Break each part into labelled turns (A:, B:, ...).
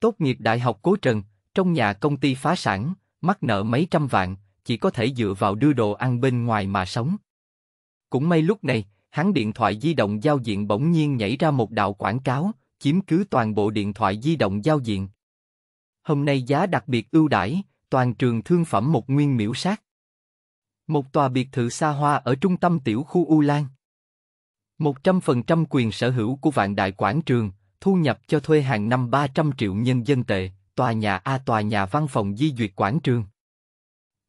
A: Tốt nghiệp đại học Cố Trần, trong nhà công ty phá sản, mắc nợ mấy trăm vạn, chỉ có thể dựa vào đưa đồ ăn bên ngoài mà sống. Cũng may lúc này, hắn điện thoại di động giao diện bỗng nhiên nhảy ra một đạo quảng cáo, chiếm cứ toàn bộ điện thoại di động giao diện. Hôm nay giá đặc biệt ưu đãi, toàn trường thương phẩm một nguyên miễu sát. Một tòa biệt thự xa hoa ở trung tâm tiểu khu U Lan. 100% quyền sở hữu của vạn đại quảng trường, thu nhập cho thuê hàng năm 300 triệu nhân dân tệ, tòa nhà A tòa nhà văn phòng di duyệt quảng trường.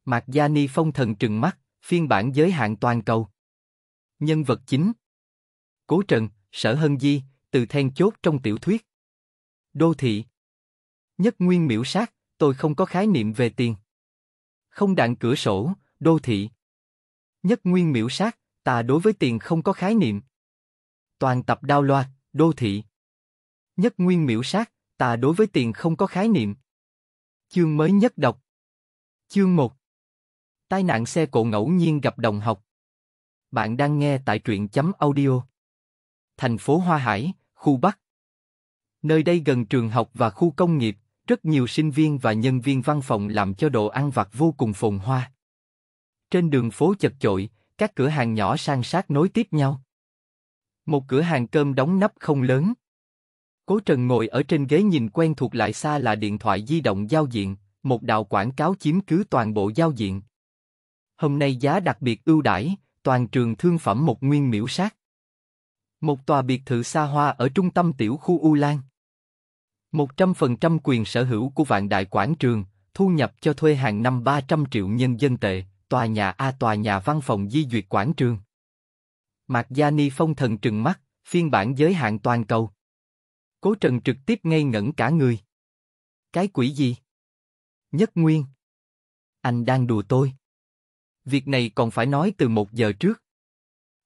A: Mạc Gia Ni phong thần trừng mắt, phiên bản giới hạn toàn cầu. Nhân vật chính Cố Trần, Sở Hân Di, từ then chốt trong tiểu thuyết. Đô thị Nhất nguyên miễu sát, tôi không có khái niệm về tiền. Không đạn cửa sổ, đô thị. Nhất nguyên miễu sát, ta đối với tiền không có khái niệm. Toàn tập đao loa đô thị nhất nguyên miểu sát, ta đối với tiền không có khái niệm. Chương mới nhất đọc. Chương 1 Tai nạn xe cộ ngẫu nhiên gặp đồng học. Bạn đang nghe tại truyện chấm audio. Thành phố Hoa Hải, khu Bắc. Nơi đây gần trường học và khu công nghiệp, rất nhiều sinh viên và nhân viên văn phòng làm cho độ ăn vặt vô cùng phồn hoa. Trên đường phố chật chội, các cửa hàng nhỏ san sát nối tiếp nhau. Một cửa hàng cơm đóng nắp không lớn. Cố Trần ngồi ở trên ghế nhìn quen thuộc lại xa là điện thoại di động giao diện, một đạo quảng cáo chiếm cứ toàn bộ giao diện. Hôm nay giá đặc biệt ưu đãi, toàn trường thương phẩm một nguyên miễu sát. Một tòa biệt thự xa hoa ở trung tâm tiểu khu U Lan. 100% quyền sở hữu của vạn đại quảng trường, thu nhập cho thuê hàng năm 300 triệu nhân dân tệ, tòa nhà A tòa nhà văn phòng di duyệt quảng trường. Mạc Gia Ni phong thần trừng mắt, phiên bản giới hạn toàn cầu. Cố Trần trực tiếp ngây ngẩn cả người. Cái quỷ gì? Nhất Nguyên. Anh đang đùa tôi. Việc này còn phải nói từ một giờ trước.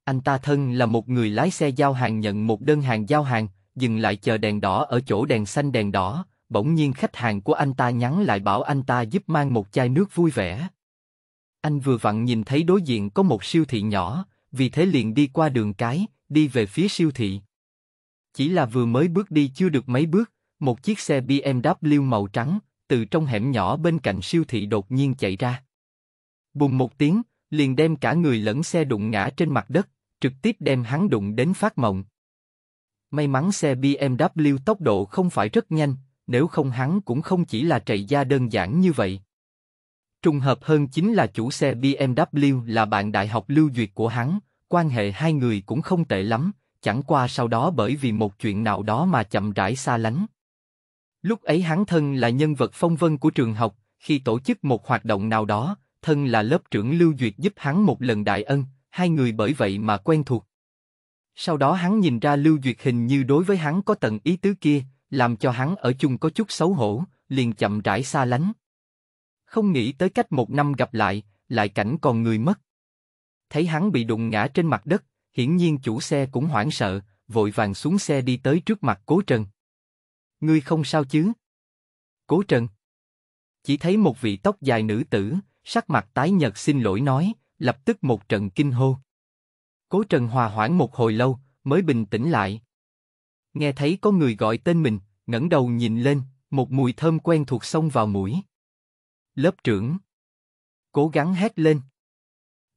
A: Anh ta thân là một người lái xe giao hàng nhận một đơn hàng giao hàng, dừng lại chờ đèn đỏ ở chỗ đèn xanh đèn đỏ, bỗng nhiên khách hàng của anh ta nhắn lại bảo anh ta giúp mang một chai nước vui vẻ. Anh vừa vặn nhìn thấy đối diện có một siêu thị nhỏ, vì thế liền đi qua đường cái, đi về phía siêu thị. Chỉ là vừa mới bước đi chưa được mấy bước, một chiếc xe BMW màu trắng, từ trong hẻm nhỏ bên cạnh siêu thị đột nhiên chạy ra. Bùng một tiếng, liền đem cả người lẫn xe đụng ngã trên mặt đất, trực tiếp đem hắn đụng đến phát mộng. May mắn xe BMW tốc độ không phải rất nhanh, nếu không hắn cũng không chỉ là chạy ra đơn giản như vậy. Trùng hợp hơn chính là chủ xe BMW là bạn đại học lưu duyệt của hắn, quan hệ hai người cũng không tệ lắm, chẳng qua sau đó bởi vì một chuyện nào đó mà chậm rãi xa lánh. Lúc ấy hắn thân là nhân vật phong vân của trường học, khi tổ chức một hoạt động nào đó, thân là lớp trưởng Lưu Duyệt giúp hắn một lần đại ân, hai người bởi vậy mà quen thuộc. Sau đó hắn nhìn ra Lưu Duyệt hình như đối với hắn có tận ý tứ kia, làm cho hắn ở chung có chút xấu hổ, liền chậm rãi xa lánh. Không nghĩ tới cách một năm gặp lại, lại cảnh còn người mất. Thấy hắn bị đụng ngã trên mặt đất, Hiển nhiên chủ xe cũng hoảng sợ, vội vàng xuống xe đi tới trước mặt Cố Trần. Ngươi không sao chứ? Cố Trần. Chỉ thấy một vị tóc dài nữ tử, sắc mặt tái nhợt xin lỗi nói, lập tức một trận kinh hô. Cố Trần hòa hoãn một hồi lâu, mới bình tĩnh lại. Nghe thấy có người gọi tên mình, ngẩng đầu nhìn lên, một mùi thơm quen thuộc xông vào mũi. Lớp trưởng. Cố gắng hét lên.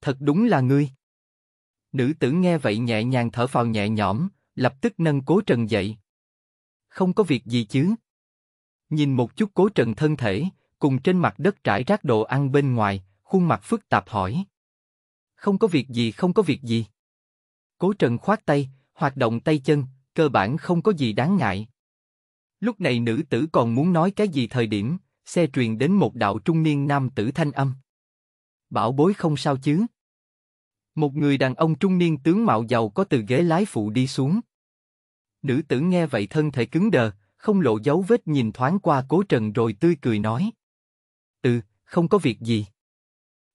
A: Thật đúng là ngươi. Nữ tử nghe vậy nhẹ nhàng thở phào nhẹ nhõm, lập tức nâng cố trần dậy. Không có việc gì chứ. Nhìn một chút cố trần thân thể, cùng trên mặt đất trải rác đồ ăn bên ngoài, khuôn mặt phức tạp hỏi. Không có việc gì không có việc gì. Cố trần khoát tay, hoạt động tay chân, cơ bản không có gì đáng ngại. Lúc này nữ tử còn muốn nói cái gì thời điểm, xe truyền đến một đạo trung niên nam tử thanh âm. Bảo bối không sao chứ? Một người đàn ông trung niên tướng mạo giàu có từ ghế lái phụ đi xuống. Nữ tử nghe vậy thân thể cứng đờ, không lộ dấu vết nhìn thoáng qua Cố Trần rồi tươi cười nói. Ừ, không có việc gì.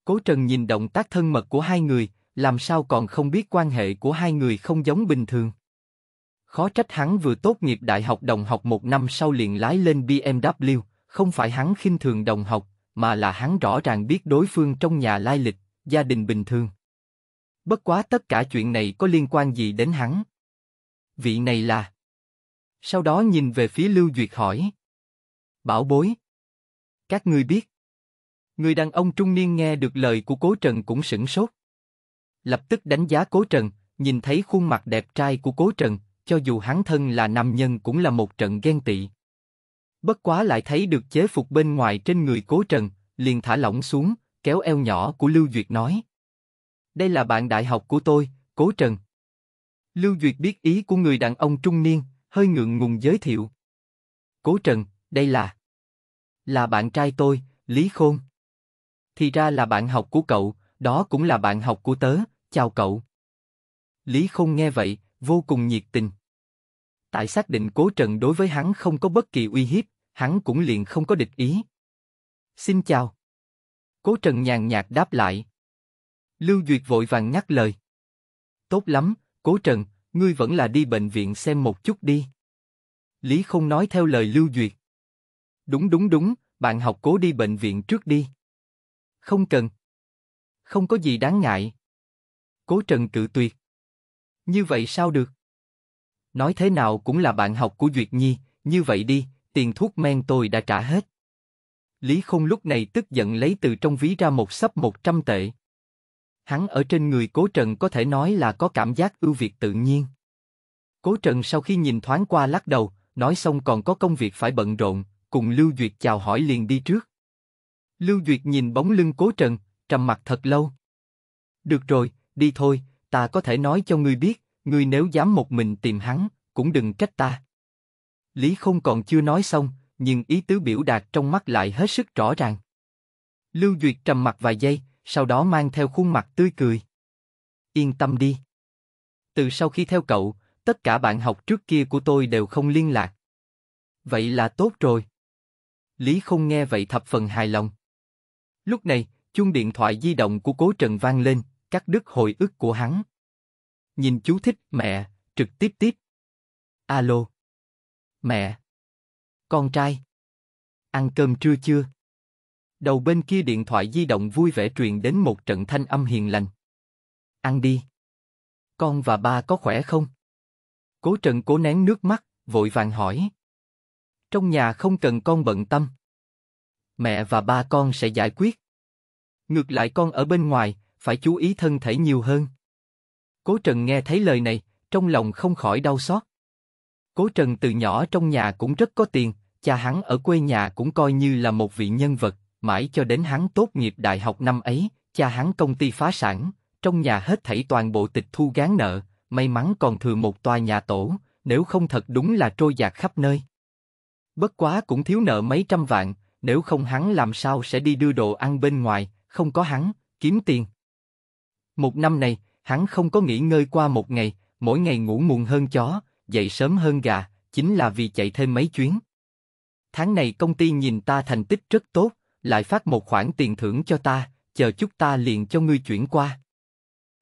A: Cố Trần nhìn động tác thân mật của hai người, làm sao còn không biết quan hệ của hai người không giống bình thường. Khó trách hắn vừa tốt nghiệp đại học đồng học một năm sau liền lái lên BMW, không phải hắn khinh thường đồng học, mà là hắn rõ ràng biết đối phương trong nhà lai lịch, gia đình bình thường. Bất quá tất cả chuyện này có liên quan gì đến hắn? Vị này là... Sau đó nhìn về phía Lưu Duyệt hỏi. Bảo bối. Các ngươi biết. Người đàn ông trung niên nghe được lời của Cố Trần cũng sửng sốt. Lập tức đánh giá Cố Trần, nhìn thấy khuôn mặt đẹp trai của Cố Trần, cho dù hắn thân là nam nhân cũng là một trận ghen tị. Bất quá lại thấy được chế phục bên ngoài trên người Cố Trần, liền thả lỏng xuống, kéo eo nhỏ của Lưu Duyệt nói. Đây là bạn đại học của tôi, Cố Trần. Lưu Duyệt biết ý của người đàn ông trung niên, hơi ngượng ngùng giới thiệu. Cố Trần, đây là... Là bạn trai tôi, Lý Khôn. Thì ra là bạn học của cậu, đó cũng là bạn học của tớ, chào cậu. Lý Khôn nghe vậy, vô cùng nhiệt tình. Tại xác định Cố Trần đối với hắn không có bất kỳ uy hiếp, hắn cũng liền không có địch ý. Xin chào. Cố Trần nhàn nhạt đáp lại, Lưu Duyệt vội vàng nhắc lời. Tốt lắm, Cố Trần, ngươi vẫn là đi bệnh viện xem một chút đi. Lý không nói theo lời Lưu Duyệt. Đúng đúng đúng, bạn học cố đi bệnh viện trước đi. Không cần. Không có gì đáng ngại. Cố Trần cự tuyệt. Như vậy sao được? Nói thế nào cũng là bạn học của Duyệt Nhi, như vậy đi, tiền thuốc men tôi đã trả hết. Lý không lúc này tức giận lấy từ trong ví ra một sấp 100 tệ. Hắn ở trên người Cố Trần có thể nói là có cảm giác ưu việt tự nhiên. Cố Trần sau khi nhìn thoáng qua lắc đầu, nói xong còn có công việc phải bận rộn, cùng Lưu Duyệt chào hỏi liền đi trước. Lưu Duyệt nhìn bóng lưng Cố Trần, trầm mặt thật lâu. Được rồi, đi thôi, ta có thể nói cho ngươi biết, ngươi nếu dám một mình tìm hắn, cũng đừng trách ta. Lý không còn chưa nói xong, nhưng ý tứ biểu đạt trong mắt lại hết sức rõ ràng. Lưu Duyệt trầm mặt vài giây, sau đó mang theo khuôn mặt tươi cười. Yên tâm đi. Từ sau khi theo cậu, tất cả bạn học trước kia của tôi đều không liên lạc. Vậy là tốt rồi. Lý không nghe vậy thập phần hài lòng. Lúc này, chuông điện thoại di động của Cố Trần vang lên, cắt đứt hồi ức của hắn. Nhìn chú thích mẹ, trực tiếp tiếp. Alo. Mẹ. Con trai. Ăn cơm trưa chưa? Đầu bên kia điện thoại di động vui vẻ truyền đến một trận thanh âm hiền lành. Ăn đi. Con và ba có khỏe không? Cố Trần cố nén nước mắt, vội vàng hỏi. Trong nhà không cần con bận tâm. Mẹ và ba con sẽ giải quyết. Ngược lại con ở bên ngoài, phải chú ý thân thể nhiều hơn. Cố Trần nghe thấy lời này, trong lòng không khỏi đau xót. Cố Trần từ nhỏ trong nhà cũng rất có tiền, cha hắn ở quê nhà cũng coi như là một vị nhân vật, mãi cho đến hắn tốt nghiệp đại học năm ấy, cha hắn công ty phá sản, trong nhà hết thảy toàn bộ tịch thu gán nợ, may mắn còn thừa một tòa nhà tổ, nếu không thật đúng là trôi dạt khắp nơi. Bất quá cũng thiếu nợ mấy trăm vạn, nếu không hắn làm sao sẽ đi đưa đồ ăn bên ngoài, không có hắn, kiếm tiền. Một năm này, hắn không có nghỉ ngơi qua một ngày, mỗi ngày ngủ muộn hơn chó, dậy sớm hơn gà, chính là vì chạy thêm mấy chuyến. Tháng này công ty nhìn ta thành tích rất tốt, lại phát một khoản tiền thưởng cho ta, chờ chút ta liền cho ngươi chuyển qua.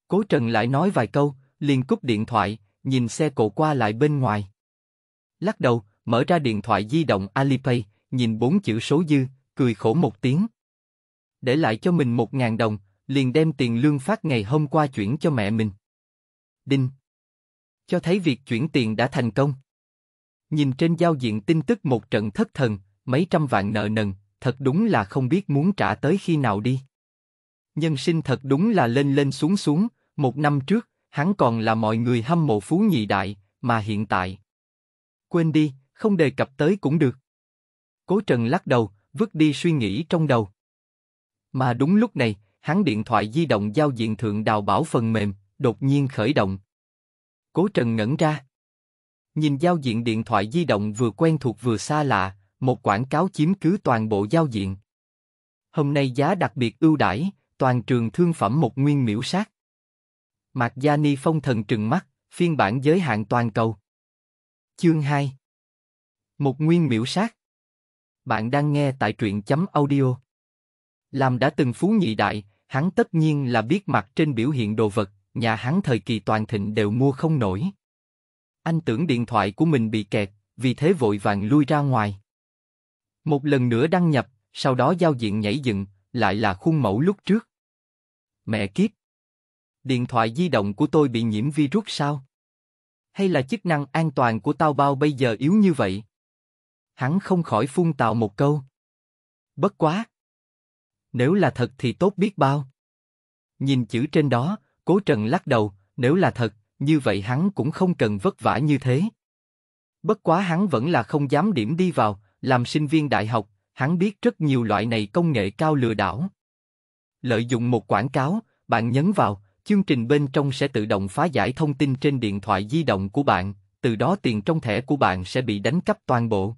A: Cố Trần lại nói vài câu, liền cúp điện thoại, nhìn xe cộ qua lại bên ngoài. Lắc đầu, mở ra điện thoại di động Alipay, nhìn bốn chữ số dư, cười khổ một tiếng. Để lại cho mình một ngàn đồng, liền đem tiền lương phát ngày hôm qua chuyển cho mẹ mình. Đinh. Cho thấy việc chuyển tiền đã thành công. Nhìn trên giao diện tin tức một trận thất thần, mấy trăm vạn nợ nần, thật đúng là không biết muốn trả tới khi nào đi. Nhân sinh thật đúng là lên lên xuống xuống, một năm trước, hắn còn là mọi người hâm mộ phú nhị đại, mà hiện tại. Quên đi, không đề cập tới cũng được. Cố Trần lắc đầu, vứt đi suy nghĩ trong đầu. Mà đúng lúc này, hắn điện thoại di động giao diện thượng đào bảo phần mềm, đột nhiên khởi động. Cố Trần ngẩn ra. Nhìn giao diện điện thoại di động vừa quen thuộc vừa xa lạ, một quảng cáo chiếm cứ toàn bộ giao diện. Hôm nay giá đặc biệt ưu đãi, toàn trường thương phẩm một nguyên miễu sát. Mạc Gia Ni phong thần trừng mắt, phiên bản giới hạn toàn cầu. Chương 2 Một nguyên miễu sát Bạn đang nghe tại truyện chấm audio. Làm đã từng phú nhị đại, hắn tất nhiên là biết mặt trên biểu hiện đồ vật, nhà hắn thời kỳ toàn thịnh đều mua không nổi. Anh tưởng điện thoại của mình bị kẹt, vì thế vội vàng lui ra ngoài. Một lần nữa đăng nhập, sau đó giao diện nhảy dựng, lại là khuôn mẫu lúc trước. Mẹ kiếp! Điện thoại di động của tôi bị nhiễm virus sao? Hay là chức năng an toàn của tao bao bây giờ yếu như vậy? Hắn không khỏi phun tạo một câu. Bất quá! Nếu là thật thì tốt biết bao. Nhìn chữ trên đó, cố trần lắc đầu, nếu là thật, như vậy hắn cũng không cần vất vả như thế. Bất quá hắn vẫn là không dám điểm đi vào, làm sinh viên đại học, hắn biết rất nhiều loại này công nghệ cao lừa đảo. Lợi dụng một quảng cáo, bạn nhấn vào, chương trình bên trong sẽ tự động phá giải thông tin trên điện thoại di động của bạn, từ đó tiền trong thẻ của bạn sẽ bị đánh cắp toàn bộ.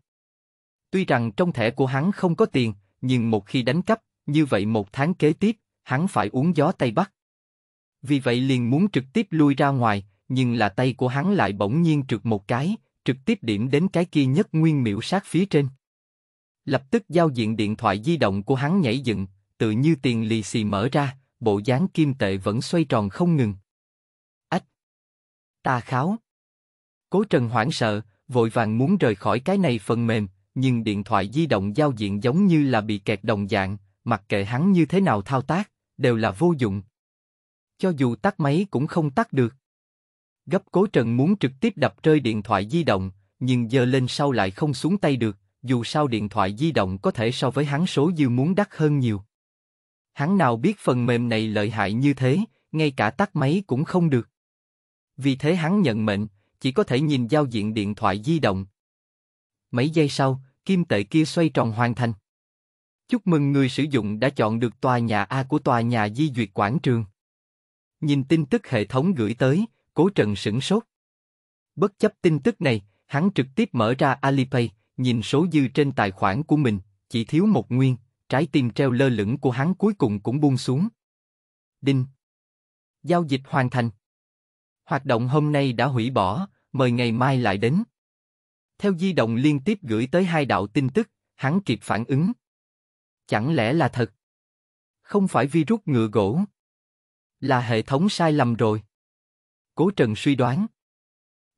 A: Tuy rằng trong thẻ của hắn không có tiền, nhưng một khi đánh cắp, như vậy một tháng kế tiếp, hắn phải uống gió Tây Bắc. Vì vậy liền muốn trực tiếp lui ra ngoài, nhưng là tay của hắn lại bỗng nhiên trượt một cái, trực tiếp điểm đến cái kia nhất nguyên miễu sát phía trên. Lập tức giao diện điện thoại di động của hắn nhảy dựng, tự như tiền lì xì mở ra, bộ dáng kim tệ vẫn xoay tròn không ngừng. Ách! Ta kháo! Cố Trần hoảng sợ, vội vàng muốn rời khỏi cái này phần mềm, nhưng điện thoại di động giao diện giống như là bị kẹt đồng dạng, mặc kệ hắn như thế nào thao tác, đều là vô dụng. Cho dù tắt máy cũng không tắt được. Gấp cố trần muốn trực tiếp đập rơi điện thoại di động, nhưng giờ lên sau lại không xuống tay được, dù sao điện thoại di động có thể so với hắn số dư muốn đắt hơn nhiều. Hắn nào biết phần mềm này lợi hại như thế, ngay cả tắt máy cũng không được. Vì thế hắn nhận mệnh, chỉ có thể nhìn giao diện điện thoại di động. Mấy giây sau, kim tệ kia xoay tròn hoàn thành. Chúc mừng người sử dụng đã chọn được tòa nhà A của tòa nhà di duyệt quảng trường. Nhìn tin tức hệ thống gửi tới, Cố Trần sửng sốt. Bất chấp tin tức này, hắn trực tiếp mở ra Alipay, nhìn số dư trên tài khoản của mình, chỉ thiếu một nguyên, trái tim treo lơ lửng của hắn cuối cùng cũng buông xuống. Đinh. Giao dịch hoàn thành. Hoạt động hôm nay đã hủy bỏ, mời ngày mai lại đến. Theo di động liên tiếp gửi tới hai đạo tin tức, hắn kịp phản ứng. Chẳng lẽ là thật? Không phải virus ngựa gỗ. Là hệ thống sai lầm rồi. Cố Trần suy đoán.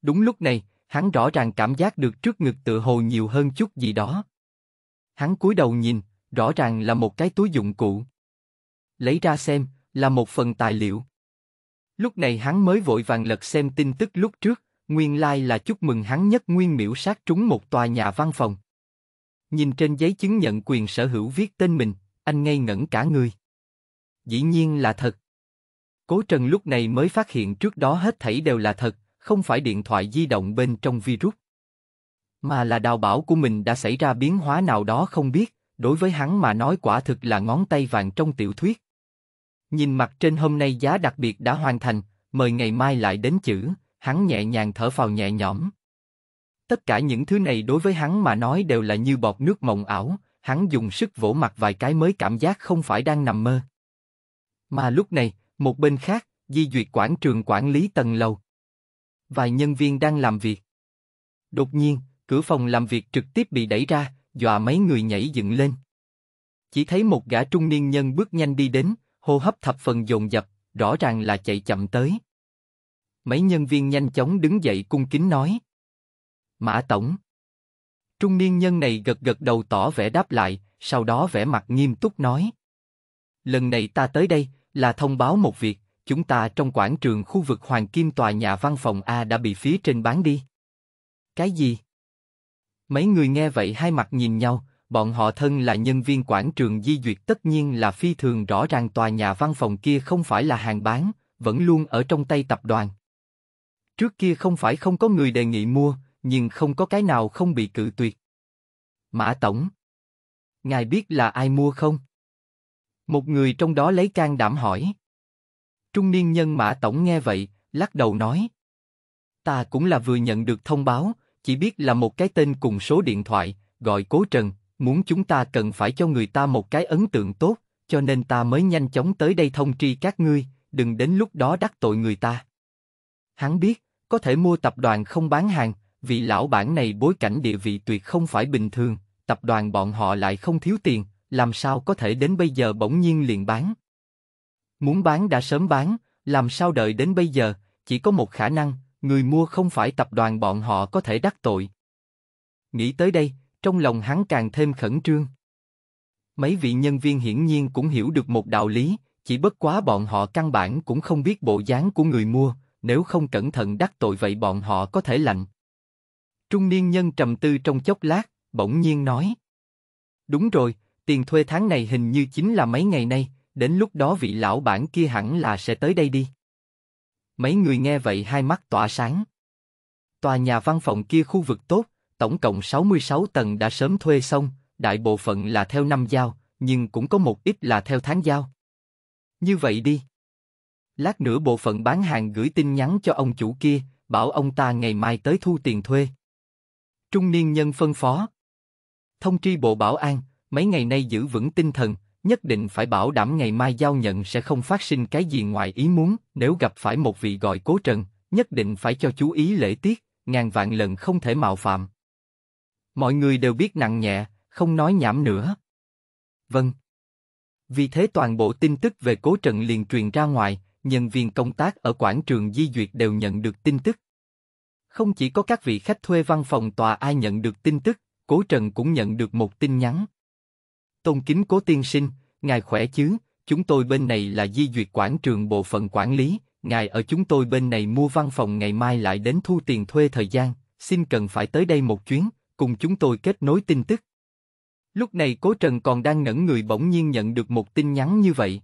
A: Đúng lúc này, hắn rõ ràng cảm giác được trước ngực tựa hồ nhiều hơn chút gì đó. Hắn cúi đầu nhìn, rõ ràng là một cái túi dụng cụ. Lấy ra xem, là một phần tài liệu. Lúc này hắn mới vội vàng lật xem tin tức lúc trước, nguyên lai like là chúc mừng hắn nhất nguyên miễu sát trúng một tòa nhà văn phòng. Nhìn trên giấy chứng nhận quyền sở hữu viết tên mình, anh ngây ngẩn cả người. Dĩ nhiên là thật. Cố Trần lúc này mới phát hiện trước đó hết thảy đều là thật, không phải điện thoại di động bên trong virus. Mà là đào bảo của mình đã xảy ra biến hóa nào đó không biết, đối với hắn mà nói quả thực là ngón tay vàng trong tiểu thuyết. Nhìn mặt trên hôm nay giá đặc biệt đã hoàn thành, mời ngày mai lại đến chữ, hắn nhẹ nhàng thở phào nhẹ nhõm. Tất cả những thứ này đối với hắn mà nói đều là như bọt nước mộng ảo, hắn dùng sức vỗ mặt vài cái mới cảm giác không phải đang nằm mơ. Mà lúc này, một bên khác, di duyệt quảng trường quản lý tầng lầu. Vài nhân viên đang làm việc. Đột nhiên, cửa phòng làm việc trực tiếp bị đẩy ra, dọa mấy người nhảy dựng lên. Chỉ thấy một gã trung niên nhân bước nhanh đi đến, hô hấp thập phần dồn dập, rõ ràng là chạy chậm tới. Mấy nhân viên nhanh chóng đứng dậy cung kính nói. Mã Tổng. Trung niên nhân này gật gật đầu tỏ vẻ đáp lại, sau đó vẻ mặt nghiêm túc nói. Lần này ta tới đây, là thông báo một việc, chúng ta trong quảng trường khu vực Hoàng Kim tòa nhà văn phòng A đã bị phía trên bán đi. Cái gì? Mấy người nghe vậy hai mặt nhìn nhau, bọn họ thân là nhân viên quảng trường di duyệt tất nhiên là phi thường rõ ràng tòa nhà văn phòng kia không phải là hàng bán, vẫn luôn ở trong tay tập đoàn. Trước kia không phải không có người đề nghị mua, nhưng không có cái nào không bị cự tuyệt. Mã Tổng Ngài biết là ai mua không? Một người trong đó lấy can đảm hỏi. Trung niên nhân mã tổng nghe vậy, lắc đầu nói. Ta cũng là vừa nhận được thông báo, chỉ biết là một cái tên cùng số điện thoại, gọi Cố Trần, muốn chúng ta cần phải cho người ta một cái ấn tượng tốt, cho nên ta mới nhanh chóng tới đây thông tri các ngươi, đừng đến lúc đó đắc tội người ta. Hắn biết, có thể mua tập đoàn không bán hàng, vì lão bản này bối cảnh địa vị tuyệt không phải bình thường, tập đoàn bọn họ lại không thiếu tiền, làm sao có thể đến bây giờ bỗng nhiên liền bán. Muốn bán đã sớm bán, làm sao đợi đến bây giờ, chỉ có một khả năng, người mua không phải tập đoàn bọn họ có thể đắc tội. Nghĩ tới đây, trong lòng hắn càng thêm khẩn trương. Mấy vị nhân viên hiển nhiên cũng hiểu được một đạo lý, chỉ bất quá bọn họ căn bản cũng không biết bộ dáng của người mua, nếu không cẩn thận đắc tội vậy bọn họ có thể lạnh. Trung niên nhân trầm tư trong chốc lát, bỗng nhiên nói. Đúng rồi, tiền thuê tháng này hình như chính là mấy ngày nay, đến lúc đó vị lão bản kia hẳn là sẽ tới đây đi. Mấy người nghe vậy hai mắt tỏa sáng. Tòa nhà văn phòng kia khu vực tốt, tổng cộng 66 tầng đã sớm thuê xong, đại bộ phận là theo năm giao, nhưng cũng có một ít là theo tháng giao. Như vậy đi. Lát nữa bộ phận bán hàng gửi tin nhắn cho ông chủ kia, bảo ông ta ngày mai tới thu tiền thuê. Trung niên nhân phân phó. Thông tri bộ bảo an, mấy ngày nay giữ vững tinh thần, nhất định phải bảo đảm ngày mai giao nhận sẽ không phát sinh cái gì ngoài ý muốn, nếu gặp phải một vị gọi cố trần, nhất định phải cho chú ý lễ tiết, ngàn vạn lần không thể mạo phạm. Mọi người đều biết nặng nhẹ, không nói nhảm nữa. Vâng. Vì thế toàn bộ tin tức về cố trần liền truyền ra ngoài, nhân viên công tác ở quảng trường di duyệt đều nhận được tin tức. Không chỉ có các vị khách thuê văn phòng tòa ai nhận được tin tức, cố trần cũng nhận được một tin nhắn. Tôn kính cố tiên sinh, ngài khỏe chứ? Chúng tôi bên này là di duyệt quảng trường bộ phận quản lý, ngài ở chúng tôi bên này mua văn phòng ngày mai lại đến thu tiền thuê thời gian, xin cần phải tới đây một chuyến, cùng chúng tôi kết nối tin tức. Lúc này Cố Trần còn đang ngẩn người bỗng nhiên nhận được một tin nhắn như vậy.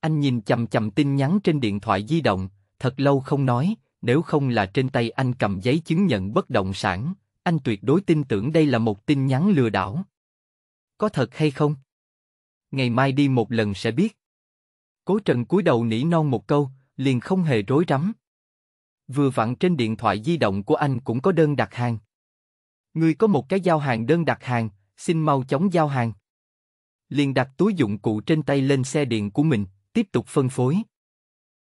A: Anh nhìn chầm chầm tin nhắn trên điện thoại di động, thật lâu không nói, nếu không là trên tay anh cầm giấy chứng nhận bất động sản, anh tuyệt đối tin tưởng đây là một tin nhắn lừa đảo có thật hay không? Ngày mai đi một lần sẽ biết. Cố Trần cúi đầu nỉ non một câu, liền không hề rối rắm. Vừa vặn trên điện thoại di động của anh cũng có đơn đặt hàng. Người có một cái giao hàng đơn đặt hàng, xin mau chóng giao hàng. Liền đặt túi dụng cụ trên tay lên xe điện của mình, tiếp tục phân phối.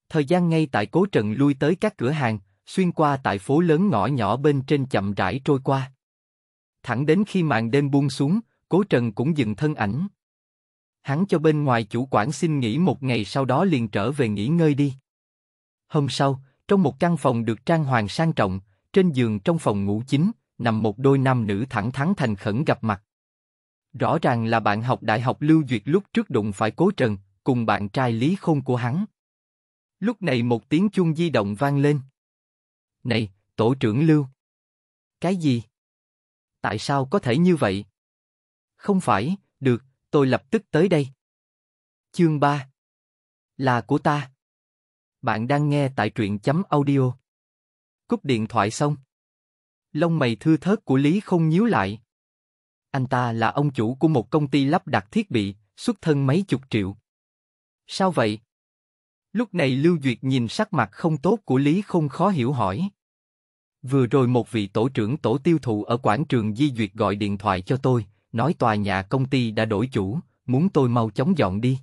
A: Thời gian ngay tại Cố Trần lui tới các cửa hàng, xuyên qua tại phố lớn ngõ nhỏ bên trên chậm rãi trôi qua. Thẳng đến khi màn đêm buông xuống, Cố Trần cũng dừng thân ảnh. Hắn cho bên ngoài chủ quản xin nghỉ một ngày sau đó liền trở về nghỉ ngơi đi. Hôm sau, trong một căn phòng được trang hoàng sang trọng, trên giường trong phòng ngủ chính, nằm một đôi nam nữ thẳng thắn thành khẩn gặp mặt. Rõ ràng là bạn học đại học Lưu Duyệt lúc trước đụng phải Cố Trần, cùng bạn trai Lý Khôn của hắn. Lúc này một tiếng chuông di động vang lên. Này, tổ trưởng Lưu. Cái gì? Tại sao có thể như vậy? Không phải, được, tôi lập tức tới đây. Chương 3 Là của ta. Bạn đang nghe tại truyện chấm audio. Cúp điện thoại xong. Lông mày thư thớt của Lý không nhíu lại. Anh ta là ông chủ của một công ty lắp đặt thiết bị, xuất thân mấy chục triệu. Sao vậy? Lúc này Lưu Duyệt nhìn sắc mặt không tốt của Lý không khó hiểu hỏi. Vừa rồi một vị tổ trưởng tổ tiêu thụ ở quảng trường Di Duyệt gọi điện thoại cho tôi, nói tòa nhà công ty đã đổi chủ, muốn tôi mau chóng dọn đi.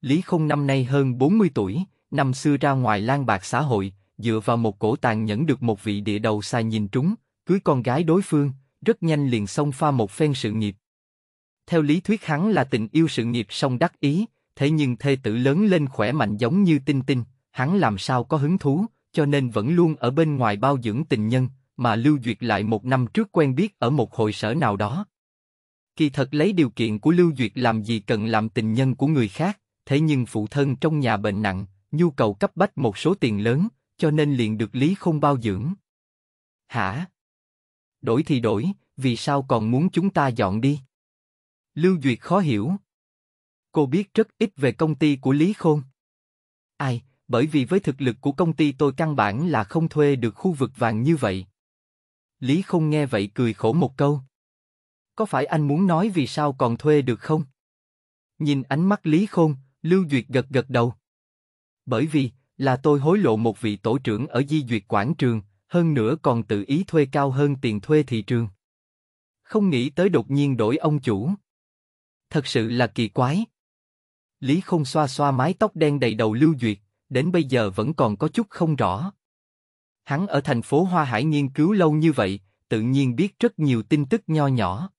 A: Lý Khung năm nay hơn 40 tuổi, năm xưa ra ngoài lang bạc xã hội, dựa vào một cổ tàng nhẫn được một vị địa đầu sai nhìn trúng, cưới con gái đối phương, rất nhanh liền xông pha một phen sự nghiệp. Theo lý thuyết hắn là tình yêu sự nghiệp song đắc ý, thế nhưng thê tử lớn lên khỏe mạnh giống như tinh tinh, hắn làm sao có hứng thú, cho nên vẫn luôn ở bên ngoài bao dưỡng tình nhân, mà Lưu Duyệt lại một năm trước quen biết ở một hội sở nào đó. Kỳ thật lấy điều kiện của Lưu Duyệt làm gì cần làm tình nhân của người khác, thế nhưng phụ thân trong nhà bệnh nặng, nhu cầu cấp bách một số tiền lớn, cho nên liền được Lý không bao dưỡng. Hả? Đổi thì đổi, vì sao còn muốn chúng ta dọn đi? Lưu Duyệt khó hiểu. Cô biết rất ít về công ty của Lý Khôn. Ai, bởi vì với thực lực của công ty tôi căn bản là không thuê được khu vực vàng như vậy. Lý không nghe vậy cười khổ một câu có phải anh muốn nói vì sao còn thuê được không? Nhìn ánh mắt Lý Khôn, Lưu Duyệt gật gật đầu. Bởi vì, là tôi hối lộ một vị tổ trưởng ở Di Duyệt Quảng Trường, hơn nữa còn tự ý thuê cao hơn tiền thuê thị trường. Không nghĩ tới đột nhiên đổi ông chủ. Thật sự là kỳ quái. Lý Khôn xoa xoa mái tóc đen đầy đầu Lưu Duyệt, đến bây giờ vẫn còn có chút không rõ. Hắn ở thành phố Hoa Hải nghiên cứu lâu như vậy, tự nhiên biết rất nhiều tin tức nho nhỏ.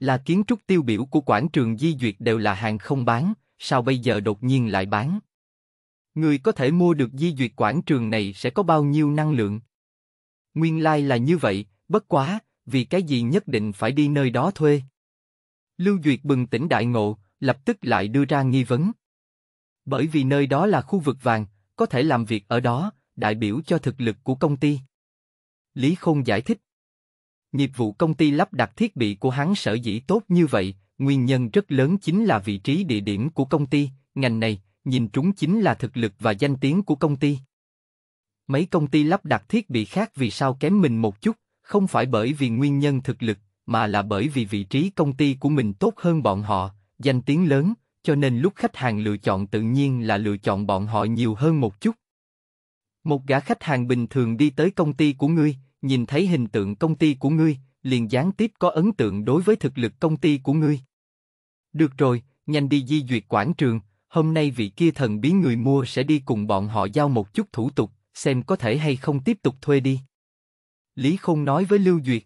A: Là kiến trúc tiêu biểu của quảng trường di duyệt đều là hàng không bán, sao bây giờ đột nhiên lại bán? Người có thể mua được di duyệt quảng trường này sẽ có bao nhiêu năng lượng? Nguyên lai like là như vậy, bất quá, vì cái gì nhất định phải đi nơi đó thuê? Lưu Duyệt bừng tỉnh đại ngộ, lập tức lại đưa ra nghi vấn. Bởi vì nơi đó là khu vực vàng, có thể làm việc ở đó, đại biểu cho thực lực của công ty. Lý Khôn giải thích. Nghiệp vụ công ty lắp đặt thiết bị của hắn sở dĩ tốt như vậy, nguyên nhân rất lớn chính là vị trí địa điểm của công ty, ngành này, nhìn trúng chính là thực lực và danh tiếng của công ty. Mấy công ty lắp đặt thiết bị khác vì sao kém mình một chút, không phải bởi vì nguyên nhân thực lực, mà là bởi vì vị trí công ty của mình tốt hơn bọn họ, danh tiếng lớn, cho nên lúc khách hàng lựa chọn tự nhiên là lựa chọn bọn họ nhiều hơn một chút. Một gã khách hàng bình thường đi tới công ty của ngươi, nhìn thấy hình tượng công ty của ngươi, liền gián tiếp có ấn tượng đối với thực lực công ty của ngươi. Được rồi, nhanh đi di duyệt quảng trường, hôm nay vị kia thần bí người mua sẽ đi cùng bọn họ giao một chút thủ tục, xem có thể hay không tiếp tục thuê đi. Lý Khôn nói với Lưu Duyệt.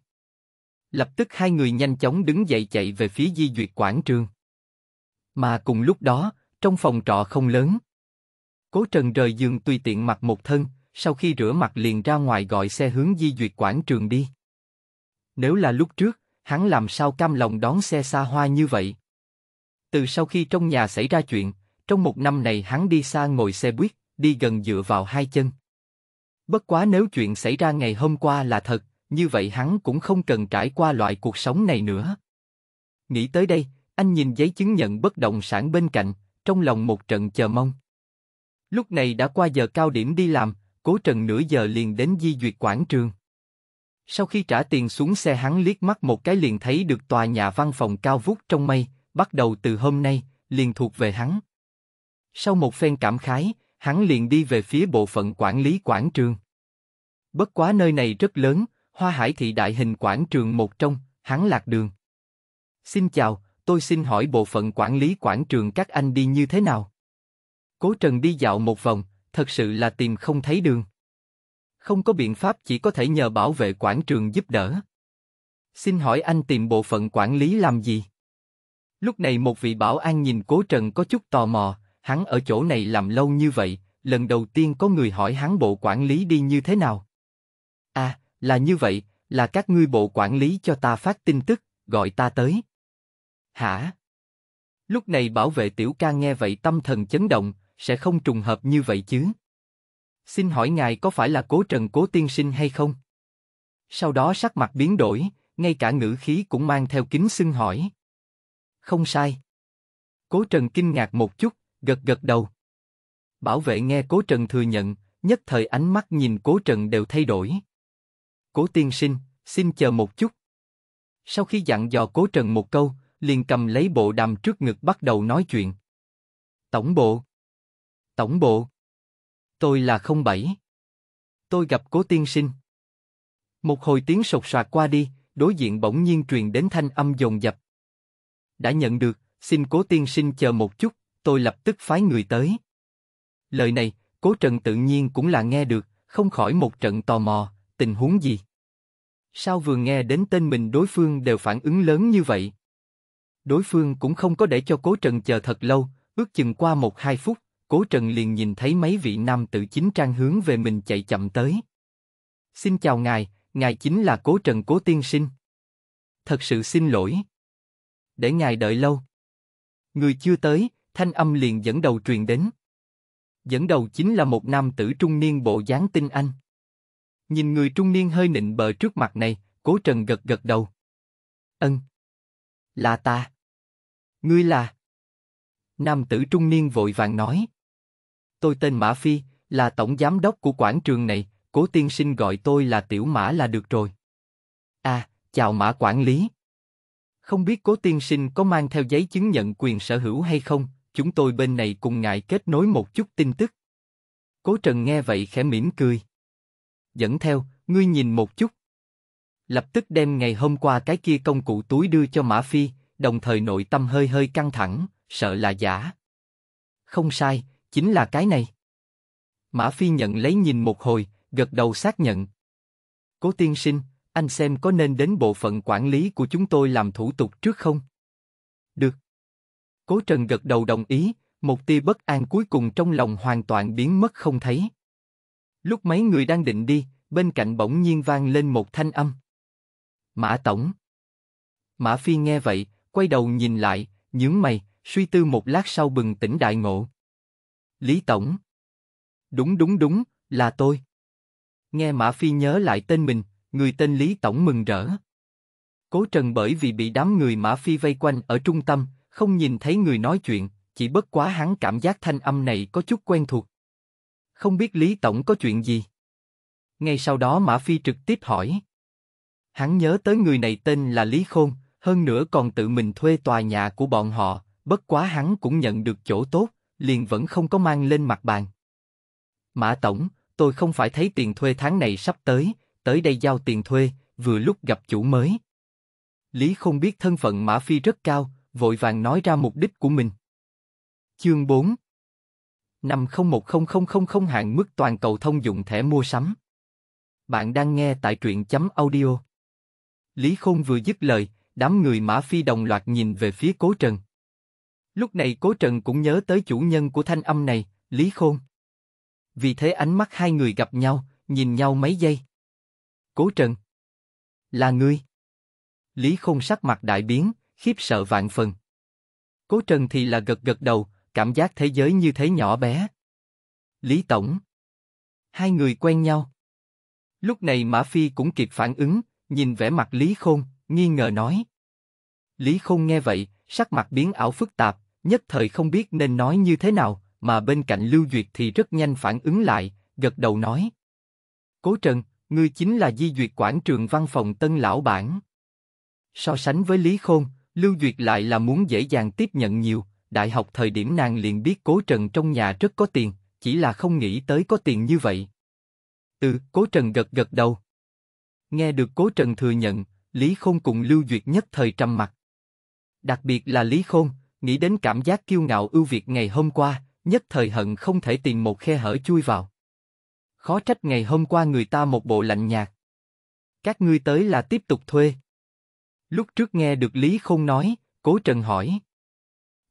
A: Lập tức hai người nhanh chóng đứng dậy chạy về phía di duyệt quảng trường. Mà cùng lúc đó, trong phòng trọ không lớn, Cố Trần rời giường tùy tiện mặc một thân, sau khi rửa mặt liền ra ngoài gọi xe hướng di duyệt quảng trường đi. Nếu là lúc trước, hắn làm sao cam lòng đón xe xa hoa như vậy? Từ sau khi trong nhà xảy ra chuyện, trong một năm này hắn đi xa ngồi xe buýt, đi gần dựa vào hai chân. Bất quá nếu chuyện xảy ra ngày hôm qua là thật, như vậy hắn cũng không cần trải qua loại cuộc sống này nữa. Nghĩ tới đây, anh nhìn giấy chứng nhận bất động sản bên cạnh, trong lòng một trận chờ mong. Lúc này đã qua giờ cao điểm đi làm, Cố Trần nửa giờ liền đến di duyệt quảng trường. Sau khi trả tiền xuống xe hắn liếc mắt một cái liền thấy được tòa nhà văn phòng cao vút trong mây, bắt đầu từ hôm nay, liền thuộc về hắn. Sau một phen cảm khái, hắn liền đi về phía bộ phận quản lý quảng trường. Bất quá nơi này rất lớn, Hoa Hải thị đại hình quảng trường một trong, hắn lạc đường. Xin chào, tôi xin hỏi bộ phận quản lý quảng trường các anh đi như thế nào? Cố Trần đi dạo một vòng, thật sự là tìm không thấy đường. Không có biện pháp chỉ có thể nhờ bảo vệ quảng trường giúp đỡ. Xin hỏi anh tìm bộ phận quản lý làm gì? Lúc này một vị bảo an nhìn Cố Trần có chút tò mò, hắn ở chỗ này làm lâu như vậy, lần đầu tiên có người hỏi hắn bộ quản lý đi như thế nào. À, là như vậy, là các ngươi bộ quản lý cho ta phát tin tức, gọi ta tới. Hả? Lúc này bảo vệ tiểu ca nghe vậy tâm thần chấn động, sẽ không trùng hợp như vậy chứ. Xin hỏi ngài có phải là cố trần cố tiên sinh hay không? Sau đó sắc mặt biến đổi, ngay cả ngữ khí cũng mang theo kính xưng hỏi. Không sai. Cố trần kinh ngạc một chút, gật gật đầu. Bảo vệ nghe cố trần thừa nhận, nhất thời ánh mắt nhìn cố trần đều thay đổi. Cố tiên sinh, xin chờ một chút. Sau khi dặn dò cố trần một câu, liền cầm lấy bộ đàm trước ngực bắt đầu nói chuyện. Tổng bộ. Tổng bộ. Tôi là 07. Tôi gặp cố tiên sinh. Một hồi tiếng sột soạt qua đi, đối diện bỗng nhiên truyền đến thanh âm dồn dập. Đã nhận được, xin cố tiên sinh chờ một chút, tôi lập tức phái người tới. Lời này, cố trần tự nhiên cũng là nghe được, không khỏi một trận tò mò, tình huống gì? Sao vừa nghe đến tên mình đối phương đều phản ứng lớn như vậy? Đối phương cũng không có để cho cố trần chờ thật lâu, ước chừng qua một hai phút, Cố Trần liền nhìn thấy mấy vị nam tử chính trang hướng về mình chạy chậm tới. Xin chào ngài, ngài chính là Cố Trần Cố Tiên Sinh. Thật sự xin lỗi. Để ngài đợi lâu. Người chưa tới, thanh âm liền dẫn đầu truyền đến. Dẫn đầu chính là một nam tử trung niên bộ dáng tinh anh. Nhìn người trung niên hơi nịnh bợ trước mặt này, Cố Trần gật gật đầu. Ân. Là ta. Ngươi là... Nam tử trung niên vội vàng nói tôi tên Mã Phi, là tổng giám đốc của quảng trường này, cố tiên sinh gọi tôi là Tiểu Mã là được rồi. À, chào Mã quản lý. Không biết cố tiên sinh có mang theo giấy chứng nhận quyền sở hữu hay không, chúng tôi bên này cùng ngài kết nối một chút tin tức. Cố Trần nghe vậy khẽ mỉm cười. Dẫn theo, ngươi nhìn một chút. Lập tức đem ngày hôm qua cái kia công cụ túi đưa cho Mã Phi, đồng thời nội tâm hơi hơi căng thẳng, sợ là giả. Không sai, chính là cái này. Mã Phi nhận lấy nhìn một hồi, gật đầu xác nhận. Cố tiên sinh, anh xem có nên đến bộ phận quản lý của chúng tôi làm thủ tục trước không? Được. Cố Trần gật đầu đồng ý, một tia bất an cuối cùng trong lòng hoàn toàn biến mất không thấy. Lúc mấy người đang định đi, bên cạnh bỗng nhiên vang lên một thanh âm. Mã Tổng. Mã Phi nghe vậy, quay đầu nhìn lại, nhướng mày, suy tư một lát sau bừng tỉnh đại ngộ. Lý tổng. Đúng đúng đúng, là tôi. Nghe Mã Phi nhớ lại tên mình, người tên Lý tổng mừng rỡ. Cố Trần bởi vì bị đám người Mã Phi vây quanh ở trung tâm, không nhìn thấy người nói chuyện, chỉ bất quá hắn cảm giác thanh âm này có chút quen thuộc. Không biết Lý tổng có chuyện gì. Ngay sau đó Mã Phi trực tiếp hỏi. Hắn nhớ tới người này tên là Lý Khôn, hơn nữa còn tự mình thuê tòa nhà của bọn họ, bất quá hắn cũng nhận được chỗ tốt liền vẫn không có mang lên mặt bàn. Mã Tổng, tôi không phải thấy tiền thuê tháng này sắp tới, tới đây giao tiền thuê, vừa lúc gặp chủ mới. Lý không biết thân phận Mã Phi rất cao, vội vàng nói ra mục đích của mình. Chương 4 Năm 011000 hạng mức toàn cầu thông dụng thẻ mua sắm. Bạn đang nghe tại truyện chấm audio. Lý Khôn vừa dứt lời, đám người Mã Phi đồng loạt nhìn về phía Cố Trần. Lúc này Cố Trần cũng nhớ tới chủ nhân của thanh âm này, Lý Khôn. Vì thế ánh mắt hai người gặp nhau, nhìn nhau mấy giây. Cố Trần. Là ngươi. Lý Khôn sắc mặt đại biến, khiếp sợ vạn phần. Cố Trần thì là gật gật đầu, cảm giác thế giới như thế nhỏ bé. Lý Tổng. Hai người quen nhau. Lúc này Mã Phi cũng kịp phản ứng, nhìn vẻ mặt Lý Khôn, nghi ngờ nói. Lý Khôn nghe vậy, sắc mặt biến ảo phức tạp, nhất thời không biết nên nói như thế nào, mà bên cạnh Lưu Duyệt thì rất nhanh phản ứng lại, gật đầu nói. Cố Trần, ngươi chính là Di Duyệt quản trường văn phòng tân lão bản. So sánh với Lý Khôn, Lưu Duyệt lại là muốn dễ dàng tiếp nhận nhiều, đại học thời điểm nàng liền biết Cố Trần trong nhà rất có tiền, chỉ là không nghĩ tới có tiền như vậy. Ừ, Cố Trần gật gật đầu. Nghe được Cố Trần thừa nhận, Lý Khôn cùng Lưu Duyệt nhất thời trầm mặt. Đặc biệt là Lý Khôn, nghĩ đến cảm giác kiêu ngạo ưu việt ngày hôm qua, nhất thời hận không thể tìm một khe hở chui vào. Khó trách ngày hôm qua người ta một bộ lạnh nhạt. Các ngươi tới là tiếp tục thuê. Lúc trước nghe được Lý Khôn nói, Cố Trần hỏi.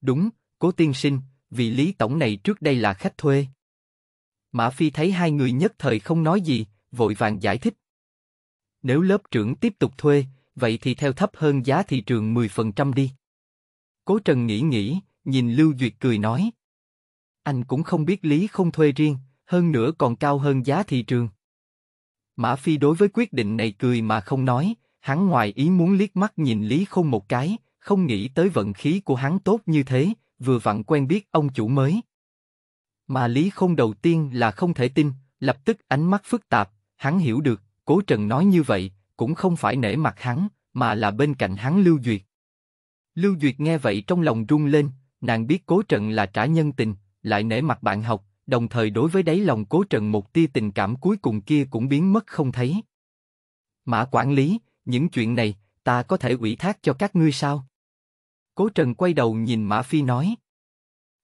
A: Đúng, Cố Tiên Sinh, vị Lý Tổng này trước đây là khách thuê. Mã Phi thấy hai người nhất thời không nói gì, vội vàng giải thích. Nếu lớp trưởng tiếp tục thuê, vậy thì theo thấp hơn giá thị trường 10% đi. Cố Trần nghĩ nghĩ, nhìn Lưu Duyệt cười nói. Anh cũng không biết lý không thuê riêng, hơn nữa còn cao hơn giá thị trường. Mã Phi đối với quyết định này cười mà không nói, hắn ngoài ý muốn liếc mắt nhìn Lý Không một cái, không nghĩ tới vận khí của hắn tốt như thế, vừa vặn quen biết ông chủ mới. Mà Lý Không đầu tiên là không thể tin, lập tức ánh mắt phức tạp, hắn hiểu được, Cố Trần nói như vậy, cũng không phải nể mặt hắn, mà là bên cạnh hắn lưu duyệt. Lưu Duyệt nghe vậy trong lòng rung lên, nàng biết Cố Trận là trả nhân tình, lại nể mặt bạn học, đồng thời đối với đáy lòng Cố Trận một tia tình cảm cuối cùng kia cũng biến mất không thấy. Mã quản lý, những chuyện này, ta có thể ủy thác cho các ngươi sao? Cố Trần quay đầu nhìn Mã Phi nói.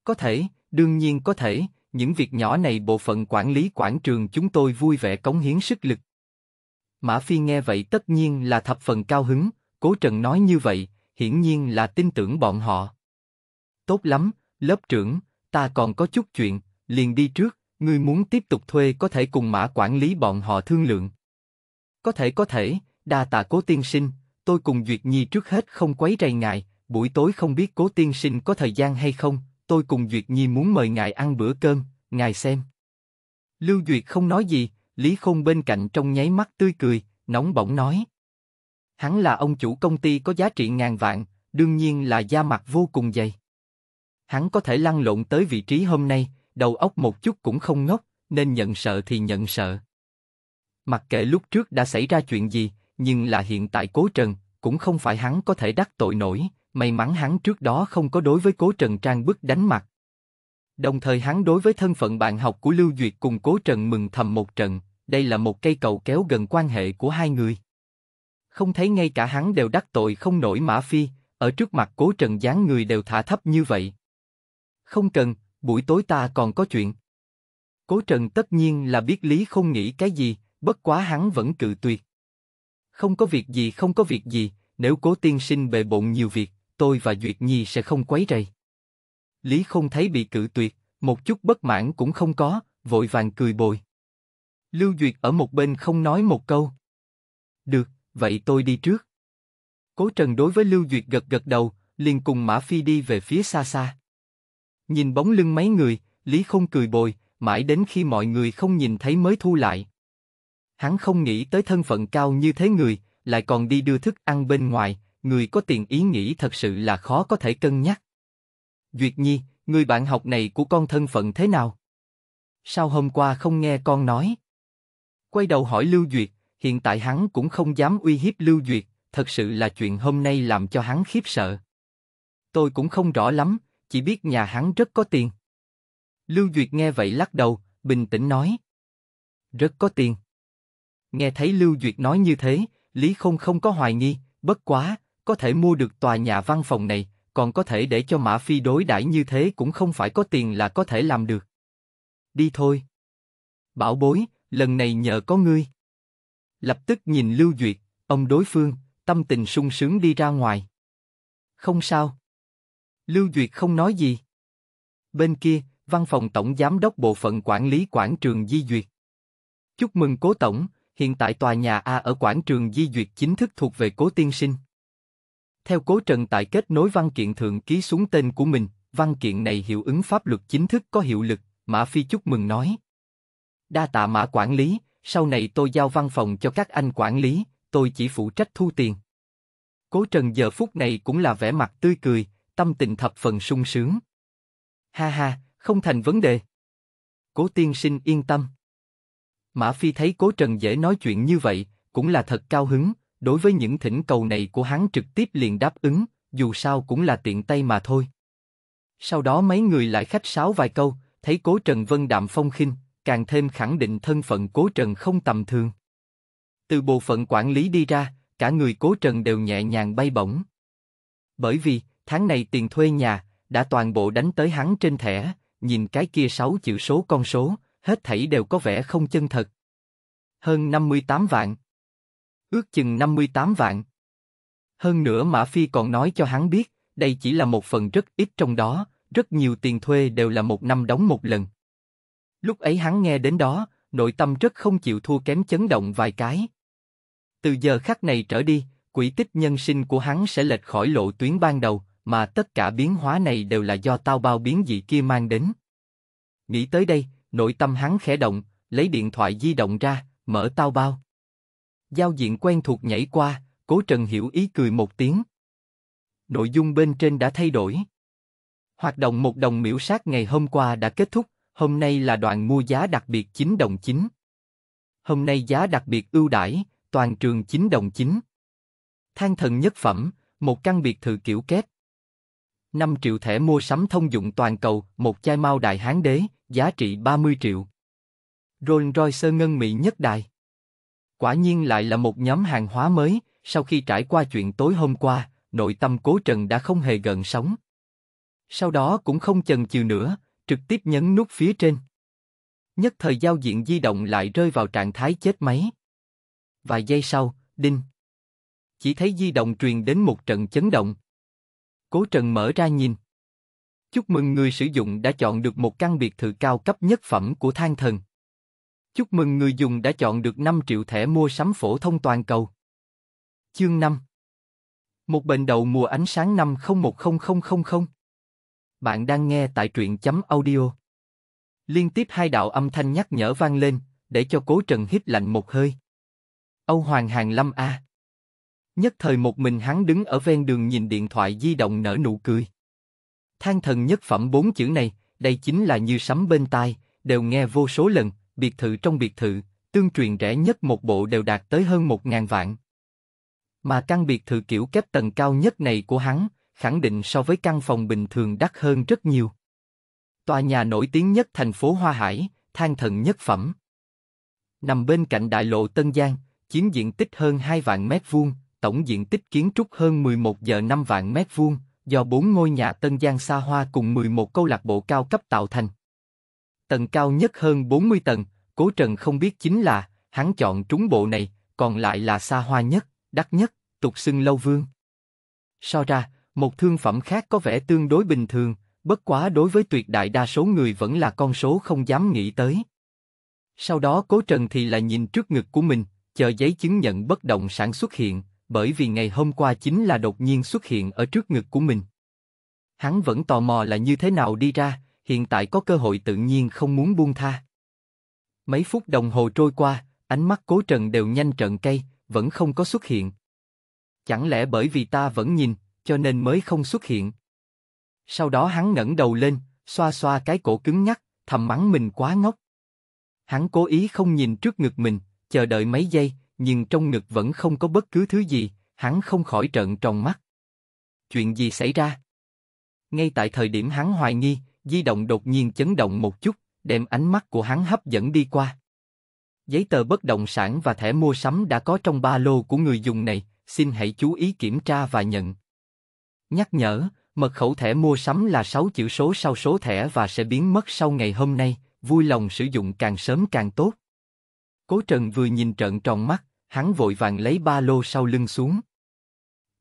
A: Có thể, đương nhiên có thể, những việc nhỏ này bộ phận quản lý quảng trường chúng tôi vui vẻ cống hiến sức lực. Mã Phi nghe vậy tất nhiên là thập phần cao hứng, Cố Trần nói như vậy, hiển nhiên là tin tưởng bọn họ. Tốt lắm, lớp trưởng, ta còn có chút chuyện, liền đi trước, ngươi muốn tiếp tục thuê có thể cùng mã quản lý bọn họ thương lượng. Có thể có thể, đa tạ cố tiên sinh, tôi cùng Duyệt Nhi trước hết không quấy rầy ngài, buổi tối không biết cố tiên sinh có thời gian hay không, tôi cùng Duyệt Nhi muốn mời ngài ăn bữa cơm, ngài xem. Lưu Duyệt không nói gì, Lý Khôn bên cạnh trong nháy mắt tươi cười, nóng bỏng nói. Hắn là ông chủ công ty có giá trị ngàn vạn, đương nhiên là da mặt vô cùng dày. Hắn có thể lăn lộn tới vị trí hôm nay, đầu óc một chút cũng không ngốc, nên nhận sợ thì nhận sợ. Mặc kệ lúc trước đã xảy ra chuyện gì, nhưng là hiện tại Cố Trần, cũng không phải hắn có thể đắc tội nổi, may mắn hắn trước đó không có đối với Cố Trần trang bức đánh mặt. Đồng thời hắn đối với thân phận bạn học của Lưu Duyệt cùng Cố Trần mừng thầm một trận, đây là một cây cầu kéo gần quan hệ của hai người không thấy ngay cả hắn đều đắc tội không nổi Mã Phi, ở trước mặt cố trần gián người đều thả thấp như vậy. Không cần, buổi tối ta còn có chuyện. Cố trần tất nhiên là biết lý không nghĩ cái gì, bất quá hắn vẫn cự tuyệt. Không có việc gì không có việc gì, nếu cố tiên sinh bề bộn nhiều việc, tôi và Duyệt Nhi sẽ không quấy rầy. Lý không thấy bị cự tuyệt, một chút bất mãn cũng không có, vội vàng cười bồi. Lưu Duyệt ở một bên không nói một câu. Được, vậy tôi đi trước. Cố Trần đối với Lưu Duyệt gật gật đầu, liền cùng Mã Phi đi về phía xa xa. Nhìn bóng lưng mấy người, Lý không cười bồi, mãi đến khi mọi người không nhìn thấy mới thu lại. Hắn không nghĩ tới thân phận cao như thế người, lại còn đi đưa thức ăn bên ngoài, người có tiền ý nghĩ thật sự là khó có thể cân nhắc. Duyệt Nhi, người bạn học này của con thân phận thế nào? Sao hôm qua không nghe con nói? Quay đầu hỏi Lưu Duyệt, hiện tại hắn cũng không dám uy hiếp Lưu Duyệt, thật sự là chuyện hôm nay làm cho hắn khiếp sợ. Tôi cũng không rõ lắm, chỉ biết nhà hắn rất có tiền. Lưu Duyệt nghe vậy lắc đầu, bình tĩnh nói. Rất có tiền. Nghe thấy Lưu Duyệt nói như thế, Lý Không không có hoài nghi, bất quá, có thể mua được tòa nhà văn phòng này, còn có thể để cho Mã Phi đối đãi như thế cũng không phải có tiền là có thể làm được. Đi thôi. Bảo bối, lần này nhờ có ngươi lập tức nhìn Lưu Duyệt, ông đối phương, tâm tình sung sướng đi ra ngoài. Không sao. Lưu Duyệt không nói gì. Bên kia, văn phòng tổng giám đốc bộ phận quản lý quảng trường Di Duyệt. Chúc mừng cố tổng, hiện tại tòa nhà A ở quảng trường Di Duyệt chính thức thuộc về cố tiên sinh. Theo cố trần tại kết nối văn kiện thượng ký xuống tên của mình, văn kiện này hiệu ứng pháp luật chính thức có hiệu lực, Mã Phi chúc mừng nói. Đa tạ Mã quản lý, sau này tôi giao văn phòng cho các anh quản lý, tôi chỉ phụ trách thu tiền. Cố Trần giờ phút này cũng là vẻ mặt tươi cười, tâm tình thập phần sung sướng. Ha ha, không thành vấn đề. Cố tiên sinh yên tâm. Mã Phi thấy Cố Trần dễ nói chuyện như vậy, cũng là thật cao hứng, đối với những thỉnh cầu này của hắn trực tiếp liền đáp ứng, dù sao cũng là tiện tay mà thôi. Sau đó mấy người lại khách sáo vài câu, thấy Cố Trần Vân đạm phong khinh, càng thêm khẳng định thân phận Cố Trần không tầm thường. Từ bộ phận quản lý đi ra, cả người Cố Trần đều nhẹ nhàng bay bổng. Bởi vì, tháng này tiền thuê nhà, đã toàn bộ đánh tới hắn trên thẻ, nhìn cái kia sáu chữ số con số, hết thảy đều có vẻ không chân thật. Hơn 58 vạn. Ước chừng 58 vạn. Hơn nữa Mã Phi còn nói cho hắn biết, đây chỉ là một phần rất ít trong đó, rất nhiều tiền thuê đều là một năm đóng một lần. Lúc ấy hắn nghe đến đó, nội tâm rất không chịu thua kém chấn động vài cái. Từ giờ khắc này trở đi, quỷ tích nhân sinh của hắn sẽ lệch khỏi lộ tuyến ban đầu, mà tất cả biến hóa này đều là do tao bao biến dị kia mang đến. Nghĩ tới đây, nội tâm hắn khẽ động, lấy điện thoại di động ra, mở tao bao. Giao diện quen thuộc nhảy qua, cố trần hiểu ý cười một tiếng. Nội dung bên trên đã thay đổi. Hoạt động một đồng miễu sát ngày hôm qua đã kết thúc, Hôm nay là đoàn mua giá đặc biệt 9 đồng 9. Hôm nay giá đặc biệt ưu đãi, toàn trường 9 đồng 9. Thang thần nhất phẩm, một căn biệt thự kiểu kết. 5 triệu thẻ mua sắm thông dụng toàn cầu, một chai mao đại hán đế, giá trị 30 triệu. Rolls Royce ngân mỹ nhất đài. Quả nhiên lại là một nhóm hàng hóa mới, sau khi trải qua chuyện tối hôm qua, nội tâm cố trần đã không hề gần sống. Sau đó cũng không chần chừ nữa, trực tiếp nhấn nút phía trên. Nhất thời giao diện di động lại rơi vào trạng thái chết máy. Vài giây sau, đinh. Chỉ thấy di động truyền đến một trận chấn động. Cố Trần mở ra nhìn. Chúc mừng người sử dụng đã chọn được một căn biệt thự cao cấp nhất phẩm của thang thần. Chúc mừng người dùng đã chọn được 5 triệu thẻ mua sắm phổ thông toàn cầu. Chương 5 Một bệnh đầu mùa ánh sáng năm 010000 bạn đang nghe tại truyện chấm audio. Liên tiếp hai đạo âm thanh nhắc nhở vang lên, để cho cố trần hít lạnh một hơi. Âu Hoàng Hàng Lâm A. Nhất thời một mình hắn đứng ở ven đường nhìn điện thoại di động nở nụ cười. Thang thần nhất phẩm bốn chữ này, đây chính là như sấm bên tai, đều nghe vô số lần, biệt thự trong biệt thự, tương truyền rẻ nhất một bộ đều đạt tới hơn một ngàn vạn. Mà căn biệt thự kiểu kép tầng cao nhất này của hắn, khẳng định so với căn phòng bình thường đắt hơn rất nhiều. Tòa nhà nổi tiếng nhất thành phố Hoa Hải, than thần nhất phẩm. Nằm bên cạnh đại lộ Tân Giang, chiếm diện tích hơn 2 vạn mét vuông, tổng diện tích kiến trúc hơn 11 giờ 5 vạn mét vuông, do 4 ngôi nhà Tân Giang xa hoa cùng 11 câu lạc bộ cao cấp tạo thành. Tầng cao nhất hơn 40 tầng, Cố Trần không biết chính là, hắn chọn trúng bộ này, còn lại là xa hoa nhất, đắt nhất, tục xưng lâu vương. So ra, một thương phẩm khác có vẻ tương đối bình thường, bất quá đối với tuyệt đại đa số người vẫn là con số không dám nghĩ tới. Sau đó Cố Trần thì lại nhìn trước ngực của mình, chờ giấy chứng nhận bất động sản xuất hiện, bởi vì ngày hôm qua chính là đột nhiên xuất hiện ở trước ngực của mình. Hắn vẫn tò mò là như thế nào đi ra, hiện tại có cơ hội tự nhiên không muốn buông tha. Mấy phút đồng hồ trôi qua, ánh mắt Cố Trần đều nhanh trợn cây, vẫn không có xuất hiện. Chẳng lẽ bởi vì ta vẫn nhìn, cho nên mới không xuất hiện. Sau đó hắn ngẩng đầu lên, xoa xoa cái cổ cứng nhắc, thầm mắng mình quá ngốc. Hắn cố ý không nhìn trước ngực mình, chờ đợi mấy giây, nhưng trong ngực vẫn không có bất cứ thứ gì, hắn không khỏi trợn tròn mắt. Chuyện gì xảy ra? Ngay tại thời điểm hắn hoài nghi, di động đột nhiên chấn động một chút, đem ánh mắt của hắn hấp dẫn đi qua. Giấy tờ bất động sản và thẻ mua sắm đã có trong ba lô của người dùng này, xin hãy chú ý kiểm tra và nhận. Nhắc nhở, mật khẩu thẻ mua sắm là 6 chữ số sau số thẻ và sẽ biến mất sau ngày hôm nay, vui lòng sử dụng càng sớm càng tốt. Cố Trần vừa nhìn trợn tròn mắt, hắn vội vàng lấy ba lô sau lưng xuống.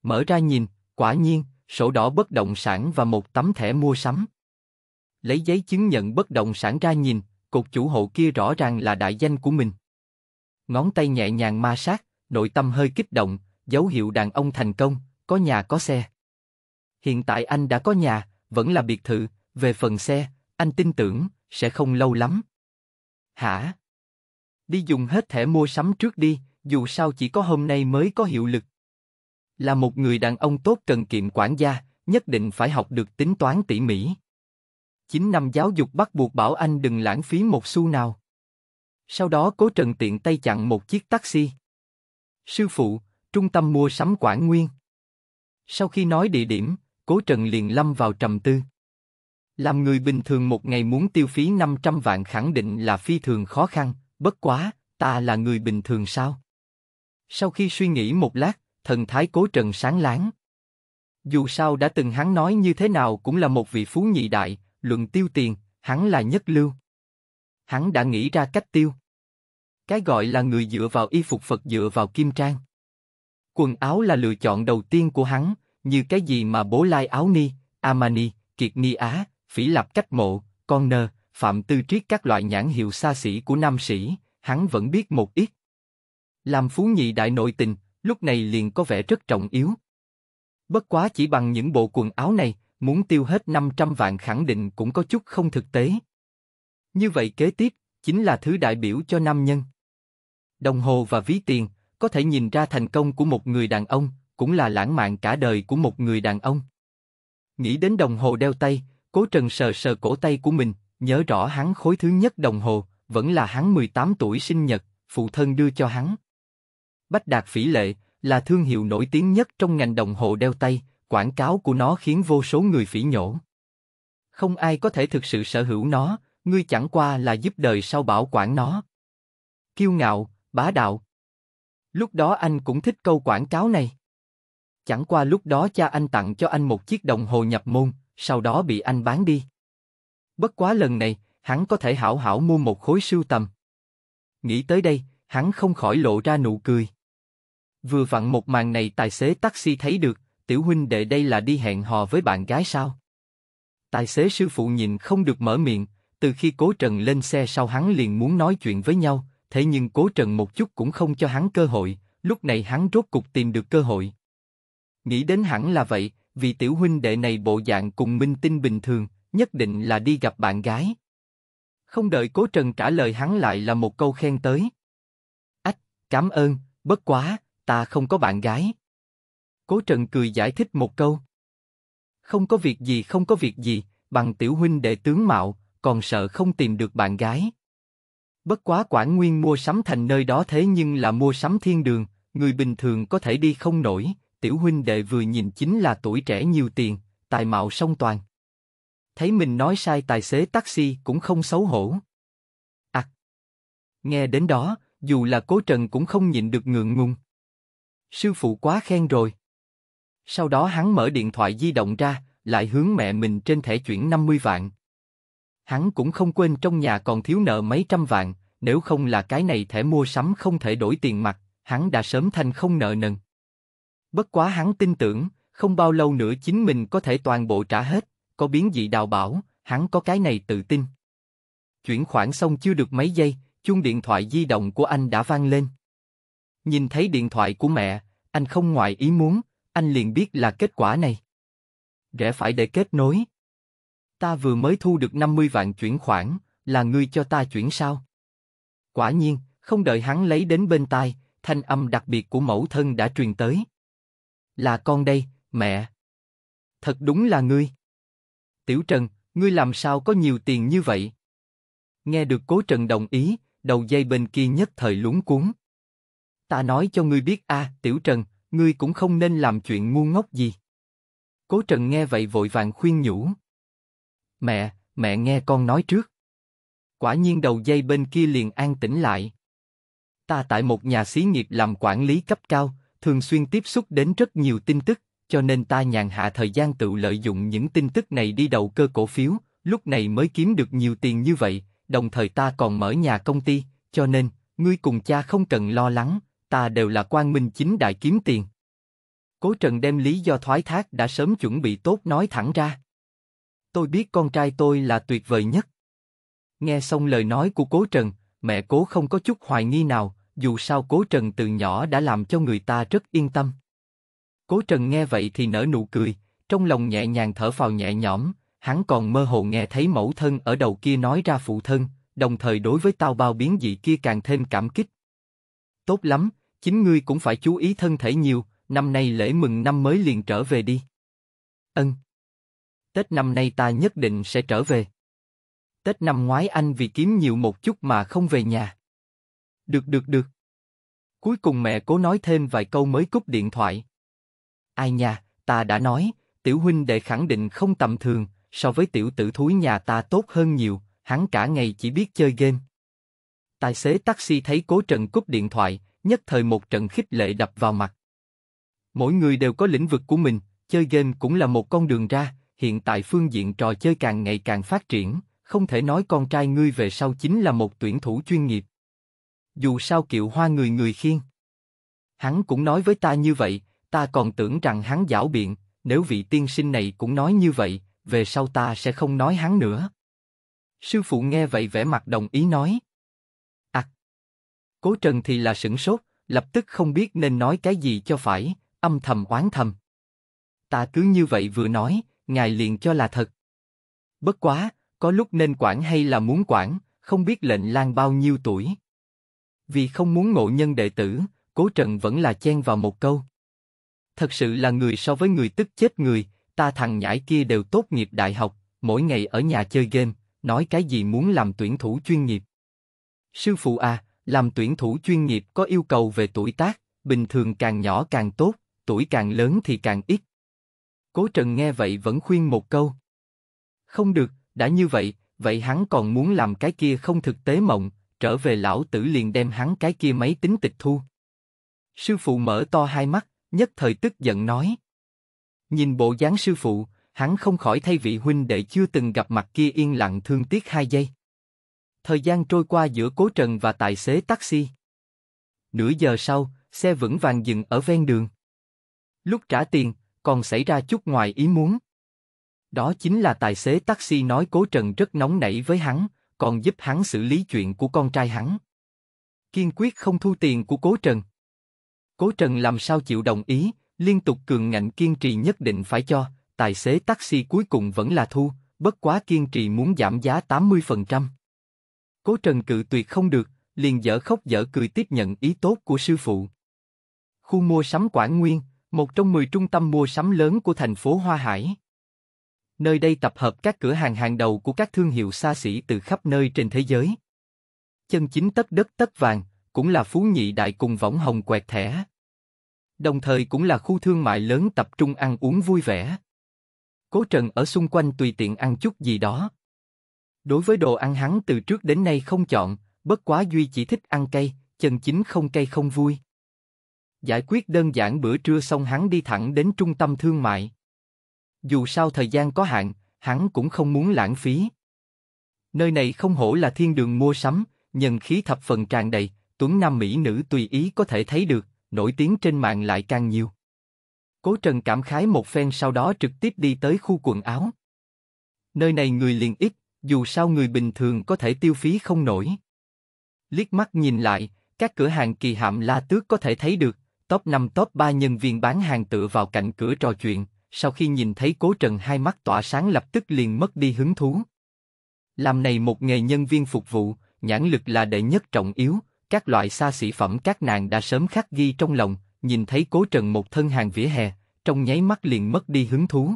A: Mở ra nhìn, quả nhiên, sổ đỏ bất động sản và một tấm thẻ mua sắm. Lấy giấy chứng nhận bất động sản ra nhìn, cột chủ hộ kia rõ ràng là đại danh của mình. Ngón tay nhẹ nhàng ma sát, nội tâm hơi kích động, dấu hiệu đàn ông thành công, có nhà có xe. Hiện tại anh đã có nhà, vẫn là biệt thự, về phần xe, anh tin tưởng, sẽ không lâu lắm. Hả? Đi dùng hết thẻ mua sắm trước đi, dù sao chỉ có hôm nay mới có hiệu lực. Là một người đàn ông tốt cần kiệm quản gia, nhất định phải học được tính toán tỉ mỉ. 9 năm giáo dục bắt buộc bảo anh đừng lãng phí một xu nào. Sau đó cố trần tiện tay chặn một chiếc taxi. Sư phụ, trung tâm mua sắm Quảng Nguyên. Sau khi nói địa điểm, Cố Trần liền lâm vào trầm tư. Làm người bình thường một ngày muốn tiêu phí 500 vạn khẳng định là phi thường khó khăn, bất quá, ta là người bình thường sao? Sau khi suy nghĩ một lát, thần thái Cố Trần sáng láng. Dù sao đã từng hắn nói như thế nào cũng là một vị phú nhị đại, luận tiêu tiền, hắn là nhất lưu. Hắn đã nghĩ ra cách tiêu. Cái gọi là người dựa vào y phục Phật dựa vào kim trang. Quần áo là lựa chọn đầu tiên của hắn, như cái gì mà bố lai áo ni, Amani, Kiệt Ni Á, Phỉ Lạp Cách Mộ, Con Nơ, Phạm Tư Triết các loại nhãn hiệu xa xỉ của nam sĩ, hắn vẫn biết một ít. Làm phú nhị đại nội tình, lúc này liền có vẻ rất trọng yếu. Bất quá chỉ bằng những bộ quần áo này, muốn tiêu hết 500 vạn khẳng định cũng có chút không thực tế. Như vậy kế tiếp, chính là thứ đại biểu cho nam nhân. Đồng hồ và ví tiền, có thể nhìn ra thành công của một người đàn ông, cũng là lãng mạn cả đời của một người đàn ông. Nghĩ đến đồng hồ đeo tay, Cố Trần sờ sờ cổ tay của mình, nhớ rõ hắn khối thứ nhất đồng hồ, vẫn là hắn 18 tuổi sinh nhật, phụ thân đưa cho hắn. Bách Đạt Phỉ Lệ là thương hiệu nổi tiếng nhất trong ngành đồng hồ đeo tay, quảng cáo của nó khiến vô số người phỉ nhổ. Không ai có thể thực sự sở hữu nó, ngươi chẳng qua là giúp đời sau bảo quản nó. Kiêu ngạo, bá đạo. Lúc đó anh cũng thích câu quảng cáo này. Chẳng qua lúc đó cha anh tặng cho anh một chiếc đồng hồ nhập môn, sau đó bị anh bán đi. Bất quá lần này, hắn có thể hảo hảo mua một khối sưu tầm. Nghĩ tới đây, hắn không khỏi lộ ra nụ cười. Vừa vặn một màn này tài xế taxi thấy được, tiểu huynh đệ đây là đi hẹn hò với bạn gái sao? Tài xế sư phụ nhìn không được mở miệng, từ khi cố trần lên xe sau hắn liền muốn nói chuyện với nhau, thế nhưng cố trần một chút cũng không cho hắn cơ hội, lúc này hắn rốt cục tìm được cơ hội, nghĩ đến hẳn là vậy, vì tiểu huynh đệ này bộ dạng cùng minh tinh bình thường, nhất định là đi gặp bạn gái. Không đợi cố trần trả lời hắn lại là một câu khen tới. Ách, cảm ơn, bất quá, ta không có bạn gái. Cố trần cười giải thích một câu. Không có việc gì không có việc gì, bằng tiểu huynh đệ tướng mạo, còn sợ không tìm được bạn gái. Bất quá Quảng Nguyên mua sắm thành nơi đó thế nhưng là mua sắm thiên đường, người bình thường có thể đi không nổi, tiểu huynh đệ vừa nhìn chính là tuổi trẻ nhiều tiền, tài mạo song toàn. Thấy mình nói sai tài xế taxi cũng không xấu hổ. À, nghe đến đó, dù là cố trần cũng không nhịn được ngượng ngùng. Sư phụ quá khen rồi. Sau đó hắn mở điện thoại di động ra, lại hướng mẹ mình trên thẻ chuyển 50 vạn. Hắn cũng không quên trong nhà còn thiếu nợ mấy trăm vạn, nếu không là cái này thẻ mua sắm không thể đổi tiền mặt, hắn đã sớm thành không nợ nần. Bất quá hắn tin tưởng, không bao lâu nữa chính mình có thể toàn bộ trả hết, có biến dị đào bảo, hắn có cái này tự tin. Chuyển khoản xong chưa được mấy giây, chuông điện thoại di động của anh đã vang lên. Nhìn thấy điện thoại của mẹ, anh không ngoại ý muốn, anh liền biết là kết quả này. Rẽ phải để kết nối. Ta vừa mới thu được 50 vạn chuyển khoản, là ngươi cho ta chuyển sao? Quả nhiên, không đợi hắn lấy đến bên tai, thanh âm đặc biệt của mẫu thân đã truyền tới. Là con đây, mẹ. Thật đúng là ngươi. Tiểu Trần, ngươi làm sao có nhiều tiền như vậy? Nghe được cố Trần đồng ý, đầu dây bên kia nhất thời lúng cuốn. Ta nói cho ngươi biết a, à, Tiểu Trần, ngươi cũng không nên làm chuyện ngu ngốc gì. Cố Trần nghe vậy vội vàng khuyên nhủ. Mẹ, mẹ nghe con nói trước. Quả nhiên đầu dây bên kia liền an tĩnh lại. Ta tại một nhà xí nghiệp làm quản lý cấp cao, thường xuyên tiếp xúc đến rất nhiều tin tức, cho nên ta nhàn hạ thời gian tự lợi dụng những tin tức này đi đầu cơ cổ phiếu, lúc này mới kiếm được nhiều tiền như vậy, đồng thời ta còn mở nhà công ty, cho nên, ngươi cùng cha không cần lo lắng, ta đều là quan minh chính đại kiếm tiền. Cố Trần đem lý do thoái thác đã sớm chuẩn bị tốt nói thẳng ra. Tôi biết con trai tôi là tuyệt vời nhất. Nghe xong lời nói của Cố Trần, mẹ Cố không có chút hoài nghi nào, dù sao Cố Trần từ nhỏ đã làm cho người ta rất yên tâm. Cố Trần nghe vậy thì nở nụ cười, trong lòng nhẹ nhàng thở phào nhẹ nhõm, hắn còn mơ hồ nghe thấy mẫu thân ở đầu kia nói ra phụ thân, đồng thời đối với tao bao biến dị kia càng thêm cảm kích. Tốt lắm, chính ngươi cũng phải chú ý thân thể nhiều, năm nay lễ mừng năm mới liền trở về đi. Ân. Tết năm nay ta nhất định sẽ trở về. Tết năm ngoái anh vì kiếm nhiều một chút mà không về nhà. Được được được. Cuối cùng mẹ cố nói thêm vài câu mới cúp điện thoại. Ai nha, ta đã nói, tiểu huynh đệ khẳng định không tầm thường, so với tiểu tử thúi nhà ta tốt hơn nhiều, hắn cả ngày chỉ biết chơi game. Tài xế taxi thấy cố trần cúp điện thoại, nhất thời một trận khích lệ đập vào mặt. Mỗi người đều có lĩnh vực của mình, chơi game cũng là một con đường ra, hiện tại phương diện trò chơi càng ngày càng phát triển, không thể nói con trai ngươi về sau chính là một tuyển thủ chuyên nghiệp dù sao kiệu hoa người người khiên. Hắn cũng nói với ta như vậy, ta còn tưởng rằng hắn giảo biện, nếu vị tiên sinh này cũng nói như vậy, về sau ta sẽ không nói hắn nữa. Sư phụ nghe vậy vẻ mặt đồng ý nói. À, cố trần thì là sửng sốt, lập tức không biết nên nói cái gì cho phải, âm thầm oán thầm. Ta cứ như vậy vừa nói, ngài liền cho là thật. Bất quá, có lúc nên quản hay là muốn quản, không biết lệnh lan bao nhiêu tuổi vì không muốn ngộ nhân đệ tử, cố trần vẫn là chen vào một câu. Thật sự là người so với người tức chết người, ta thằng nhãi kia đều tốt nghiệp đại học, mỗi ngày ở nhà chơi game, nói cái gì muốn làm tuyển thủ chuyên nghiệp. Sư phụ à, làm tuyển thủ chuyên nghiệp có yêu cầu về tuổi tác, bình thường càng nhỏ càng tốt, tuổi càng lớn thì càng ít. Cố Trần nghe vậy vẫn khuyên một câu. Không được, đã như vậy, vậy hắn còn muốn làm cái kia không thực tế mộng, trở về lão tử liền đem hắn cái kia máy tính tịch thu. Sư phụ mở to hai mắt, nhất thời tức giận nói. Nhìn bộ dáng sư phụ, hắn không khỏi thay vị huynh đệ chưa từng gặp mặt kia yên lặng thương tiếc hai giây. Thời gian trôi qua giữa cố trần và tài xế taxi. Nửa giờ sau, xe vững vàng dừng ở ven đường. Lúc trả tiền, còn xảy ra chút ngoài ý muốn. Đó chính là tài xế taxi nói cố trần rất nóng nảy với hắn, còn giúp hắn xử lý chuyện của con trai hắn. Kiên quyết không thu tiền của Cố Trần. Cố Trần làm sao chịu đồng ý, liên tục cường ngạnh kiên trì nhất định phải cho, tài xế taxi cuối cùng vẫn là thu, bất quá kiên trì muốn giảm giá 80%. Cố Trần cự tuyệt không được, liền dở khóc dở cười tiếp nhận ý tốt của sư phụ. Khu mua sắm Quảng Nguyên, một trong 10 trung tâm mua sắm lớn của thành phố Hoa Hải nơi đây tập hợp các cửa hàng hàng đầu của các thương hiệu xa xỉ từ khắp nơi trên thế giới. Chân chính tất đất tất vàng, cũng là phú nhị đại cùng võng hồng quẹt thẻ. Đồng thời cũng là khu thương mại lớn tập trung ăn uống vui vẻ. Cố Trần ở xung quanh tùy tiện ăn chút gì đó. Đối với đồ ăn hắn từ trước đến nay không chọn, bất quá duy chỉ thích ăn cây, chân chính không cây không vui. Giải quyết đơn giản bữa trưa xong hắn đi thẳng đến trung tâm thương mại dù sao thời gian có hạn, hắn cũng không muốn lãng phí. Nơi này không hổ là thiên đường mua sắm, nhân khí thập phần tràn đầy, tuấn nam mỹ nữ tùy ý có thể thấy được, nổi tiếng trên mạng lại càng nhiều. Cố Trần cảm khái một phen sau đó trực tiếp đi tới khu quần áo. Nơi này người liền ít, dù sao người bình thường có thể tiêu phí không nổi. Liếc mắt nhìn lại, các cửa hàng kỳ hạm la tước có thể thấy được, top 5 top 3 nhân viên bán hàng tựa vào cạnh cửa trò chuyện, sau khi nhìn thấy cố trần hai mắt tỏa sáng lập tức liền mất đi hứng thú. Làm này một nghề nhân viên phục vụ, nhãn lực là đệ nhất trọng yếu, các loại xa xỉ phẩm các nàng đã sớm khắc ghi trong lòng, nhìn thấy cố trần một thân hàng vỉa hè, trong nháy mắt liền mất đi hứng thú.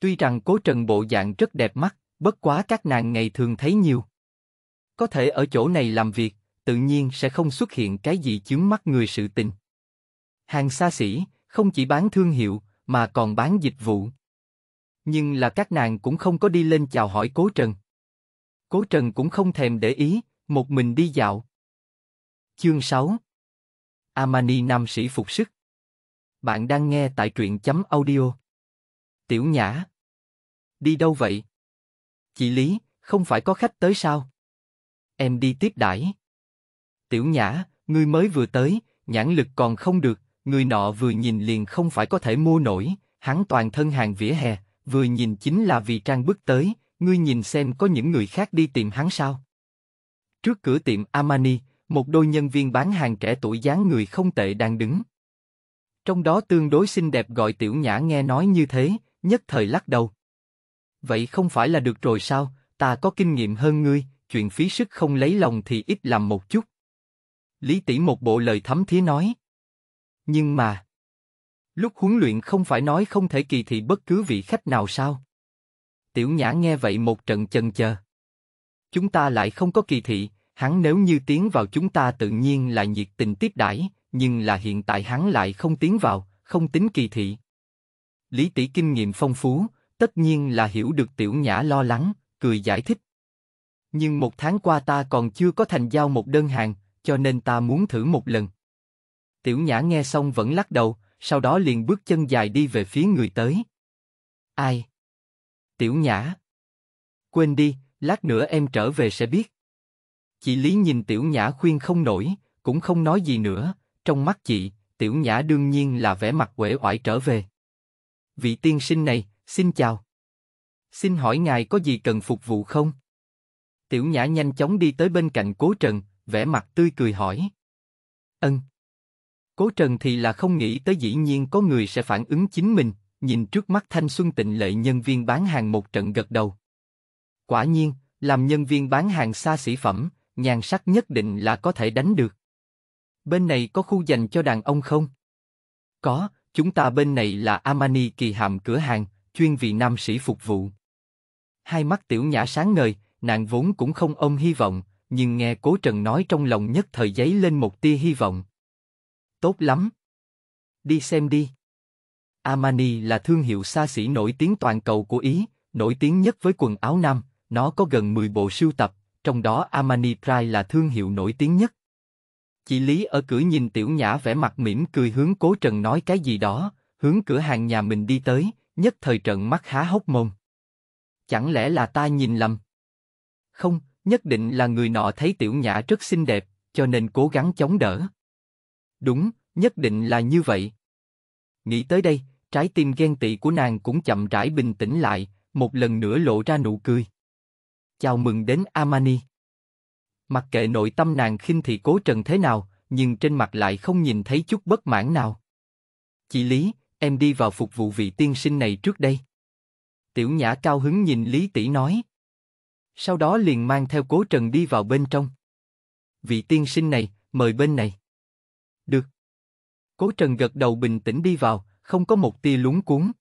A: Tuy rằng cố trần bộ dạng rất đẹp mắt, bất quá các nàng ngày thường thấy nhiều. Có thể ở chỗ này làm việc, tự nhiên sẽ không xuất hiện cái gì chướng mắt người sự tình. Hàng xa xỉ, không chỉ bán thương hiệu, mà còn bán dịch vụ. Nhưng là các nàng cũng không có đi lên chào hỏi Cố Trần. Cố Trần cũng không thèm để ý, một mình đi dạo. Chương 6 Amani nam sĩ phục sức Bạn đang nghe tại truyện chấm audio. Tiểu Nhã Đi đâu vậy? Chị Lý, không phải có khách tới sao? Em đi tiếp đãi. Tiểu Nhã, ngươi mới vừa tới, nhãn lực còn không được, người nọ vừa nhìn liền không phải có thể mua nổi, hắn toàn thân hàng vỉa hè, vừa nhìn chính là vì trang bước tới, ngươi nhìn xem có những người khác đi tìm hắn sao. Trước cửa tiệm Armani, một đôi nhân viên bán hàng trẻ tuổi dáng người không tệ đang đứng. Trong đó tương đối xinh đẹp gọi tiểu nhã nghe nói như thế, nhất thời lắc đầu. Vậy không phải là được rồi sao, ta có kinh nghiệm hơn ngươi, chuyện phí sức không lấy lòng thì ít làm một chút. Lý tỷ một bộ lời thấm thía nói. Nhưng mà... Lúc huấn luyện không phải nói không thể kỳ thị bất cứ vị khách nào sao? Tiểu Nhã nghe vậy một trận chần chờ. Chúng ta lại không có kỳ thị, hắn nếu như tiến vào chúng ta tự nhiên là nhiệt tình tiếp đãi, nhưng là hiện tại hắn lại không tiến vào, không tính kỳ thị. Lý Tỷ kinh nghiệm phong phú, tất nhiên là hiểu được Tiểu Nhã lo lắng, cười giải thích. Nhưng một tháng qua ta còn chưa có thành giao một đơn hàng, cho nên ta muốn thử một lần. Tiểu Nhã nghe xong vẫn lắc đầu, sau đó liền bước chân dài đi về phía người tới. Ai? Tiểu Nhã. Quên đi, lát nữa em trở về sẽ biết. Chị Lý nhìn Tiểu Nhã khuyên không nổi, cũng không nói gì nữa, trong mắt chị, Tiểu Nhã đương nhiên là vẻ mặt uể oải trở về. Vị tiên sinh này, xin chào. Xin hỏi ngài có gì cần phục vụ không? Tiểu Nhã nhanh chóng đi tới bên cạnh Cố Trần, vẻ mặt tươi cười hỏi. Ân. Cố Trần thì là không nghĩ tới dĩ nhiên có người sẽ phản ứng chính mình, nhìn trước mắt thanh xuân tịnh lệ nhân viên bán hàng một trận gật đầu. Quả nhiên, làm nhân viên bán hàng xa xỉ phẩm, nhàn sắc nhất định là có thể đánh được. Bên này có khu dành cho đàn ông không? Có, chúng ta bên này là Armani kỳ hàm cửa hàng, chuyên vì nam sĩ phục vụ. Hai mắt tiểu nhã sáng ngời, nàng vốn cũng không ôm hy vọng, nhưng nghe cố trần nói trong lòng nhất thời giấy lên một tia hy vọng tốt lắm. Đi xem đi. Armani là thương hiệu xa xỉ nổi tiếng toàn cầu của Ý, nổi tiếng nhất với quần áo nam, nó có gần 10 bộ sưu tập, trong đó Armani Pride là thương hiệu nổi tiếng nhất. Chị Lý ở cửa nhìn Tiểu Nhã vẻ mặt mỉm cười hướng Cố Trần nói cái gì đó, hướng cửa hàng nhà mình đi tới, nhất thời trận mắt há hốc mồm. Chẳng lẽ là ta nhìn lầm? Không, nhất định là người nọ thấy Tiểu Nhã rất xinh đẹp, cho nên cố gắng chống đỡ. Đúng, nhất định là như vậy. Nghĩ tới đây, trái tim ghen tị của nàng cũng chậm rãi bình tĩnh lại, một lần nữa lộ ra nụ cười. Chào mừng đến Amani. Mặc kệ nội tâm nàng khinh thị cố trần thế nào, nhưng trên mặt lại không nhìn thấy chút bất mãn nào. Chị Lý, em đi vào phục vụ vị tiên sinh này trước đây. Tiểu Nhã cao hứng nhìn Lý Tỷ nói. Sau đó liền mang theo cố trần đi vào bên trong. Vị tiên sinh này, mời bên này. Được. Cố Trần gật đầu bình tĩnh đi vào, không có một tia lúng cuốn.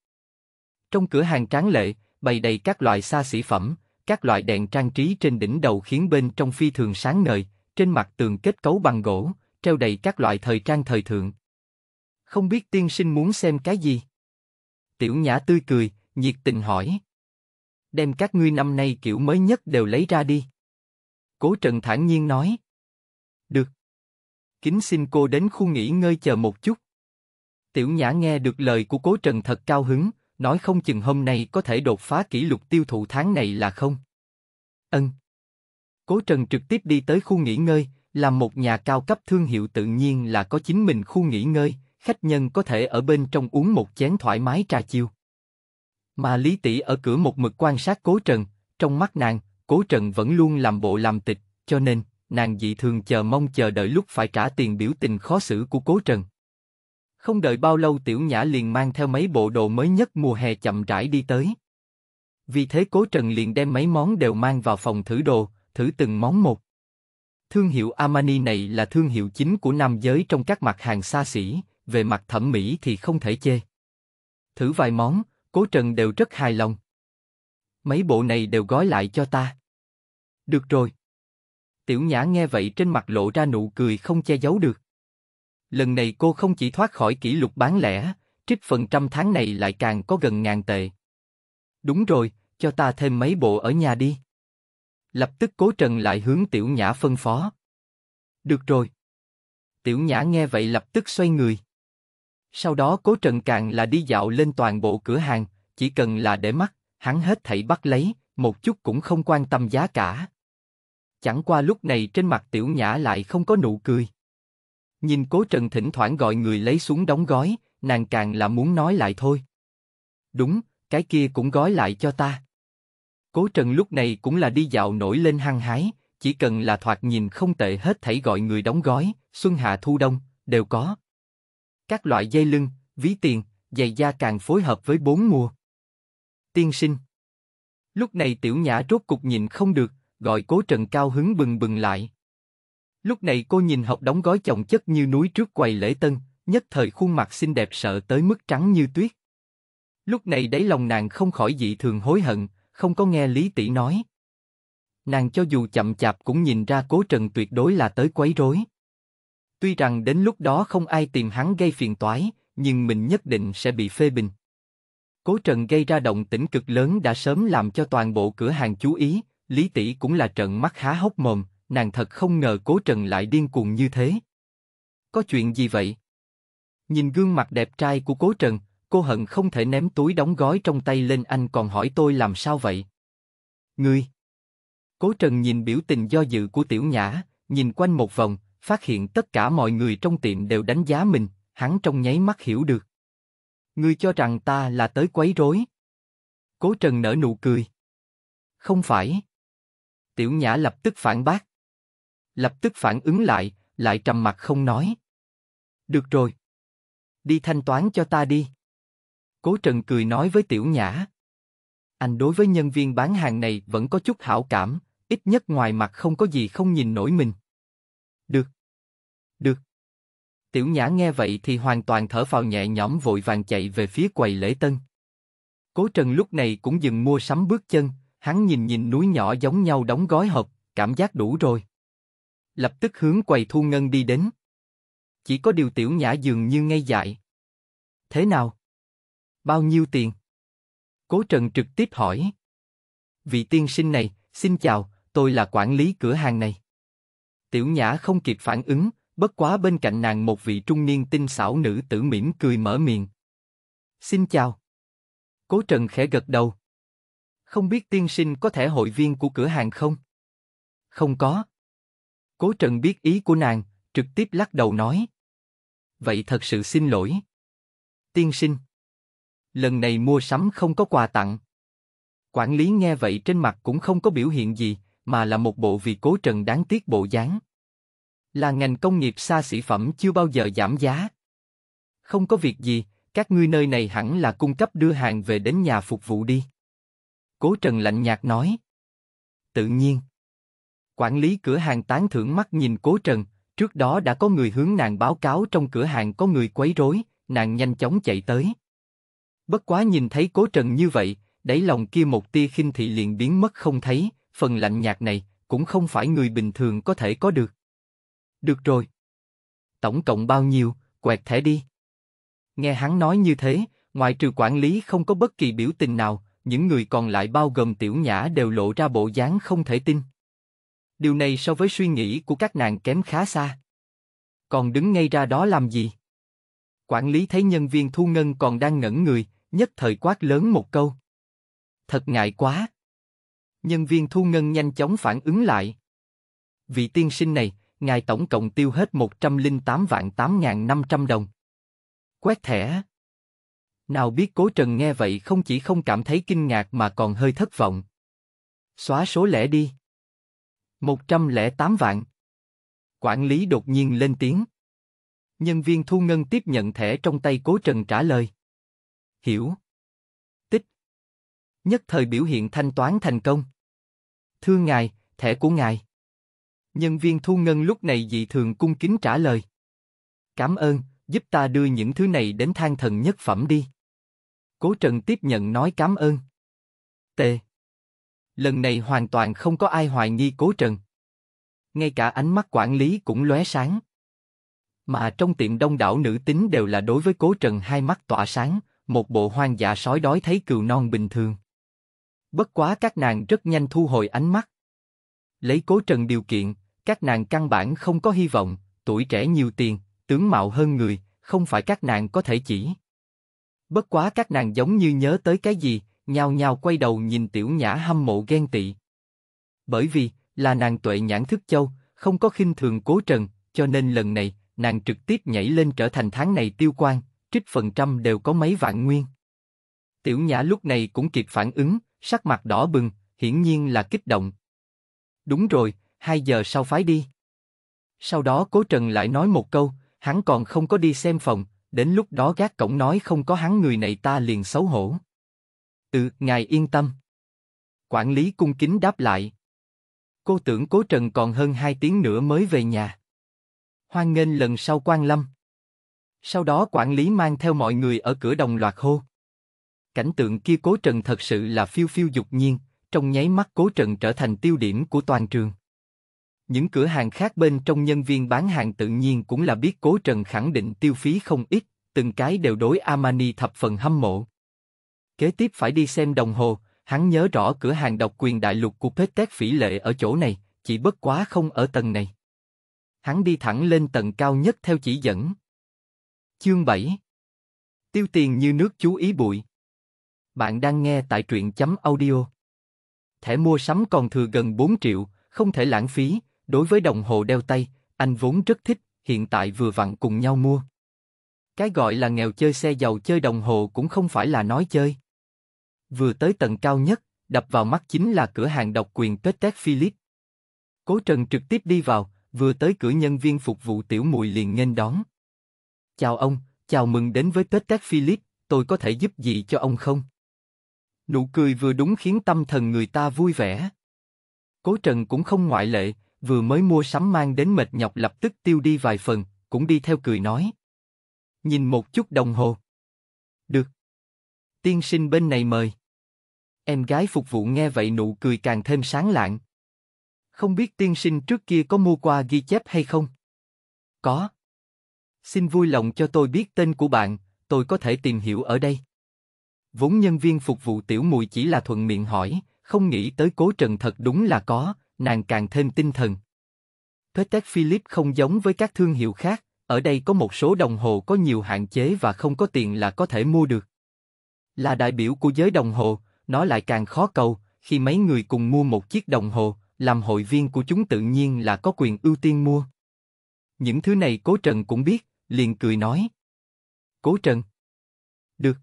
A: Trong cửa hàng tráng lệ, bày đầy các loại xa xỉ phẩm, các loại đèn trang trí trên đỉnh đầu khiến bên trong phi thường sáng ngời, trên mặt tường kết cấu bằng gỗ, treo đầy các loại thời trang thời thượng. Không biết tiên sinh muốn xem cái gì? Tiểu Nhã tươi cười, nhiệt tình hỏi. Đem các ngươi năm nay kiểu mới nhất đều lấy ra đi. Cố Trần thản nhiên nói kính xin cô đến khu nghỉ ngơi chờ một chút. Tiểu Nhã nghe được lời của Cố Trần thật cao hứng, nói không chừng hôm nay có thể đột phá kỷ lục tiêu thụ tháng này là không. Ân. Cố Trần trực tiếp đi tới khu nghỉ ngơi, làm một nhà cao cấp thương hiệu tự nhiên là có chính mình khu nghỉ ngơi, khách nhân có thể ở bên trong uống một chén thoải mái trà chiều. Mà Lý Tỷ ở cửa một mực quan sát Cố Trần, trong mắt nàng, Cố Trần vẫn luôn làm bộ làm tịch, cho nên nàng dị thường chờ mong chờ đợi lúc phải trả tiền biểu tình khó xử của Cố Trần. Không đợi bao lâu Tiểu Nhã liền mang theo mấy bộ đồ mới nhất mùa hè chậm rãi đi tới. Vì thế Cố Trần liền đem mấy món đều mang vào phòng thử đồ, thử từng món một. Thương hiệu Armani này là thương hiệu chính của nam giới trong các mặt hàng xa xỉ, về mặt thẩm mỹ thì không thể chê. Thử vài món, Cố Trần đều rất hài lòng. Mấy bộ này đều gói lại cho ta. Được rồi, Tiểu Nhã nghe vậy trên mặt lộ ra nụ cười không che giấu được. Lần này cô không chỉ thoát khỏi kỷ lục bán lẻ, trích phần trăm tháng này lại càng có gần ngàn tệ. Đúng rồi, cho ta thêm mấy bộ ở nhà đi. Lập tức cố trần lại hướng Tiểu Nhã phân phó. Được rồi. Tiểu Nhã nghe vậy lập tức xoay người. Sau đó cố trần càng là đi dạo lên toàn bộ cửa hàng, chỉ cần là để mắt, hắn hết thảy bắt lấy, một chút cũng không quan tâm giá cả. Chẳng qua lúc này trên mặt tiểu nhã lại không có nụ cười. Nhìn cố trần thỉnh thoảng gọi người lấy xuống đóng gói, nàng càng là muốn nói lại thôi. Đúng, cái kia cũng gói lại cho ta. Cố trần lúc này cũng là đi dạo nổi lên hăng hái, chỉ cần là thoạt nhìn không tệ hết thảy gọi người đóng gói, xuân hạ thu đông, đều có. Các loại dây lưng, ví tiền, giày da càng phối hợp với bốn mùa. Tiên sinh Lúc này tiểu nhã rốt cục nhìn không được, gọi cố trần cao hứng bừng bừng lại. Lúc này cô nhìn học đóng gói chồng chất như núi trước quầy lễ tân, nhất thời khuôn mặt xinh đẹp sợ tới mức trắng như tuyết. Lúc này đáy lòng nàng không khỏi dị thường hối hận, không có nghe Lý Tỷ nói. Nàng cho dù chậm chạp cũng nhìn ra cố trần tuyệt đối là tới quấy rối. Tuy rằng đến lúc đó không ai tìm hắn gây phiền toái, nhưng mình nhất định sẽ bị phê bình. Cố Trần gây ra động tĩnh cực lớn đã sớm làm cho toàn bộ cửa hàng chú ý, Lý Tỷ cũng là trận mắt há hốc mồm, nàng thật không ngờ Cố Trần lại điên cuồng như thế. Có chuyện gì vậy? Nhìn gương mặt đẹp trai của Cố Trần, cô hận không thể ném túi đóng gói trong tay lên anh còn hỏi tôi làm sao vậy? Ngươi! Cố Trần nhìn biểu tình do dự của Tiểu Nhã, nhìn quanh một vòng, phát hiện tất cả mọi người trong tiệm đều đánh giá mình, hắn trong nháy mắt hiểu được. Ngươi cho rằng ta là tới quấy rối? Cố Trần nở nụ cười. Không phải. Tiểu Nhã lập tức phản bác. Lập tức phản ứng lại, lại trầm mặt không nói. Được rồi. Đi thanh toán cho ta đi. Cố Trần cười nói với Tiểu Nhã. Anh đối với nhân viên bán hàng này vẫn có chút hảo cảm, ít nhất ngoài mặt không có gì không nhìn nổi mình. Được. Được. Tiểu Nhã nghe vậy thì hoàn toàn thở phào nhẹ nhõm vội vàng chạy về phía quầy lễ tân. Cố Trần lúc này cũng dừng mua sắm bước chân, Hắn nhìn nhìn núi nhỏ giống nhau đóng gói hộp, cảm giác đủ rồi. Lập tức hướng quầy thu ngân đi đến. Chỉ có điều tiểu nhã dường như ngây dại. Thế nào? Bao nhiêu tiền? Cố Trần trực tiếp hỏi. Vị tiên sinh này, xin chào, tôi là quản lý cửa hàng này. Tiểu Nhã không kịp phản ứng, bất quá bên cạnh nàng một vị trung niên tinh xảo nữ tử mỉm cười mở miệng. Xin chào. Cố Trần khẽ gật đầu. Không biết tiên sinh có thể hội viên của cửa hàng không? Không có. Cố Trần biết ý của nàng, trực tiếp lắc đầu nói. Vậy thật sự xin lỗi. Tiên sinh. Lần này mua sắm không có quà tặng. Quản lý nghe vậy trên mặt cũng không có biểu hiện gì, mà là một bộ vì Cố Trần đáng tiếc bộ dáng. Là ngành công nghiệp xa xỉ phẩm chưa bao giờ giảm giá. Không có việc gì, các ngươi nơi này hẳn là cung cấp đưa hàng về đến nhà phục vụ đi. Cố Trần lạnh nhạt nói. Tự nhiên. Quản lý cửa hàng tán thưởng mắt nhìn Cố Trần, trước đó đã có người hướng nàng báo cáo trong cửa hàng có người quấy rối, nàng nhanh chóng chạy tới. Bất quá nhìn thấy Cố Trần như vậy, đáy lòng kia một tia khinh thị liền biến mất không thấy, phần lạnh nhạt này cũng không phải người bình thường có thể có được. Được rồi. Tổng cộng bao nhiêu, quẹt thẻ đi. Nghe hắn nói như thế, ngoài trừ quản lý không có bất kỳ biểu tình nào, những người còn lại bao gồm tiểu nhã đều lộ ra bộ dáng không thể tin. Điều này so với suy nghĩ của các nàng kém khá xa. Còn đứng ngay ra đó làm gì? Quản lý thấy nhân viên thu ngân còn đang ngẩn người, nhất thời quát lớn một câu. Thật ngại quá. Nhân viên thu ngân nhanh chóng phản ứng lại. Vị tiên sinh này, ngài tổng cộng tiêu hết 108 vạn 8.500 đồng. Quét thẻ. Nào biết cố trần nghe vậy không chỉ không cảm thấy kinh ngạc mà còn hơi thất vọng. Xóa số lẻ đi. 108 vạn. Quản lý đột nhiên lên tiếng. Nhân viên thu ngân tiếp nhận thẻ trong tay cố trần trả lời. Hiểu. Tích. Nhất thời biểu hiện thanh toán thành công. Thưa ngài, thẻ của ngài. Nhân viên thu ngân lúc này dị thường cung kính trả lời. Cảm ơn, giúp ta đưa những thứ này đến thang thần nhất phẩm đi. Cố Trần tiếp nhận nói cảm ơn. T. Lần này hoàn toàn không có ai hoài nghi Cố Trần. Ngay cả ánh mắt quản lý cũng lóe sáng. Mà trong tiệm đông đảo nữ tính đều là đối với Cố Trần hai mắt tỏa sáng, một bộ hoang dạ sói đói thấy cừu non bình thường. Bất quá các nàng rất nhanh thu hồi ánh mắt. Lấy Cố Trần điều kiện, các nàng căn bản không có hy vọng, tuổi trẻ nhiều tiền, tướng mạo hơn người, không phải các nàng có thể chỉ. Bất quá các nàng giống như nhớ tới cái gì, nhào nhào quay đầu nhìn tiểu nhã hâm mộ ghen tị. Bởi vì, là nàng tuệ nhãn thức châu, không có khinh thường cố trần, cho nên lần này, nàng trực tiếp nhảy lên trở thành tháng này tiêu quan, trích phần trăm đều có mấy vạn nguyên. Tiểu Nhã lúc này cũng kịp phản ứng, sắc mặt đỏ bừng, hiển nhiên là kích động. Đúng rồi, hai giờ sau phái đi. Sau đó Cố Trần lại nói một câu, hắn còn không có đi xem phòng, đến lúc đó gác cổng nói không có hắn người này ta liền xấu hổ. Ừ, ngài yên tâm. Quản lý cung kính đáp lại. Cô tưởng cố trần còn hơn hai tiếng nữa mới về nhà. Hoan nghênh lần sau quan lâm. Sau đó quản lý mang theo mọi người ở cửa đồng loạt hô. Cảnh tượng kia cố trần thật sự là phiêu phiêu dục nhiên, trong nháy mắt cố trần trở thành tiêu điểm của toàn trường. Những cửa hàng khác bên trong nhân viên bán hàng tự nhiên cũng là biết Cố Trần khẳng định tiêu phí không ít, từng cái đều đối Armani thập phần hâm mộ. Kế tiếp phải đi xem đồng hồ, hắn nhớ rõ cửa hàng độc quyền đại lục của Petec Phỉ Lệ ở chỗ này, chỉ bất quá không ở tầng này. Hắn đi thẳng lên tầng cao nhất theo chỉ dẫn. Chương 7 Tiêu tiền như nước chú ý bụi. Bạn đang nghe tại truyện chấm audio. Thẻ mua sắm còn thừa gần 4 triệu, không thể lãng phí, Đối với đồng hồ đeo tay, anh vốn rất thích, hiện tại vừa vặn cùng nhau mua. Cái gọi là nghèo chơi xe giàu chơi đồng hồ cũng không phải là nói chơi. Vừa tới tầng cao nhất, đập vào mắt chính là cửa hàng độc quyền tết tết Philip. Cố Trần trực tiếp đi vào, vừa tới cửa nhân viên phục vụ tiểu mùi liền nghênh đón. Chào ông, chào mừng đến với tết tết Philip, tôi có thể giúp gì cho ông không? Nụ cười vừa đúng khiến tâm thần người ta vui vẻ. Cố Trần cũng không ngoại lệ, vừa mới mua sắm mang đến mệt nhọc lập tức tiêu đi vài phần, cũng đi theo cười nói. Nhìn một chút đồng hồ. Được. Tiên sinh bên này mời. Em gái phục vụ nghe vậy nụ cười càng thêm sáng lạng. Không biết tiên sinh trước kia có mua qua ghi chép hay không? Có. Xin vui lòng cho tôi biết tên của bạn, tôi có thể tìm hiểu ở đây. Vốn nhân viên phục vụ tiểu mùi chỉ là thuận miệng hỏi, không nghĩ tới cố trần thật đúng là có, nàng càng thêm tinh thần. Patek Philip không giống với các thương hiệu khác, ở đây có một số đồng hồ có nhiều hạn chế và không có tiền là có thể mua được. Là đại biểu của giới đồng hồ, nó lại càng khó cầu, khi mấy người cùng mua một chiếc đồng hồ, làm hội viên của chúng tự nhiên là có quyền ưu tiên mua. Những thứ này Cố Trần cũng biết, liền cười nói. Cố Trần. Được.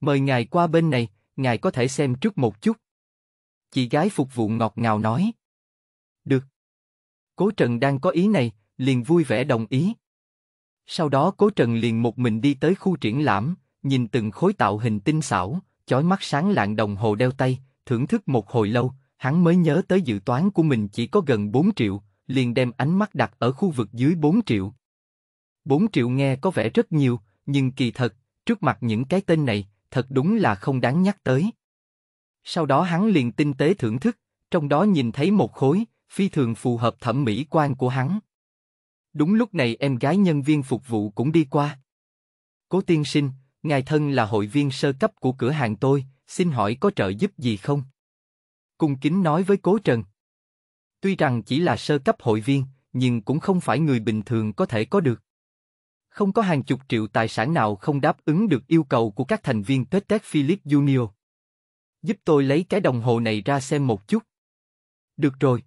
A: Mời ngài qua bên này, ngài có thể xem trước một chút. Chị gái phục vụ ngọt ngào nói. Được. Cố Trần đang có ý này, liền vui vẻ đồng ý. Sau đó Cố Trần liền một mình đi tới khu triển lãm, nhìn từng khối tạo hình tinh xảo, chói mắt sáng lạng đồng hồ đeo tay, thưởng thức một hồi lâu, hắn mới nhớ tới dự toán của mình chỉ có gần 4 triệu, liền đem ánh mắt đặt ở khu vực dưới 4 triệu. 4 triệu nghe có vẻ rất nhiều, nhưng kỳ thật, trước mặt những cái tên này, thật đúng là không đáng nhắc tới. Sau đó hắn liền tinh tế thưởng thức, trong đó nhìn thấy một khối, phi thường phù hợp thẩm mỹ quan của hắn. Đúng lúc này em gái nhân viên phục vụ cũng đi qua. Cố tiên sinh, ngài thân là hội viên sơ cấp của cửa hàng tôi, xin hỏi có trợ giúp gì không? Cung kính nói với cố trần. Tuy rằng chỉ là sơ cấp hội viên, nhưng cũng không phải người bình thường có thể có được. Không có hàng chục triệu tài sản nào không đáp ứng được yêu cầu của các thành viên Tết Tết Philip Junior. Giúp tôi lấy cái đồng hồ này ra xem một chút. Được rồi.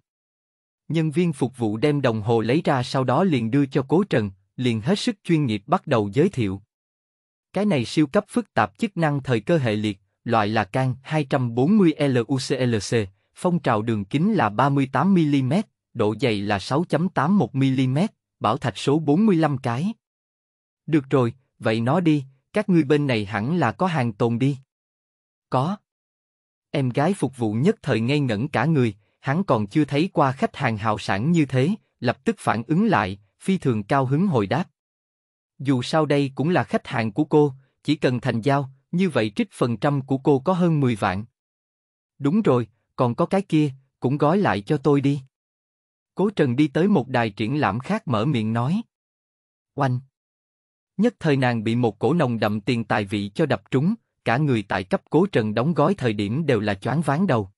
A: Nhân viên phục vụ đem đồng hồ lấy ra sau đó liền đưa cho Cố Trần, liền hết sức chuyên nghiệp bắt đầu giới thiệu. Cái này siêu cấp phức tạp chức năng thời cơ hệ liệt, loại là can 240LUCLC, phong trào đường kính là 38mm, độ dày là 6.81mm, bảo thạch số 45 cái. Được rồi, vậy nó đi, các ngươi bên này hẳn là có hàng tồn đi. Có. Em gái phục vụ nhất thời ngây ngẩn cả người, hắn còn chưa thấy qua khách hàng hào sản như thế, lập tức phản ứng lại, phi thường cao hứng hồi đáp. Dù sao đây cũng là khách hàng của cô, chỉ cần thành giao, như vậy trích phần trăm của cô có hơn 10 vạn. Đúng rồi, còn có cái kia, cũng gói lại cho tôi đi. Cố Trần đi tới một đài triển lãm khác mở miệng nói. Oanh! Nhất thời nàng bị một cổ nồng đậm tiền tài vị cho đập trúng, cả người tại cấp cố trần đóng gói thời điểm đều là choáng váng đầu.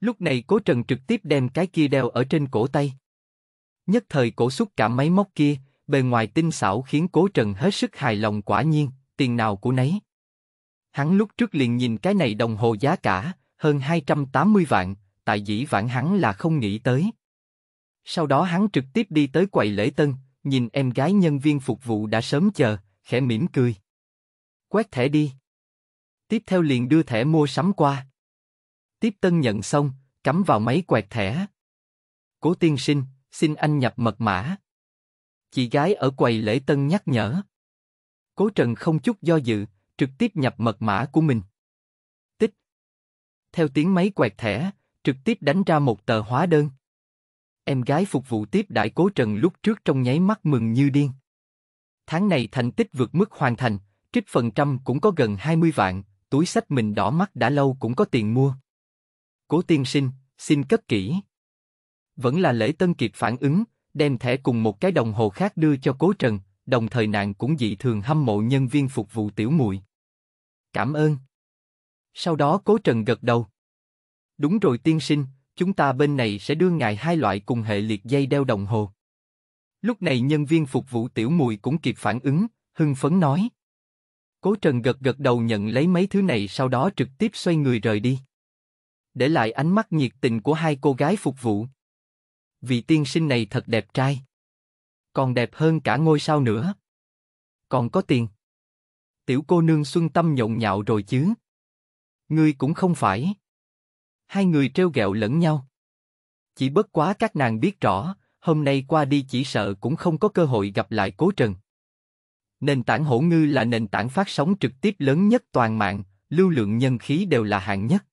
A: Lúc này cố trần trực tiếp đem cái kia đeo ở trên cổ tay. Nhất thời cổ xúc cả máy móc kia, bề ngoài tinh xảo khiến cố trần hết sức hài lòng quả nhiên, tiền nào của nấy. Hắn lúc trước liền nhìn cái này đồng hồ giá cả, hơn 280 vạn, tại dĩ vãng hắn là không nghĩ tới. Sau đó hắn trực tiếp đi tới quầy lễ tân, nhìn em gái nhân viên phục vụ đã sớm chờ, khẽ mỉm cười. Quét thẻ đi tiếp theo liền đưa thẻ mua sắm qua. Tiếp tân nhận xong, cắm vào máy quẹt thẻ. Cố tiên sinh, xin anh nhập mật mã. Chị gái ở quầy lễ tân nhắc nhở. Cố Trần không chút do dự, trực tiếp nhập mật mã của mình. Tích. Theo tiếng máy quẹt thẻ, trực tiếp đánh ra một tờ hóa đơn. Em gái phục vụ tiếp đại Cố Trần lúc trước trong nháy mắt mừng như điên. Tháng này thành tích vượt mức hoàn thành, trích phần trăm cũng có gần 20 vạn, túi sách mình đỏ mắt đã lâu cũng có tiền mua. Cố tiên sinh, xin cất kỹ. Vẫn là lễ tân kịp phản ứng, đem thẻ cùng một cái đồng hồ khác đưa cho cố trần, đồng thời nàng cũng dị thường hâm mộ nhân viên phục vụ tiểu muội. Cảm ơn. Sau đó cố trần gật đầu. Đúng rồi tiên sinh, chúng ta bên này sẽ đưa ngài hai loại cùng hệ liệt dây đeo đồng hồ. Lúc này nhân viên phục vụ tiểu mùi cũng kịp phản ứng, hưng phấn nói. Cố Trần gật gật đầu nhận lấy mấy thứ này sau đó trực tiếp xoay người rời đi. Để lại ánh mắt nhiệt tình của hai cô gái phục vụ. Vị tiên sinh này thật đẹp trai. Còn đẹp hơn cả ngôi sao nữa. Còn có tiền. Tiểu cô nương xuân tâm nhộn nhạo rồi chứ. Ngươi cũng không phải. Hai người treo gẹo lẫn nhau. Chỉ bất quá các nàng biết rõ, hôm nay qua đi chỉ sợ cũng không có cơ hội gặp lại cố trần. Nền tảng hổ ngư là nền tảng phát sóng trực tiếp lớn nhất toàn mạng, lưu lượng nhân khí đều là hạng nhất.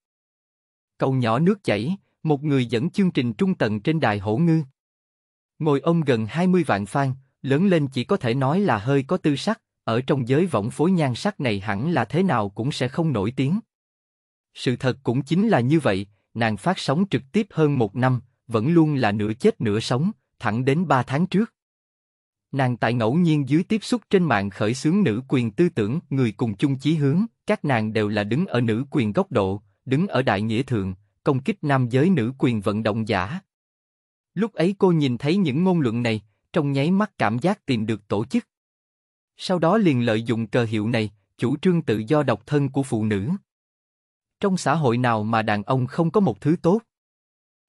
A: Cầu nhỏ nước chảy, một người dẫn chương trình trung tận trên đài hổ ngư. Ngồi ông gần 20 vạn fan, lớn lên chỉ có thể nói là hơi có tư sắc, ở trong giới võng phối nhan sắc này hẳn là thế nào cũng sẽ không nổi tiếng. Sự thật cũng chính là như vậy, nàng phát sóng trực tiếp hơn một năm, vẫn luôn là nửa chết nửa sống, thẳng đến ba tháng trước nàng tại ngẫu nhiên dưới tiếp xúc trên mạng khởi xướng nữ quyền tư tưởng, người cùng chung chí hướng, các nàng đều là đứng ở nữ quyền góc độ, đứng ở đại nghĩa thượng, công kích nam giới nữ quyền vận động giả. Lúc ấy cô nhìn thấy những ngôn luận này, trong nháy mắt cảm giác tìm được tổ chức. Sau đó liền lợi dụng cờ hiệu này, chủ trương tự do độc thân của phụ nữ. Trong xã hội nào mà đàn ông không có một thứ tốt?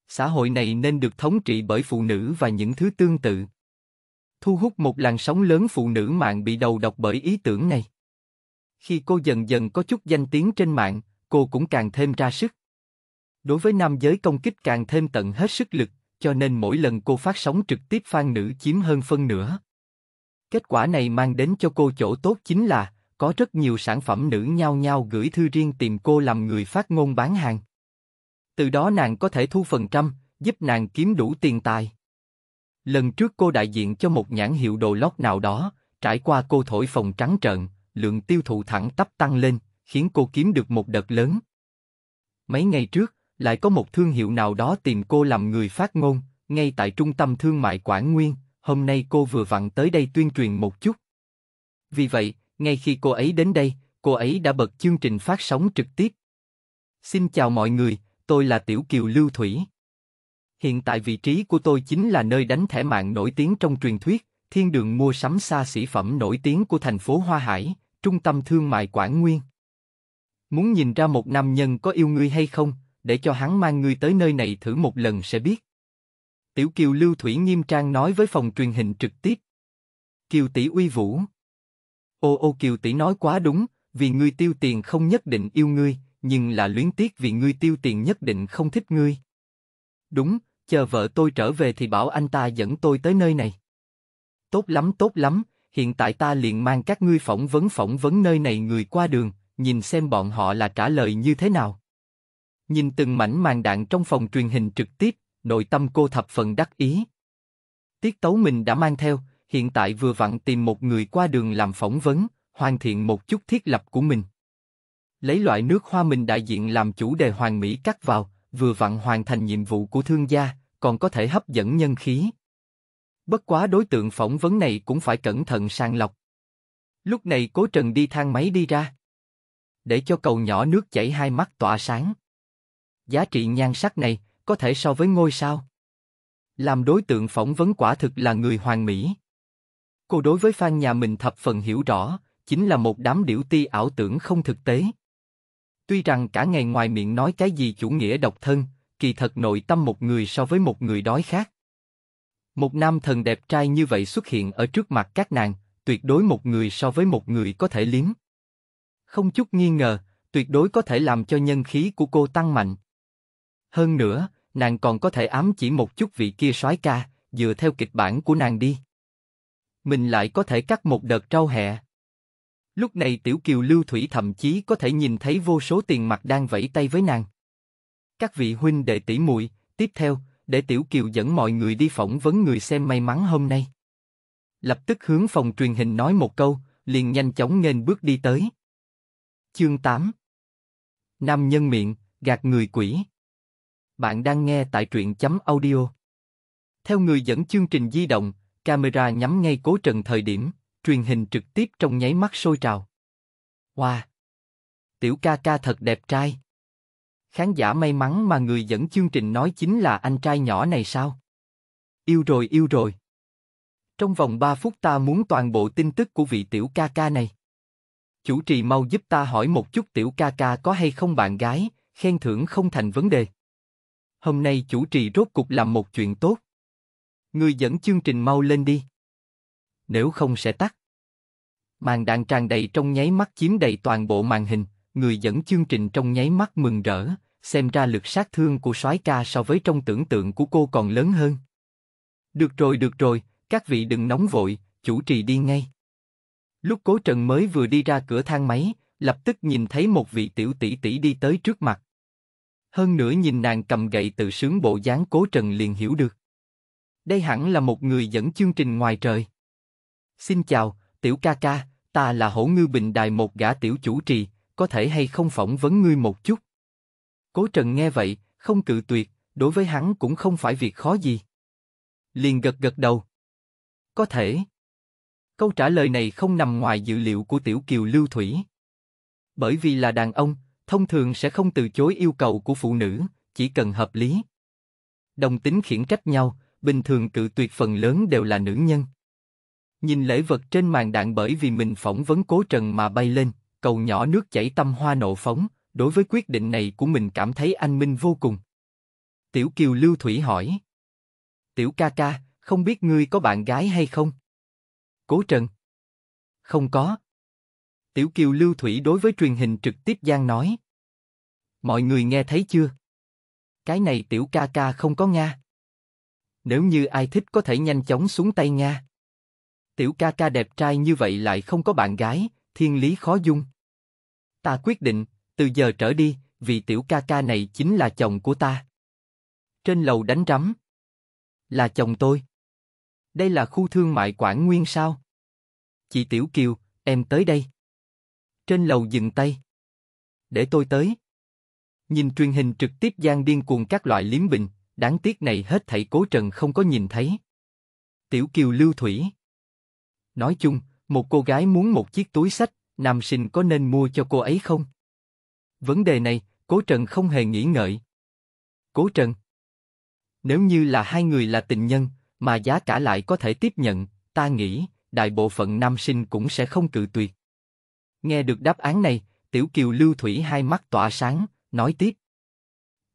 A: Xã hội này nên được thống trị bởi phụ nữ và những thứ tương tự thu hút một làn sóng lớn phụ nữ mạng bị đầu độc bởi ý tưởng này. Khi cô dần dần có chút danh tiếng trên mạng, cô cũng càng thêm ra sức. Đối với nam giới công kích càng thêm tận hết sức lực, cho nên mỗi lần cô phát sóng trực tiếp fan nữ chiếm hơn phân nửa. Kết quả này mang đến cho cô chỗ tốt chính là có rất nhiều sản phẩm nữ nhau nhau gửi thư riêng tìm cô làm người phát ngôn bán hàng. Từ đó nàng có thể thu phần trăm, giúp nàng kiếm đủ tiền tài. Lần trước cô đại diện cho một nhãn hiệu đồ lót nào đó, trải qua cô thổi phòng trắng trợn, lượng tiêu thụ thẳng tắp tăng lên, khiến cô kiếm được một đợt lớn. Mấy ngày trước, lại có một thương hiệu nào đó tìm cô làm người phát ngôn, ngay tại trung tâm thương mại Quảng Nguyên, hôm nay cô vừa vặn tới đây tuyên truyền một chút. Vì vậy, ngay khi cô ấy đến đây, cô ấy đã bật chương trình phát sóng trực tiếp. Xin chào mọi người, tôi là Tiểu Kiều Lưu Thủy. Hiện tại vị trí của tôi chính là nơi đánh thẻ mạng nổi tiếng trong truyền thuyết, thiên đường mua sắm xa xỉ phẩm nổi tiếng của thành phố Hoa Hải, trung tâm thương mại Quảng Nguyên. Muốn nhìn ra một nam nhân có yêu ngươi hay không, để cho hắn mang ngươi tới nơi này thử một lần sẽ biết. Tiểu Kiều Lưu Thủy nghiêm trang nói với phòng truyền hình trực tiếp. Kiều tỷ uy vũ. Ô ô Kiều tỷ nói quá đúng, vì ngươi tiêu tiền không nhất định yêu ngươi, nhưng là luyến tiếc vì ngươi tiêu tiền nhất định không thích ngươi. Đúng, chờ vợ tôi trở về thì bảo anh ta dẫn tôi tới nơi này. Tốt lắm, tốt lắm, hiện tại ta liền mang các ngươi phỏng vấn phỏng vấn nơi này người qua đường, nhìn xem bọn họ là trả lời như thế nào. Nhìn từng mảnh màn đạn trong phòng truyền hình trực tiếp, nội tâm cô thập phần đắc ý. Tiết tấu mình đã mang theo, hiện tại vừa vặn tìm một người qua đường làm phỏng vấn, hoàn thiện một chút thiết lập của mình. Lấy loại nước hoa mình đại diện làm chủ đề hoàng mỹ cắt vào, vừa vặn hoàn thành nhiệm vụ của thương gia, còn có thể hấp dẫn nhân khí. Bất quá đối tượng phỏng vấn này cũng phải cẩn thận sàng lọc. Lúc này Cố Trần đi thang máy đi ra. Để cho cầu nhỏ nước chảy hai mắt tỏa sáng. Giá trị nhan sắc này có thể so với ngôi sao. Làm đối tượng phỏng vấn quả thực là người hoàng mỹ. Cô đối với fan nhà mình thập phần hiểu rõ, chính là một đám điểu ti ảo tưởng không thực tế. Tuy rằng cả ngày ngoài miệng nói cái gì chủ nghĩa độc thân, kỳ thật nội tâm một người so với một người đói khác. Một nam thần đẹp trai như vậy xuất hiện ở trước mặt các nàng, tuyệt đối một người so với một người có thể liếm. Không chút nghi ngờ, tuyệt đối có thể làm cho nhân khí của cô tăng mạnh. Hơn nữa, nàng còn có thể ám chỉ một chút vị kia soái ca, dựa theo kịch bản của nàng đi. Mình lại có thể cắt một đợt trâu hè. Lúc này Tiểu Kiều Lưu Thủy thậm chí có thể nhìn thấy vô số tiền mặt đang vẫy tay với nàng. Các vị huynh đệ tỷ muội, tiếp theo, để Tiểu Kiều dẫn mọi người đi phỏng vấn người xem may mắn hôm nay. Lập tức hướng phòng truyền hình nói một câu, liền nhanh chóng nghênh bước đi tới. Chương 8 Nam nhân miệng, gạt người quỷ. Bạn đang nghe tại truyện chấm audio. Theo người dẫn chương trình di động, camera nhắm ngay cố trần thời điểm, truyền hình trực tiếp trong nháy mắt sôi trào. Wow! Tiểu ca ca thật đẹp trai. Khán giả may mắn mà người dẫn chương trình nói chính là anh trai nhỏ này sao? Yêu rồi yêu rồi. Trong vòng 3 phút ta muốn toàn bộ tin tức của vị tiểu ca ca này. Chủ trì mau giúp ta hỏi một chút tiểu ca ca có hay không bạn gái, khen thưởng không thành vấn đề. Hôm nay chủ trì rốt cục làm một chuyện tốt. Người dẫn chương trình mau lên đi nếu không sẽ tắt. Màn đạn tràn đầy trong nháy mắt chiếm đầy toàn bộ màn hình, người dẫn chương trình trong nháy mắt mừng rỡ, xem ra lực sát thương của soái ca so với trong tưởng tượng của cô còn lớn hơn. Được rồi được rồi, các vị đừng nóng vội, chủ trì đi ngay. Lúc cố trần mới vừa đi ra cửa thang máy, lập tức nhìn thấy một vị tiểu tỷ tỷ đi tới trước mặt. Hơn nữa nhìn nàng cầm gậy tự sướng bộ dáng cố trần liền hiểu được. Đây hẳn là một người dẫn chương trình ngoài trời. Xin chào, tiểu ca ca, ta là hổ ngư bình đài một gã tiểu chủ trì, có thể hay không phỏng vấn ngươi một chút? Cố Trần nghe vậy, không cự tuyệt, đối với hắn cũng không phải việc khó gì. Liền gật gật đầu. Có thể. Câu trả lời này không nằm ngoài dự liệu của tiểu kiều Lưu Thủy. Bởi vì là đàn ông, thông thường sẽ không từ chối yêu cầu của phụ nữ, chỉ cần hợp lý. Đồng tính khiển trách nhau, bình thường cự tuyệt phần lớn đều là nữ nhân. Nhìn lễ vật trên màn đạn bởi vì mình phỏng vấn cố trần mà bay lên, cầu nhỏ nước chảy tâm hoa nộ phóng, đối với quyết định này của mình cảm thấy anh minh vô cùng. Tiểu Kiều Lưu Thủy hỏi. Tiểu ca ca, không biết ngươi có bạn gái hay không? Cố Trần. Không có. Tiểu Kiều Lưu Thủy đối với truyền hình trực tiếp Giang nói. Mọi người nghe thấy chưa? Cái này tiểu ca ca không có Nga. Nếu như ai thích có thể nhanh chóng xuống tay Nga tiểu ca ca đẹp trai như vậy lại không có bạn gái, thiên lý khó dung. Ta quyết định, từ giờ trở đi, vị tiểu ca ca này chính là chồng của ta. Trên lầu đánh rắm. Là chồng tôi. Đây là khu thương mại Quảng Nguyên sao? Chị Tiểu Kiều, em tới đây. Trên lầu dừng tay. Để tôi tới. Nhìn truyền hình trực tiếp gian điên cuồng các loại liếm bình, đáng tiếc này hết thảy cố trần không có nhìn thấy. Tiểu Kiều lưu thủy. Nói chung, một cô gái muốn một chiếc túi sách, nam sinh có nên mua cho cô ấy không? Vấn đề này, Cố Trần không hề nghĩ ngợi. Cố Trần Nếu như là hai người là tình nhân, mà giá cả lại có thể tiếp nhận, ta nghĩ, đại bộ phận nam sinh cũng sẽ không cự tuyệt. Nghe được đáp án này, Tiểu Kiều Lưu Thủy hai mắt tỏa sáng, nói tiếp.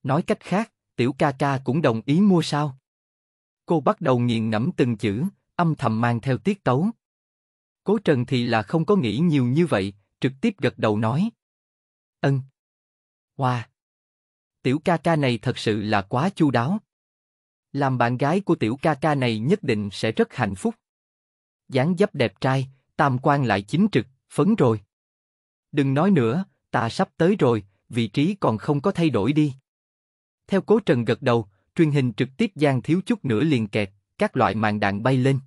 A: Nói cách khác, Tiểu ca ca cũng đồng ý mua sao? Cô bắt đầu nghiền ngẫm từng chữ, âm thầm mang theo tiết tấu, Cố Trần thì là không có nghĩ nhiều như vậy, trực tiếp gật đầu nói. Ân. Wow. Tiểu ca ca này thật sự là quá chu đáo. Làm bạn gái của tiểu ca ca này nhất định sẽ rất hạnh phúc. dáng dấp đẹp trai, tam quan lại chính trực, phấn rồi. Đừng nói nữa, ta sắp tới rồi, vị trí còn không có thay đổi đi. Theo cố trần gật đầu, truyền hình trực tiếp gian thiếu chút nữa liền kẹt, các loại màn đạn bay lên.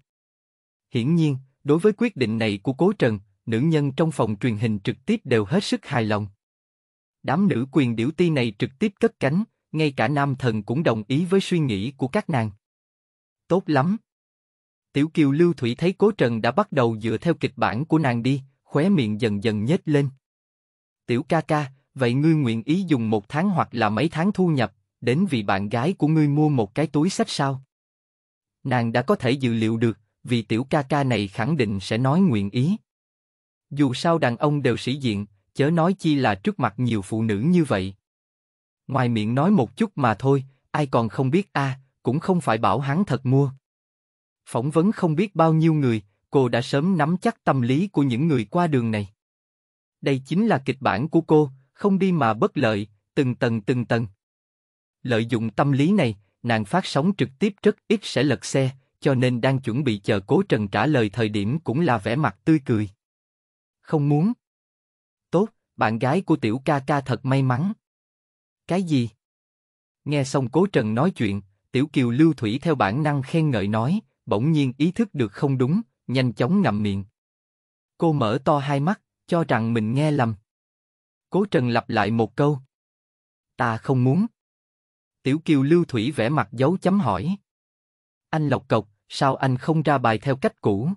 A: Hiển nhiên, Đối với quyết định này của Cố Trần, nữ nhân trong phòng truyền hình trực tiếp đều hết sức hài lòng. Đám nữ quyền điểu ti này trực tiếp cất cánh, ngay cả nam thần cũng đồng ý với suy nghĩ của các nàng. Tốt lắm. Tiểu Kiều Lưu Thủy thấy Cố Trần đã bắt đầu dựa theo kịch bản của nàng đi, khóe miệng dần dần nhếch lên. Tiểu ca ca, vậy ngươi nguyện ý dùng một tháng hoặc là mấy tháng thu nhập, đến vì bạn gái của ngươi mua một cái túi sách sao? Nàng đã có thể dự liệu được, vì tiểu ca ca này khẳng định sẽ nói nguyện ý. Dù sao đàn ông đều sĩ diện, chớ nói chi là trước mặt nhiều phụ nữ như vậy. Ngoài miệng nói một chút mà thôi, ai còn không biết a, à, cũng không phải bảo hắn thật mua. Phỏng vấn không biết bao nhiêu người, cô đã sớm nắm chắc tâm lý của những người qua đường này. Đây chính là kịch bản của cô, không đi mà bất lợi, từng tầng từng tầng. Lợi dụng tâm lý này, nàng phát sóng trực tiếp rất ít sẽ lật xe, cho nên đang chuẩn bị chờ Cố Trần trả lời thời điểm cũng là vẻ mặt tươi cười. Không muốn. Tốt, bạn gái của tiểu ca ca thật may mắn. Cái gì? Nghe xong Cố Trần nói chuyện, Tiểu Kiều Lưu Thủy theo bản năng khen ngợi nói, bỗng nhiên ý thức được không đúng, nhanh chóng ngậm miệng. Cô mở to hai mắt, cho rằng mình nghe lầm. Cố Trần lặp lại một câu. Ta không muốn. Tiểu Kiều Lưu Thủy vẻ mặt dấu chấm hỏi. Anh lộc cộc, Sao anh không ra bài theo cách cũ?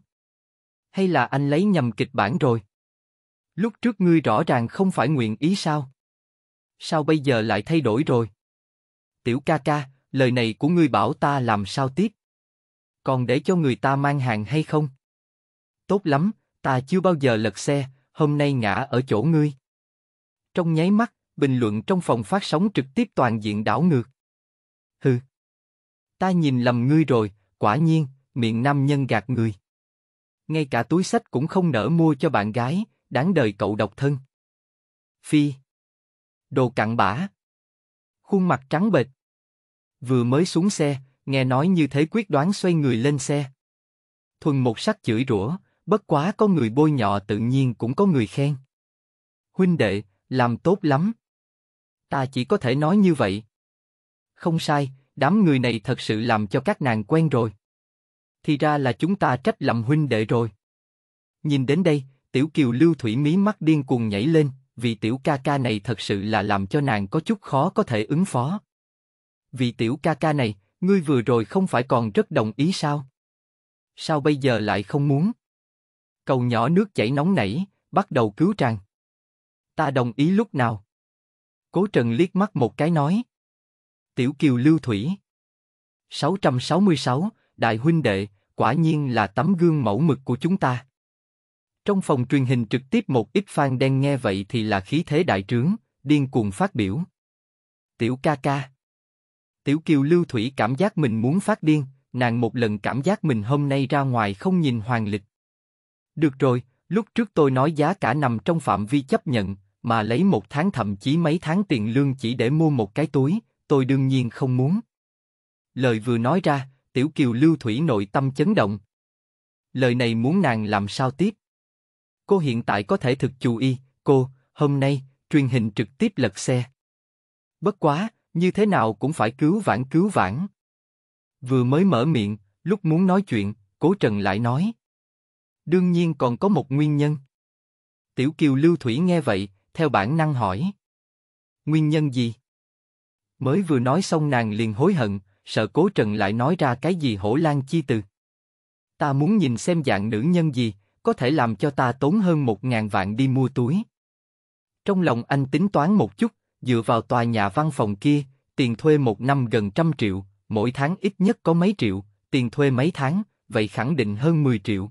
A: Hay là anh lấy nhầm kịch bản rồi? Lúc trước ngươi rõ ràng không phải nguyện ý sao? Sao bây giờ lại thay đổi rồi? Tiểu ca ca, lời này của ngươi bảo ta làm sao tiếp? Còn để cho người ta mang hàng hay không? Tốt lắm, ta chưa bao giờ lật xe, hôm nay ngã ở chỗ ngươi. Trong nháy mắt, bình luận trong phòng phát sóng trực tiếp toàn diện đảo ngược. Hừ. Ta nhìn lầm ngươi rồi, quả nhiên, miệng nam nhân gạt người. Ngay cả túi sách cũng không nỡ mua cho bạn gái, đáng đời cậu độc thân. Phi. Đồ cặn bã. Khuôn mặt trắng bệch. Vừa mới xuống xe, nghe nói như thế quyết đoán xoay người lên xe. Thuần một sắc chửi rủa, bất quá có người bôi nhọ tự nhiên cũng có người khen. Huynh đệ, làm tốt lắm. Ta chỉ có thể nói như vậy. Không sai, đám người này thật sự làm cho các nàng quen rồi. Thì ra là chúng ta trách lầm huynh đệ rồi. Nhìn đến đây, tiểu kiều lưu thủy mí mắt điên cuồng nhảy lên, vì tiểu ca ca này thật sự là làm cho nàng có chút khó có thể ứng phó. Vì tiểu ca ca này, ngươi vừa rồi không phải còn rất đồng ý sao? Sao bây giờ lại không muốn? Cầu nhỏ nước chảy nóng nảy, bắt đầu cứu tràn. Ta đồng ý lúc nào? Cố Trần liếc mắt một cái nói. Tiểu Kiều Lưu Thủy 666, Đại huynh đệ, quả nhiên là tấm gương mẫu mực của chúng ta. Trong phòng truyền hình trực tiếp một ít fan đen nghe vậy thì là khí thế đại trướng, điên cuồng phát biểu. Tiểu ca ca Tiểu Kiều Lưu Thủy cảm giác mình muốn phát điên, nàng một lần cảm giác mình hôm nay ra ngoài không nhìn hoàng lịch. Được rồi, lúc trước tôi nói giá cả nằm trong phạm vi chấp nhận, mà lấy một tháng thậm chí mấy tháng tiền lương chỉ để mua một cái túi, tôi đương nhiên không muốn. Lời vừa nói ra, Tiểu Kiều Lưu Thủy nội tâm chấn động. Lời này muốn nàng làm sao tiếp? Cô hiện tại có thể thực chú y, cô, hôm nay, truyền hình trực tiếp lật xe. Bất quá, như thế nào cũng phải cứu vãn cứu vãn. Vừa mới mở miệng, lúc muốn nói chuyện, Cố Trần lại nói. Đương nhiên còn có một nguyên nhân. Tiểu Kiều Lưu Thủy nghe vậy, theo bản năng hỏi. Nguyên nhân gì? Mới vừa nói xong nàng liền hối hận, sợ cố trần lại nói ra cái gì hổ lan chi từ. Ta muốn nhìn xem dạng nữ nhân gì, có thể làm cho ta tốn hơn một ngàn vạn đi mua túi. Trong lòng anh tính toán một chút, dựa vào tòa nhà văn phòng kia, tiền thuê một năm gần trăm triệu, mỗi tháng ít nhất có mấy triệu, tiền thuê mấy tháng, vậy khẳng định hơn 10 triệu.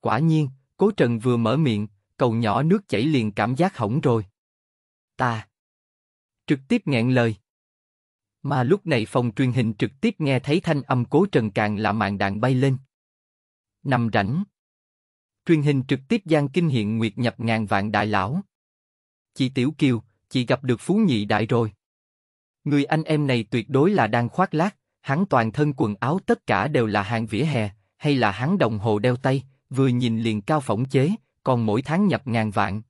A: Quả nhiên, cố trần vừa mở miệng, cầu nhỏ nước chảy liền cảm giác hỏng rồi. Ta trực tiếp nghẹn lời. Mà lúc này phòng truyền hình trực tiếp nghe thấy thanh âm cố trần càng là mạng đạn bay lên. Nằm rảnh. Truyền hình trực tiếp gian kinh hiện nguyệt nhập ngàn vạn đại lão. Chị Tiểu Kiều, chị gặp được phú nhị đại rồi. Người anh em này tuyệt đối là đang khoác lác, hắn toàn thân quần áo tất cả đều là hàng vỉa hè, hay là hắn đồng hồ đeo tay, vừa nhìn liền cao phỏng chế, còn mỗi tháng nhập ngàn vạn.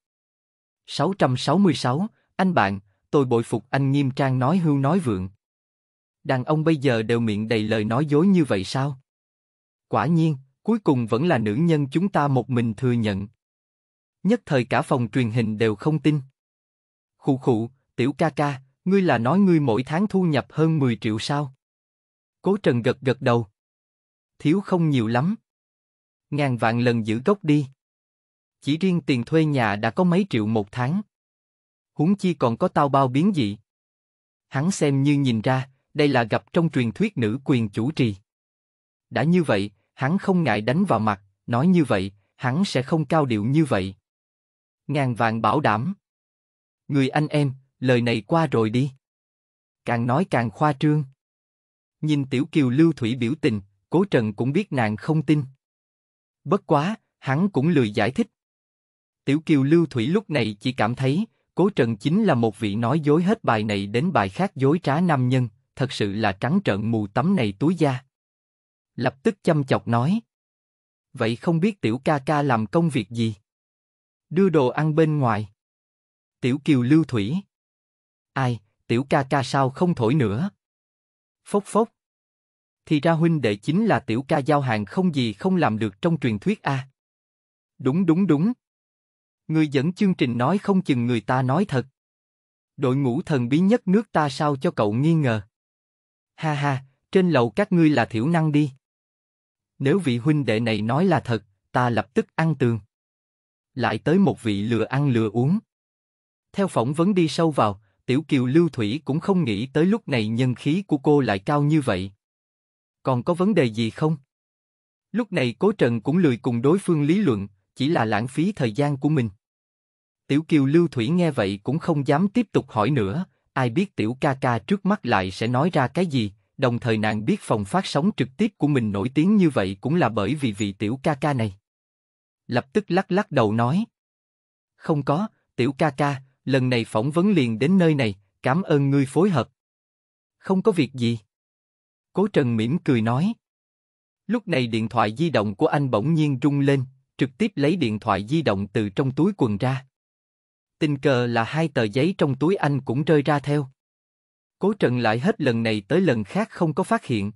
A: 666, anh bạn, tôi bội phục anh nghiêm trang nói hưu nói vượng đàn ông bây giờ đều miệng đầy lời nói dối như vậy sao? Quả nhiên, cuối cùng vẫn là nữ nhân chúng ta một mình thừa nhận. Nhất thời cả phòng truyền hình đều không tin. Khụ khụ, tiểu ca ca, ngươi là nói ngươi mỗi tháng thu nhập hơn 10 triệu sao? Cố Trần gật gật đầu. Thiếu không nhiều lắm. Ngàn vạn lần giữ gốc đi. Chỉ riêng tiền thuê nhà đã có mấy triệu một tháng. Huống chi còn có tao bao biến dị. Hắn xem như nhìn ra, đây là gặp trong truyền thuyết nữ quyền chủ trì. Đã như vậy, hắn không ngại đánh vào mặt, nói như vậy, hắn sẽ không cao điệu như vậy. Ngàn vàng bảo đảm. Người anh em, lời này qua rồi đi. Càng nói càng khoa trương. Nhìn Tiểu Kiều Lưu Thủy biểu tình, Cố Trần cũng biết nàng không tin. Bất quá, hắn cũng lười giải thích. Tiểu Kiều Lưu Thủy lúc này chỉ cảm thấy, Cố Trần chính là một vị nói dối hết bài này đến bài khác dối trá nam nhân, thật sự là trắng trợn mù tấm này túi da. Lập tức chăm chọc nói. Vậy không biết tiểu ca ca làm công việc gì? Đưa đồ ăn bên ngoài. Tiểu kiều lưu thủy. Ai, tiểu ca ca sao không thổi nữa? Phốc phốc. Thì ra huynh đệ chính là tiểu ca giao hàng không gì không làm được trong truyền thuyết a. Đúng đúng đúng. Người dẫn chương trình nói không chừng người ta nói thật đội ngũ thần bí nhất nước ta sao cho cậu nghi ngờ. Ha ha, trên lầu các ngươi là thiểu năng đi. Nếu vị huynh đệ này nói là thật, ta lập tức ăn tường. Lại tới một vị lừa ăn lừa uống. Theo phỏng vấn đi sâu vào, Tiểu Kiều Lưu Thủy cũng không nghĩ tới lúc này nhân khí của cô lại cao như vậy. Còn có vấn đề gì không? Lúc này Cố Trần cũng lười cùng đối phương lý luận, chỉ là lãng phí thời gian của mình. Tiểu Kiều Lưu Thủy nghe vậy cũng không dám tiếp tục hỏi nữa, ai biết tiểu ca ca trước mắt lại sẽ nói ra cái gì, đồng thời nàng biết phòng phát sóng trực tiếp của mình nổi tiếng như vậy cũng là bởi vì vị tiểu ca ca này. Lập tức lắc lắc đầu nói. Không có, tiểu ca ca, lần này phỏng vấn liền đến nơi này, cảm ơn ngươi phối hợp. Không có việc gì. Cố Trần mỉm cười nói. Lúc này điện thoại di động của anh bỗng nhiên rung lên, trực tiếp lấy điện thoại di động từ trong túi quần ra tình cờ là hai tờ giấy trong túi anh cũng rơi ra theo. Cố Trần lại hết lần này tới lần khác không có phát hiện.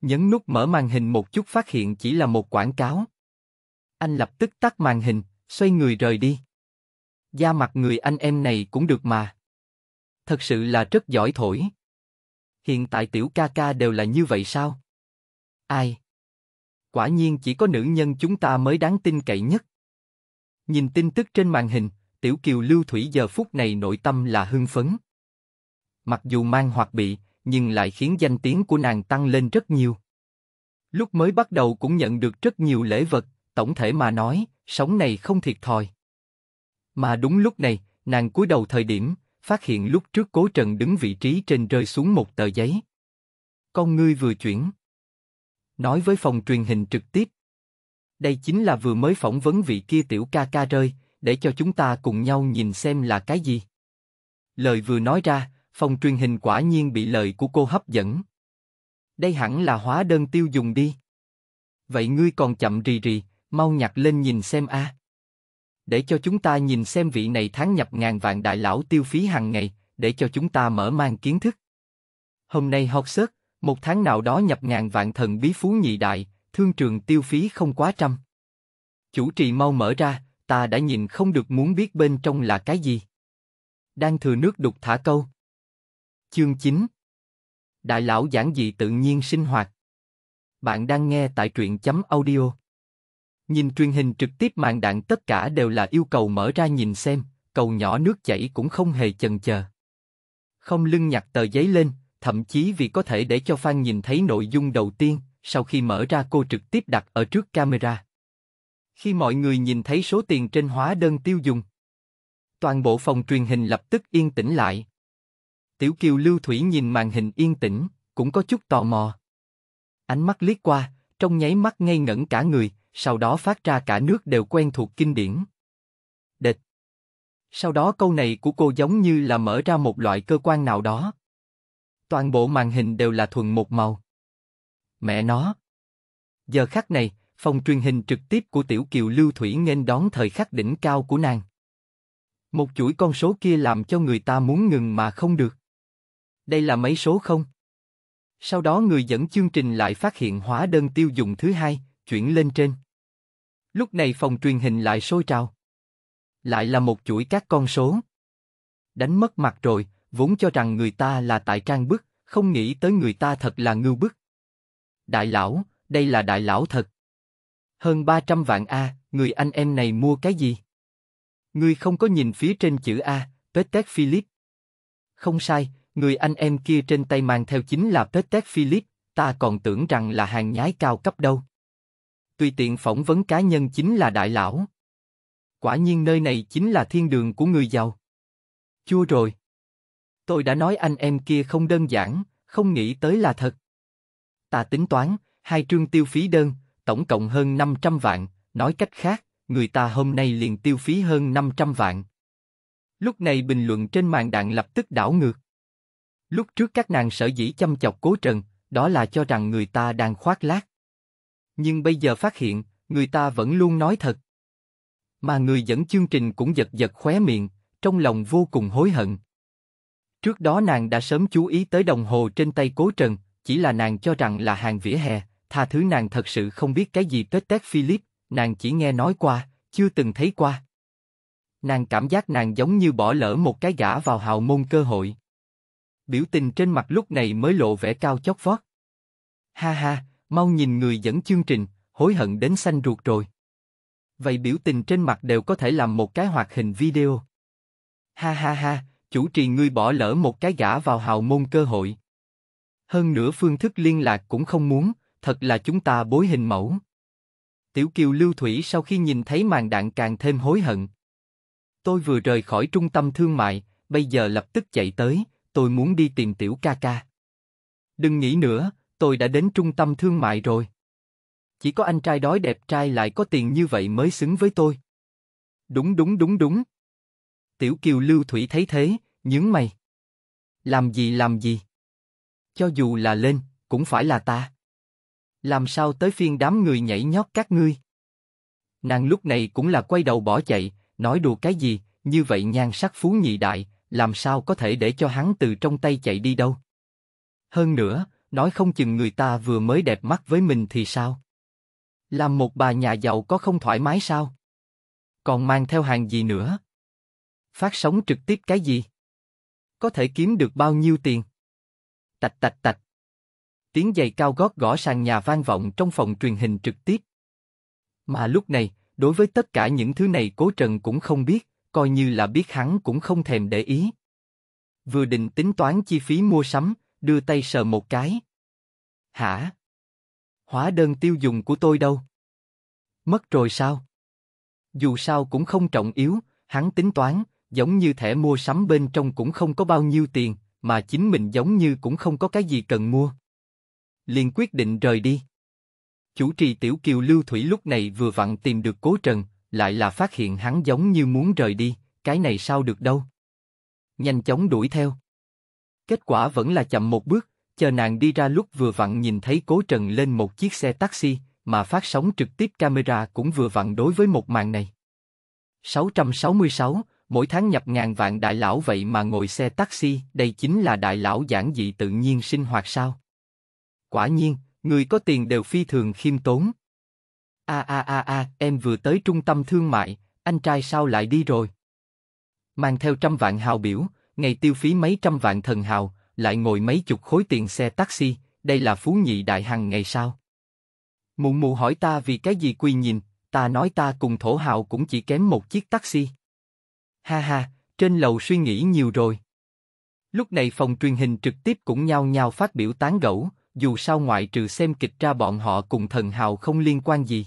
A: Nhấn nút mở màn hình một chút phát hiện chỉ là một quảng cáo. Anh lập tức tắt màn hình, xoay người rời đi. Da mặt người anh em này cũng được mà. Thật sự là rất giỏi thổi. Hiện tại tiểu ca ca đều là như vậy sao? Ai? Quả nhiên chỉ có nữ nhân chúng ta mới đáng tin cậy nhất. Nhìn tin tức trên màn hình, Tiểu Kiều Lưu Thủy giờ phút này nội tâm là hưng phấn. Mặc dù mang hoặc bị, nhưng lại khiến danh tiếng của nàng tăng lên rất nhiều. Lúc mới bắt đầu cũng nhận được rất nhiều lễ vật, tổng thể mà nói, sống này không thiệt thòi. Mà đúng lúc này, nàng cúi đầu thời điểm, phát hiện lúc trước cố trần đứng vị trí trên rơi xuống một tờ giấy. Con ngươi vừa chuyển. Nói với phòng truyền hình trực tiếp. Đây chính là vừa mới phỏng vấn vị kia tiểu ca ca rơi, để cho chúng ta cùng nhau nhìn xem là cái gì. Lời vừa nói ra, phòng truyền hình quả nhiên bị lời của cô hấp dẫn. Đây hẳn là hóa đơn tiêu dùng đi. Vậy ngươi còn chậm rì rì, mau nhặt lên nhìn xem a. À. Để cho chúng ta nhìn xem vị này tháng nhập ngàn vạn đại lão tiêu phí hàng ngày, để cho chúng ta mở mang kiến thức. Hôm nay học sớt, một tháng nào đó nhập ngàn vạn thần bí phú nhị đại, thương trường tiêu phí không quá trăm. Chủ trì mau mở ra, ta đã nhìn không được muốn biết bên trong là cái gì. Đang thừa nước đục thả câu. Chương 9 Đại lão giảng dị tự nhiên sinh hoạt. Bạn đang nghe tại truyện chấm audio. Nhìn truyền hình trực tiếp mạng đạn tất cả đều là yêu cầu mở ra nhìn xem, cầu nhỏ nước chảy cũng không hề chần chờ. Không lưng nhặt tờ giấy lên, thậm chí vì có thể để cho fan nhìn thấy nội dung đầu tiên, sau khi mở ra cô trực tiếp đặt ở trước camera. Khi mọi người nhìn thấy số tiền trên hóa đơn tiêu dùng, toàn bộ phòng truyền hình lập tức yên tĩnh lại. Tiểu Kiều Lưu Thủy nhìn màn hình yên tĩnh, cũng có chút tò mò. Ánh mắt liếc qua, trong nháy mắt ngây ngẩn cả người, sau đó phát ra cả nước đều quen thuộc kinh điển. Địch. Sau đó câu này của cô giống như là mở ra một loại cơ quan nào đó. Toàn bộ màn hình đều là thuần một màu. Mẹ nó. Giờ khắc này, phòng truyền hình trực tiếp của Tiểu Kiều Lưu Thủy nên đón thời khắc đỉnh cao của nàng. Một chuỗi con số kia làm cho người ta muốn ngừng mà không được. Đây là mấy số không? Sau đó người dẫn chương trình lại phát hiện hóa đơn tiêu dùng thứ hai, chuyển lên trên. Lúc này phòng truyền hình lại sôi trào. Lại là một chuỗi các con số. Đánh mất mặt rồi, vốn cho rằng người ta là tại trang bức, không nghĩ tới người ta thật là ngưu bức. Đại lão, đây là đại lão thật. Hơn 300 vạn A, người anh em này mua cái gì? Ngươi không có nhìn phía trên chữ A, Petek Philip. Không sai, người anh em kia trên tay mang theo chính là Petek Philip, ta còn tưởng rằng là hàng nhái cao cấp đâu. Tùy tiện phỏng vấn cá nhân chính là đại lão. Quả nhiên nơi này chính là thiên đường của người giàu. Chua rồi. Tôi đã nói anh em kia không đơn giản, không nghĩ tới là thật. Ta tính toán, hai trương tiêu phí đơn, tổng cộng hơn 500 vạn, nói cách khác, người ta hôm nay liền tiêu phí hơn 500 vạn. Lúc này bình luận trên màn đạn lập tức đảo ngược. Lúc trước các nàng sở dĩ chăm chọc cố trần, đó là cho rằng người ta đang khoác lác. Nhưng bây giờ phát hiện, người ta vẫn luôn nói thật. Mà người dẫn chương trình cũng giật giật khóe miệng, trong lòng vô cùng hối hận. Trước đó nàng đã sớm chú ý tới đồng hồ trên tay cố trần, chỉ là nàng cho rằng là hàng vỉa hè tha thứ nàng thật sự không biết cái gì Tết Tết Philip, nàng chỉ nghe nói qua, chưa từng thấy qua. Nàng cảm giác nàng giống như bỏ lỡ một cái gã vào hào môn cơ hội. Biểu tình trên mặt lúc này mới lộ vẻ cao chót vót. Ha ha, mau nhìn người dẫn chương trình, hối hận đến xanh ruột rồi. Vậy biểu tình trên mặt đều có thể làm một cái hoạt hình video. Ha ha ha, chủ trì ngươi bỏ lỡ một cái gã vào hào môn cơ hội. Hơn nữa phương thức liên lạc cũng không muốn thật là chúng ta bối hình mẫu. Tiểu Kiều Lưu Thủy sau khi nhìn thấy màn đạn càng thêm hối hận. Tôi vừa rời khỏi trung tâm thương mại, bây giờ lập tức chạy tới, tôi muốn đi tìm Tiểu ca ca. Đừng nghĩ nữa, tôi đã đến trung tâm thương mại rồi. Chỉ có anh trai đói đẹp trai lại có tiền như vậy mới xứng với tôi. Đúng đúng đúng đúng. Tiểu Kiều Lưu Thủy thấy thế, nhướng mày. Làm gì làm gì? Cho dù là lên, cũng phải là ta. Làm sao tới phiên đám người nhảy nhót các ngươi? Nàng lúc này cũng là quay đầu bỏ chạy, nói đùa cái gì, như vậy nhan sắc phú nhị đại, làm sao có thể để cho hắn từ trong tay chạy đi đâu? Hơn nữa, nói không chừng người ta vừa mới đẹp mắt với mình thì sao? Làm một bà nhà giàu có không thoải mái sao? Còn mang theo hàng gì nữa? Phát sóng trực tiếp cái gì? Có thể kiếm được bao nhiêu tiền? Tạch tạch tạch tiếng giày cao gót gõ sàn nhà vang vọng trong phòng truyền hình trực tiếp. Mà lúc này, đối với tất cả những thứ này Cố Trần cũng không biết, coi như là biết hắn cũng không thèm để ý. Vừa định tính toán chi phí mua sắm, đưa tay sờ một cái. Hả? Hóa đơn tiêu dùng của tôi đâu? Mất rồi sao? Dù sao cũng không trọng yếu, hắn tính toán, giống như thẻ mua sắm bên trong cũng không có bao nhiêu tiền, mà chính mình giống như cũng không có cái gì cần mua liền quyết định rời đi. Chủ trì Tiểu Kiều Lưu Thủy lúc này vừa vặn tìm được Cố Trần, lại là phát hiện hắn giống như muốn rời đi, cái này sao được đâu. Nhanh chóng đuổi theo. Kết quả vẫn là chậm một bước, chờ nàng đi ra lúc vừa vặn nhìn thấy Cố Trần lên một chiếc xe taxi, mà phát sóng trực tiếp camera cũng vừa vặn đối với một màn này. 666, mỗi tháng nhập ngàn vạn đại lão vậy mà ngồi xe taxi, đây chính là đại lão giản dị tự nhiên sinh hoạt sao? Quả nhiên, người có tiền đều phi thường khiêm tốn. A a a a, em vừa tới trung tâm thương mại, anh trai sao lại đi rồi? Mang theo trăm vạn hào biểu, ngày tiêu phí mấy trăm vạn thần hào, lại ngồi mấy chục khối tiền xe taxi, đây là phú nhị đại hằng ngày sao? Mụ mụ hỏi ta vì cái gì quy nhìn, ta nói ta cùng thổ hào cũng chỉ kém một chiếc taxi. Ha ha, trên lầu suy nghĩ nhiều rồi. Lúc này phòng truyền hình trực tiếp cũng nhao nhao phát biểu tán gẫu, dù sao ngoại trừ xem kịch ra bọn họ cùng thần hào không liên quan gì.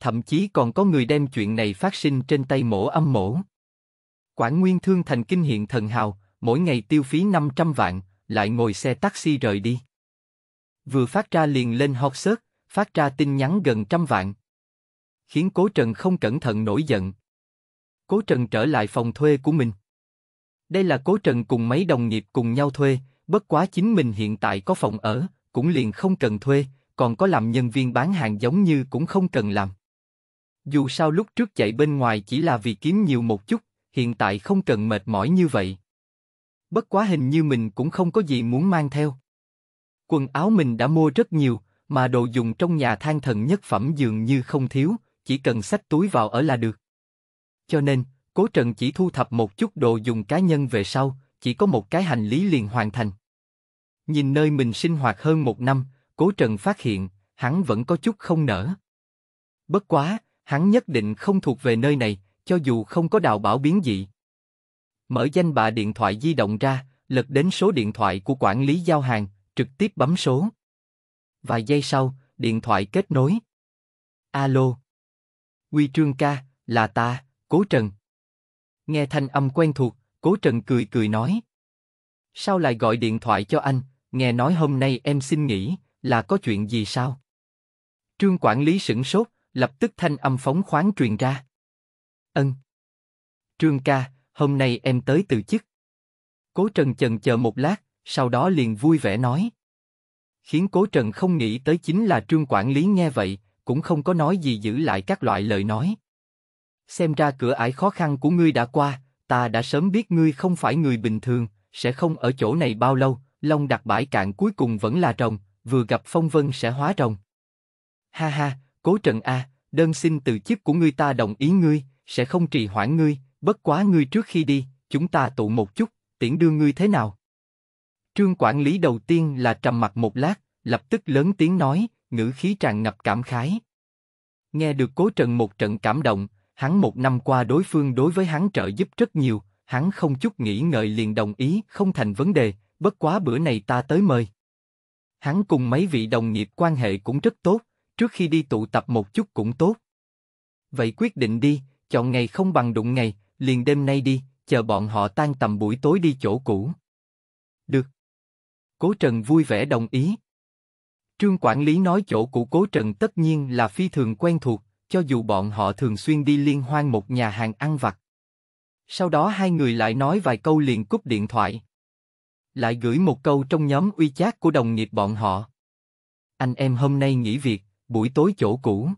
A: Thậm chí còn có người đem chuyện này phát sinh trên tay mổ âm mổ. Quảng Nguyên Thương Thành kinh hiện thần hào, mỗi ngày tiêu phí 500 vạn, lại ngồi xe taxi rời đi. Vừa phát ra liền lên hot search, phát ra tin nhắn gần trăm vạn. Khiến Cố Trần không cẩn thận nổi giận. Cố Trần trở lại phòng thuê của mình. Đây là Cố Trần cùng mấy đồng nghiệp cùng nhau thuê, bất quá chính mình hiện tại có phòng ở, cũng liền không cần thuê, còn có làm nhân viên bán hàng giống như cũng không cần làm. Dù sao lúc trước chạy bên ngoài chỉ là vì kiếm nhiều một chút, hiện tại không cần mệt mỏi như vậy. Bất quá hình như mình cũng không có gì muốn mang theo. Quần áo mình đã mua rất nhiều, mà đồ dùng trong nhà than thần nhất phẩm dường như không thiếu, chỉ cần xách túi vào ở là được. Cho nên, Cố Trần chỉ thu thập một chút đồ dùng cá nhân về sau, chỉ có một cái hành lý liền hoàn thành. Nhìn nơi mình sinh hoạt hơn một năm, Cố Trần phát hiện, hắn vẫn có chút không nở. Bất quá, hắn nhất định không thuộc về nơi này, cho dù không có đào bảo biến dị. Mở danh bạ điện thoại di động ra, lật đến số điện thoại của quản lý giao hàng, trực tiếp bấm số. Vài giây sau, điện thoại kết nối. Alo. Quy Trương ca, là ta, Cố Trần. Nghe thanh âm quen thuộc, Cố Trần cười cười nói. Sao lại gọi điện thoại cho anh, nghe nói hôm nay em xin nghỉ, là có chuyện gì sao? Trương quản lý sửng sốt, lập tức thanh âm phóng khoáng truyền ra. Ân. Trương ca, hôm nay em tới từ chức. Cố Trần chần chờ một lát, sau đó liền vui vẻ nói. Khiến Cố Trần không nghĩ tới chính là Trương quản lý nghe vậy, cũng không có nói gì giữ lại các loại lời nói. Xem ra cửa ải khó khăn của ngươi đã qua, ta đã sớm biết ngươi không phải người bình thường, sẽ không ở chỗ này bao lâu, long đặt bãi cạn cuối cùng vẫn là rồng, vừa gặp phong vân sẽ hóa rồng. Ha ha, cố trần A, đơn xin từ chức của ngươi ta đồng ý ngươi, sẽ không trì hoãn ngươi, bất quá ngươi trước khi đi, chúng ta tụ một chút, tiễn đưa ngươi thế nào? Trương quản lý đầu tiên là trầm mặt một lát, lập tức lớn tiếng nói, ngữ khí tràn ngập cảm khái. Nghe được cố trần một trận cảm động, hắn một năm qua đối phương đối với hắn trợ giúp rất nhiều, hắn không chút nghĩ ngợi liền đồng ý, không thành vấn đề, bất quá bữa này ta tới mời. Hắn cùng mấy vị đồng nghiệp quan hệ cũng rất tốt, trước khi đi tụ tập một chút cũng tốt. Vậy quyết định đi, chọn ngày không bằng đụng ngày, liền đêm nay đi, chờ bọn họ tan tầm buổi tối đi chỗ cũ. Được. Cố Trần vui vẻ đồng ý. Trương quản lý nói chỗ cũ Cố Trần tất nhiên là phi thường quen thuộc, cho dù bọn họ thường xuyên đi liên hoan một nhà hàng ăn vặt. Sau đó hai người lại nói vài câu liền cúp điện thoại. Lại gửi một câu trong nhóm uy chát của đồng nghiệp bọn họ. Anh em hôm nay nghỉ việc, buổi tối chỗ cũ.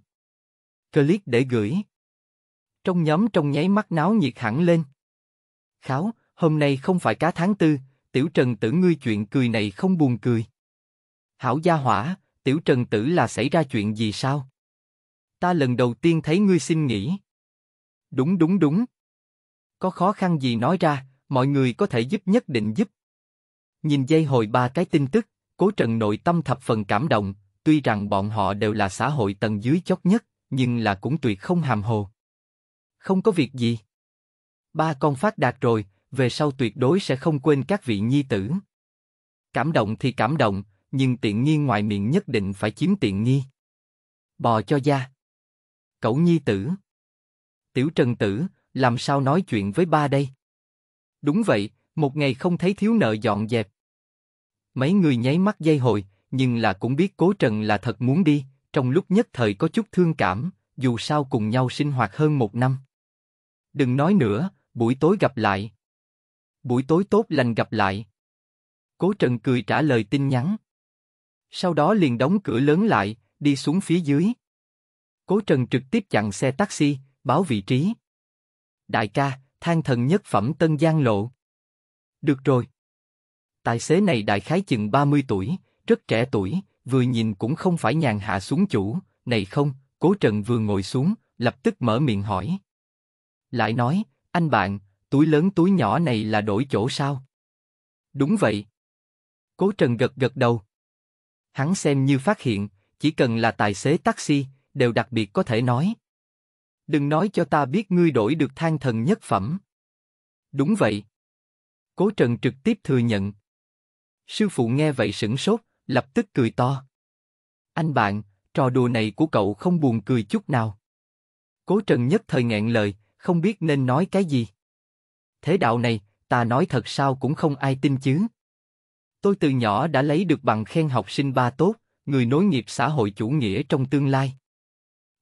A: Click để gửi. Trong nhóm trong nháy mắt náo nhiệt hẳn lên. Kháo, hôm nay không phải cá tháng tư, tiểu trần tử ngươi chuyện cười này không buồn cười. Hảo gia hỏa, tiểu trần tử là xảy ra chuyện gì sao? Ta lần đầu tiên thấy ngươi xin nghỉ. Đúng đúng đúng. Có khó khăn gì nói ra, mọi người có thể giúp nhất định giúp. Nhìn dây hồi ba cái tin tức, cố trần nội tâm thập phần cảm động, tuy rằng bọn họ đều là xã hội tầng dưới chót nhất, nhưng là cũng tuyệt không hàm hồ. Không có việc gì. Ba con phát đạt rồi, về sau tuyệt đối sẽ không quên các vị nhi tử. Cảm động thì cảm động, nhưng tiện nghi ngoài miệng nhất định phải chiếm tiện nghi. Bò cho da cậu nhi tử. Tiểu Trần Tử, làm sao nói chuyện với ba đây? Đúng vậy, một ngày không thấy thiếu nợ dọn dẹp. Mấy người nháy mắt dây hồi, nhưng là cũng biết Cố Trần là thật muốn đi, trong lúc nhất thời có chút thương cảm, dù sao cùng nhau sinh hoạt hơn một năm. Đừng nói nữa, buổi tối gặp lại. Buổi tối tốt lành gặp lại. Cố Trần cười trả lời tin nhắn. Sau đó liền đóng cửa lớn lại, đi xuống phía dưới. Cố Trần trực tiếp chặn xe taxi, báo vị trí. Đại ca, thang thần nhất phẩm Tân Giang Lộ. Được rồi. Tài xế này đại khái chừng 30 tuổi, rất trẻ tuổi, vừa nhìn cũng không phải nhàn hạ xuống chủ, này không, Cố Trần vừa ngồi xuống, lập tức mở miệng hỏi. Lại nói, anh bạn, túi lớn túi nhỏ này là đổi chỗ sao? Đúng vậy. Cố Trần gật gật đầu. Hắn xem như phát hiện, chỉ cần là tài xế taxi, đều đặc biệt có thể nói. Đừng nói cho ta biết ngươi đổi được than thần nhất phẩm. Đúng vậy. Cố Trần trực tiếp thừa nhận. Sư phụ nghe vậy sửng sốt, lập tức cười to. Anh bạn, trò đùa này của cậu không buồn cười chút nào. Cố Trần nhất thời ngẹn lời, không biết nên nói cái gì. Thế đạo này, ta nói thật sao cũng không ai tin chứ. Tôi từ nhỏ đã lấy được bằng khen học sinh ba tốt, người nối nghiệp xã hội chủ nghĩa trong tương lai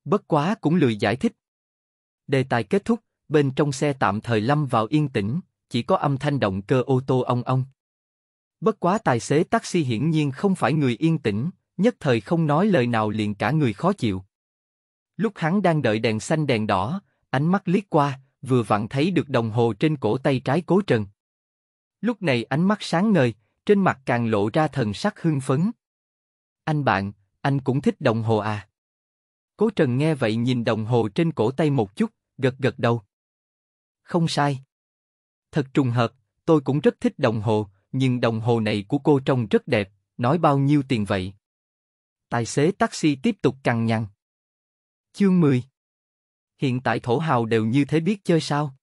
A: bất quá cũng lười giải thích. Đề tài kết thúc, bên trong xe tạm thời lâm vào yên tĩnh, chỉ có âm thanh động cơ ô tô ong ong. Bất quá tài xế taxi hiển nhiên không phải người yên tĩnh, nhất thời không nói lời nào liền cả người khó chịu. Lúc hắn đang đợi đèn xanh đèn đỏ, ánh mắt liếc qua, vừa vặn thấy được đồng hồ trên cổ tay trái cố trần. Lúc này ánh mắt sáng ngời, trên mặt càng lộ ra thần sắc hưng phấn. Anh bạn, anh cũng thích đồng hồ à? Cố Trần nghe vậy nhìn đồng hồ trên cổ tay một chút, gật gật đầu. Không sai. Thật trùng hợp, tôi cũng rất thích đồng hồ, nhưng đồng hồ này của cô trông rất đẹp, nói bao nhiêu tiền vậy? Tài xế taxi tiếp tục cằn nhằn. Chương 10 Hiện tại thổ hào đều như thế biết chơi sao?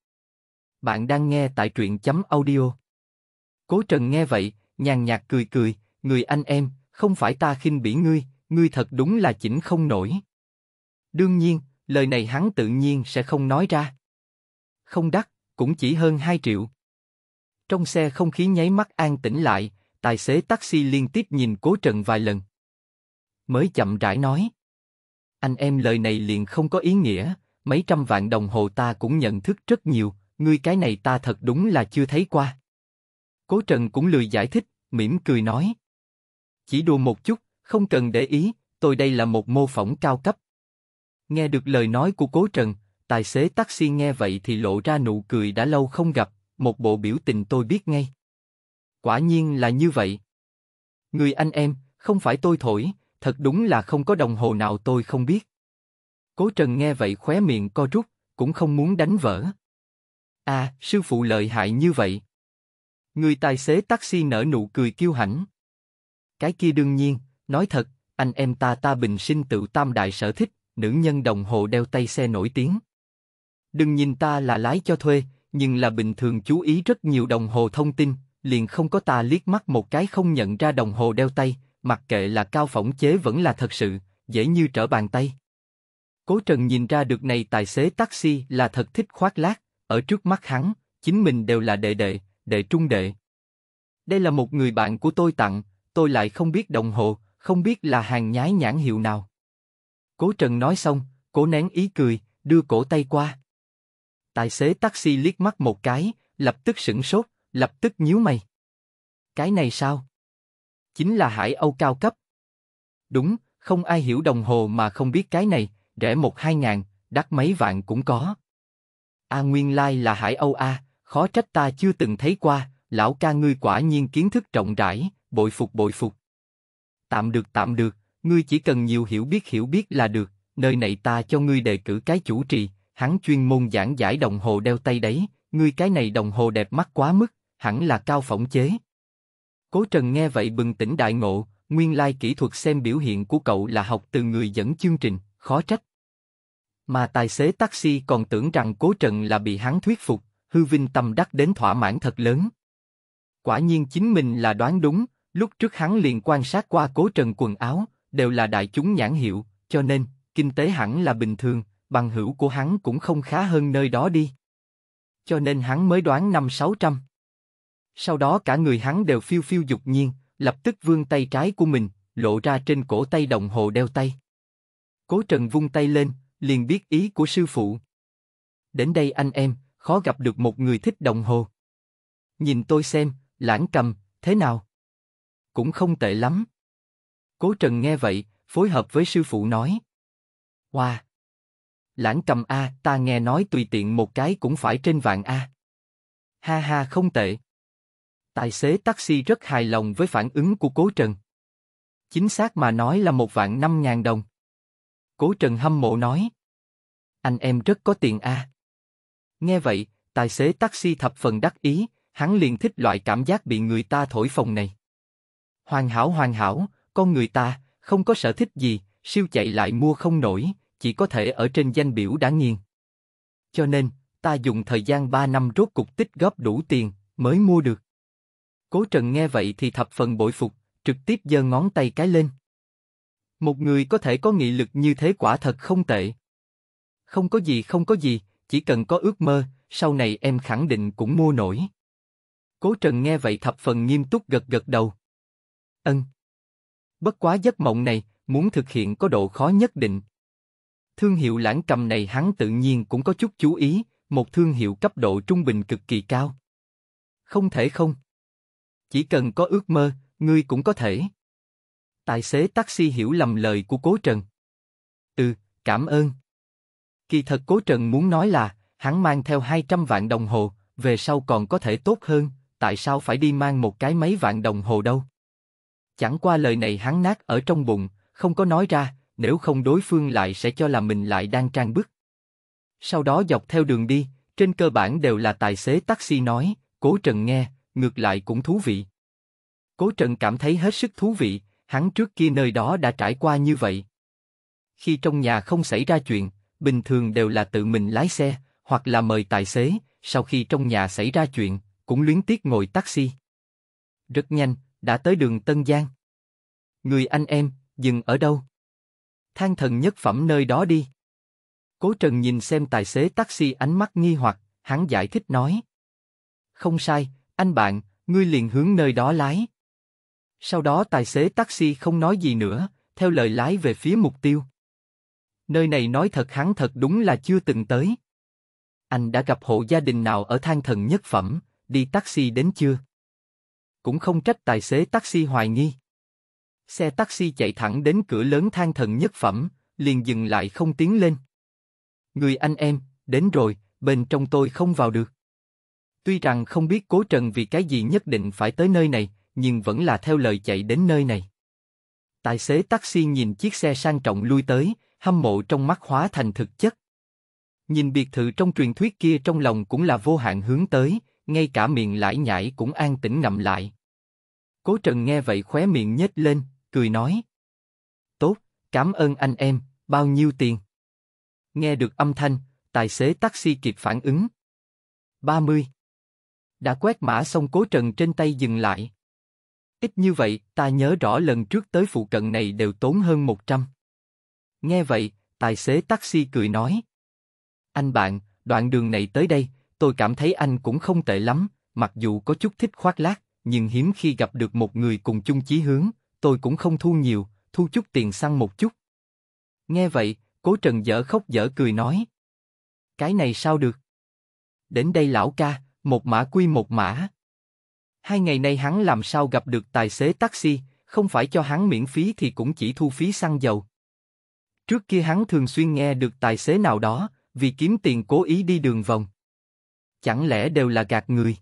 A: Bạn đang nghe tại truyện chấm audio. Cố Trần nghe vậy, nhàn nhạt cười cười, người anh em, không phải ta khinh bỉ ngươi, ngươi thật đúng là chỉnh không nổi. Đương nhiên, lời này hắn tự nhiên sẽ không nói ra. Không đắt, cũng chỉ hơn 2 triệu. Trong xe không khí nháy mắt an tĩnh lại, tài xế taxi liên tiếp nhìn Cố Trần vài lần. Mới chậm rãi nói. Anh em lời này liền không có ý nghĩa, mấy trăm vạn đồng hồ ta cũng nhận thức rất nhiều, ngươi cái này ta thật đúng là chưa thấy qua. Cố Trần cũng lười giải thích, mỉm cười nói. Chỉ đùa một chút, không cần để ý, tôi đây là một mô phỏng cao cấp, Nghe được lời nói của Cố Trần, tài xế taxi nghe vậy thì lộ ra nụ cười đã lâu không gặp, một bộ biểu tình tôi biết ngay. Quả nhiên là như vậy. Người anh em, không phải tôi thổi, thật đúng là không có đồng hồ nào tôi không biết. Cố Trần nghe vậy khóe miệng co rút, cũng không muốn đánh vỡ. À, sư phụ lợi hại như vậy. Người tài xế taxi nở nụ cười kiêu hãnh. Cái kia đương nhiên, nói thật, anh em ta ta bình sinh tự tam đại sở thích, nữ nhân đồng hồ đeo tay xe nổi tiếng. Đừng nhìn ta là lái cho thuê, nhưng là bình thường chú ý rất nhiều đồng hồ thông tin, liền không có ta liếc mắt một cái không nhận ra đồng hồ đeo tay, mặc kệ là cao phỏng chế vẫn là thật sự, dễ như trở bàn tay. Cố Trần nhìn ra được này tài xế taxi là thật thích khoác lác, ở trước mắt hắn, chính mình đều là đệ đệ, đệ trung đệ. Đây là một người bạn của tôi tặng, tôi lại không biết đồng hồ, không biết là hàng nhái nhãn hiệu nào. Cố Trần nói xong, cố nén ý cười, đưa cổ tay qua. Tài xế taxi liếc mắt một cái, lập tức sửng sốt, lập tức nhíu mày. Cái này sao? Chính là hải Âu cao cấp. Đúng, không ai hiểu đồng hồ mà không biết cái này, rẻ một hai ngàn, đắt mấy vạn cũng có. A à, nguyên lai là hải Âu A, khó trách ta chưa từng thấy qua, lão ca ngươi quả nhiên kiến thức rộng rãi, bội phục bội phục. Tạm được tạm được, ngươi chỉ cần nhiều hiểu biết hiểu biết là được, nơi này ta cho ngươi đề cử cái chủ trì, hắn chuyên môn giảng giải đồng hồ đeo tay đấy, ngươi cái này đồng hồ đẹp mắt quá mức, hẳn là cao phỏng chế. Cố Trần nghe vậy bừng tỉnh đại ngộ, nguyên lai kỹ thuật xem biểu hiện của cậu là học từ người dẫn chương trình, khó trách. Mà tài xế taxi còn tưởng rằng Cố Trần là bị hắn thuyết phục, hư vinh tâm đắc đến thỏa mãn thật lớn. Quả nhiên chính mình là đoán đúng, lúc trước hắn liền quan sát qua Cố Trần quần áo, đều là đại chúng nhãn hiệu, cho nên, kinh tế hẳn là bình thường, bằng hữu của hắn cũng không khá hơn nơi đó đi. Cho nên hắn mới đoán năm 600. Sau đó cả người hắn đều phiêu phiêu dục nhiên, lập tức vươn tay trái của mình, lộ ra trên cổ tay đồng hồ đeo tay. Cố Trần vung tay lên, liền biết ý của sư phụ. Đến đây anh em, khó gặp được một người thích đồng hồ. Nhìn tôi xem, lãng cầm, thế nào? Cũng không tệ lắm. Cố Trần nghe vậy, phối hợp với sư phụ nói. Hoa! Wow. Lãng cầm A, ta nghe nói tùy tiện một cái cũng phải trên vạn A. Ha ha không tệ. Tài xế taxi rất hài lòng với phản ứng của Cố Trần. Chính xác mà nói là một vạn năm ngàn đồng. Cố Trần hâm mộ nói. Anh em rất có tiền A. Nghe vậy, tài xế taxi thập phần đắc ý, hắn liền thích loại cảm giác bị người ta thổi phồng này. Hoàn hảo hoàn hảo, con người ta, không có sở thích gì, siêu chạy lại mua không nổi, chỉ có thể ở trên danh biểu đã nghiền. Cho nên, ta dùng thời gian 3 năm rốt cục tích góp đủ tiền, mới mua được. Cố Trần nghe vậy thì thập phần bội phục, trực tiếp giơ ngón tay cái lên. Một người có thể có nghị lực như thế quả thật không tệ. Không có gì không có gì, chỉ cần có ước mơ, sau này em khẳng định cũng mua nổi. Cố Trần nghe vậy thập phần nghiêm túc gật gật đầu. Ân. Bất quá giấc mộng này, muốn thực hiện có độ khó nhất định. Thương hiệu lãng cầm này hắn tự nhiên cũng có chút chú ý, một thương hiệu cấp độ trung bình cực kỳ cao. Không thể không. Chỉ cần có ước mơ, ngươi cũng có thể. Tài xế taxi hiểu lầm lời của Cố Trần. Ừ, cảm ơn. Kỳ thật Cố Trần muốn nói là, hắn mang theo 200 vạn đồng hồ, về sau còn có thể tốt hơn, tại sao phải đi mang một cái mấy vạn đồng hồ đâu? Chẳng qua lời này hắn nát ở trong bụng, không có nói ra, nếu không đối phương lại sẽ cho là mình lại đang trang bức. Sau đó dọc theo đường đi, trên cơ bản đều là tài xế taxi nói, cố trần nghe, ngược lại cũng thú vị. Cố trần cảm thấy hết sức thú vị, hắn trước kia nơi đó đã trải qua như vậy. Khi trong nhà không xảy ra chuyện, bình thường đều là tự mình lái xe, hoặc là mời tài xế, sau khi trong nhà xảy ra chuyện, cũng luyến tiếc ngồi taxi. Rất nhanh, đã tới đường Tân Giang. Người anh em, dừng ở đâu? Thang thần nhất phẩm nơi đó đi. Cố Trần nhìn xem tài xế taxi ánh mắt nghi hoặc, hắn giải thích nói. Không sai, anh bạn, ngươi liền hướng nơi đó lái. Sau đó tài xế taxi không nói gì nữa, theo lời lái về phía mục tiêu. Nơi này nói thật hắn thật đúng là chưa từng tới. Anh đã gặp hộ gia đình nào ở thang thần nhất phẩm, đi taxi đến chưa? cũng không trách tài xế taxi hoài nghi. Xe taxi chạy thẳng đến cửa lớn thang thần nhất phẩm, liền dừng lại không tiến lên. Người anh em, đến rồi, bên trong tôi không vào được. Tuy rằng không biết cố trần vì cái gì nhất định phải tới nơi này, nhưng vẫn là theo lời chạy đến nơi này. Tài xế taxi nhìn chiếc xe sang trọng lui tới, hâm mộ trong mắt hóa thành thực chất. Nhìn biệt thự trong truyền thuyết kia trong lòng cũng là vô hạn hướng tới, ngay cả miệng lải nhải cũng an tĩnh ngậm lại. Cố Trần nghe vậy khóe miệng nhếch lên, cười nói. Tốt, cảm ơn anh em, bao nhiêu tiền? Nghe được âm thanh, tài xế taxi kịp phản ứng. 30. Đã quét mã xong Cố Trần trên tay dừng lại. Ít như vậy, ta nhớ rõ lần trước tới phụ cận này đều tốn hơn 100. Nghe vậy, tài xế taxi cười nói. Anh bạn, đoạn đường này tới đây, tôi cảm thấy anh cũng không tệ lắm, mặc dù có chút thích khoác lác, nhưng hiếm khi gặp được một người cùng chung chí hướng, tôi cũng không thu nhiều, thu chút tiền xăng một chút. Nghe vậy, cố trần dở khóc dở cười nói. Cái này sao được? Đến đây lão ca, một mã quy một mã. Hai ngày nay hắn làm sao gặp được tài xế taxi, không phải cho hắn miễn phí thì cũng chỉ thu phí xăng dầu. Trước kia hắn thường xuyên nghe được tài xế nào đó, vì kiếm tiền cố ý đi đường vòng. Chẳng lẽ đều là gạt người?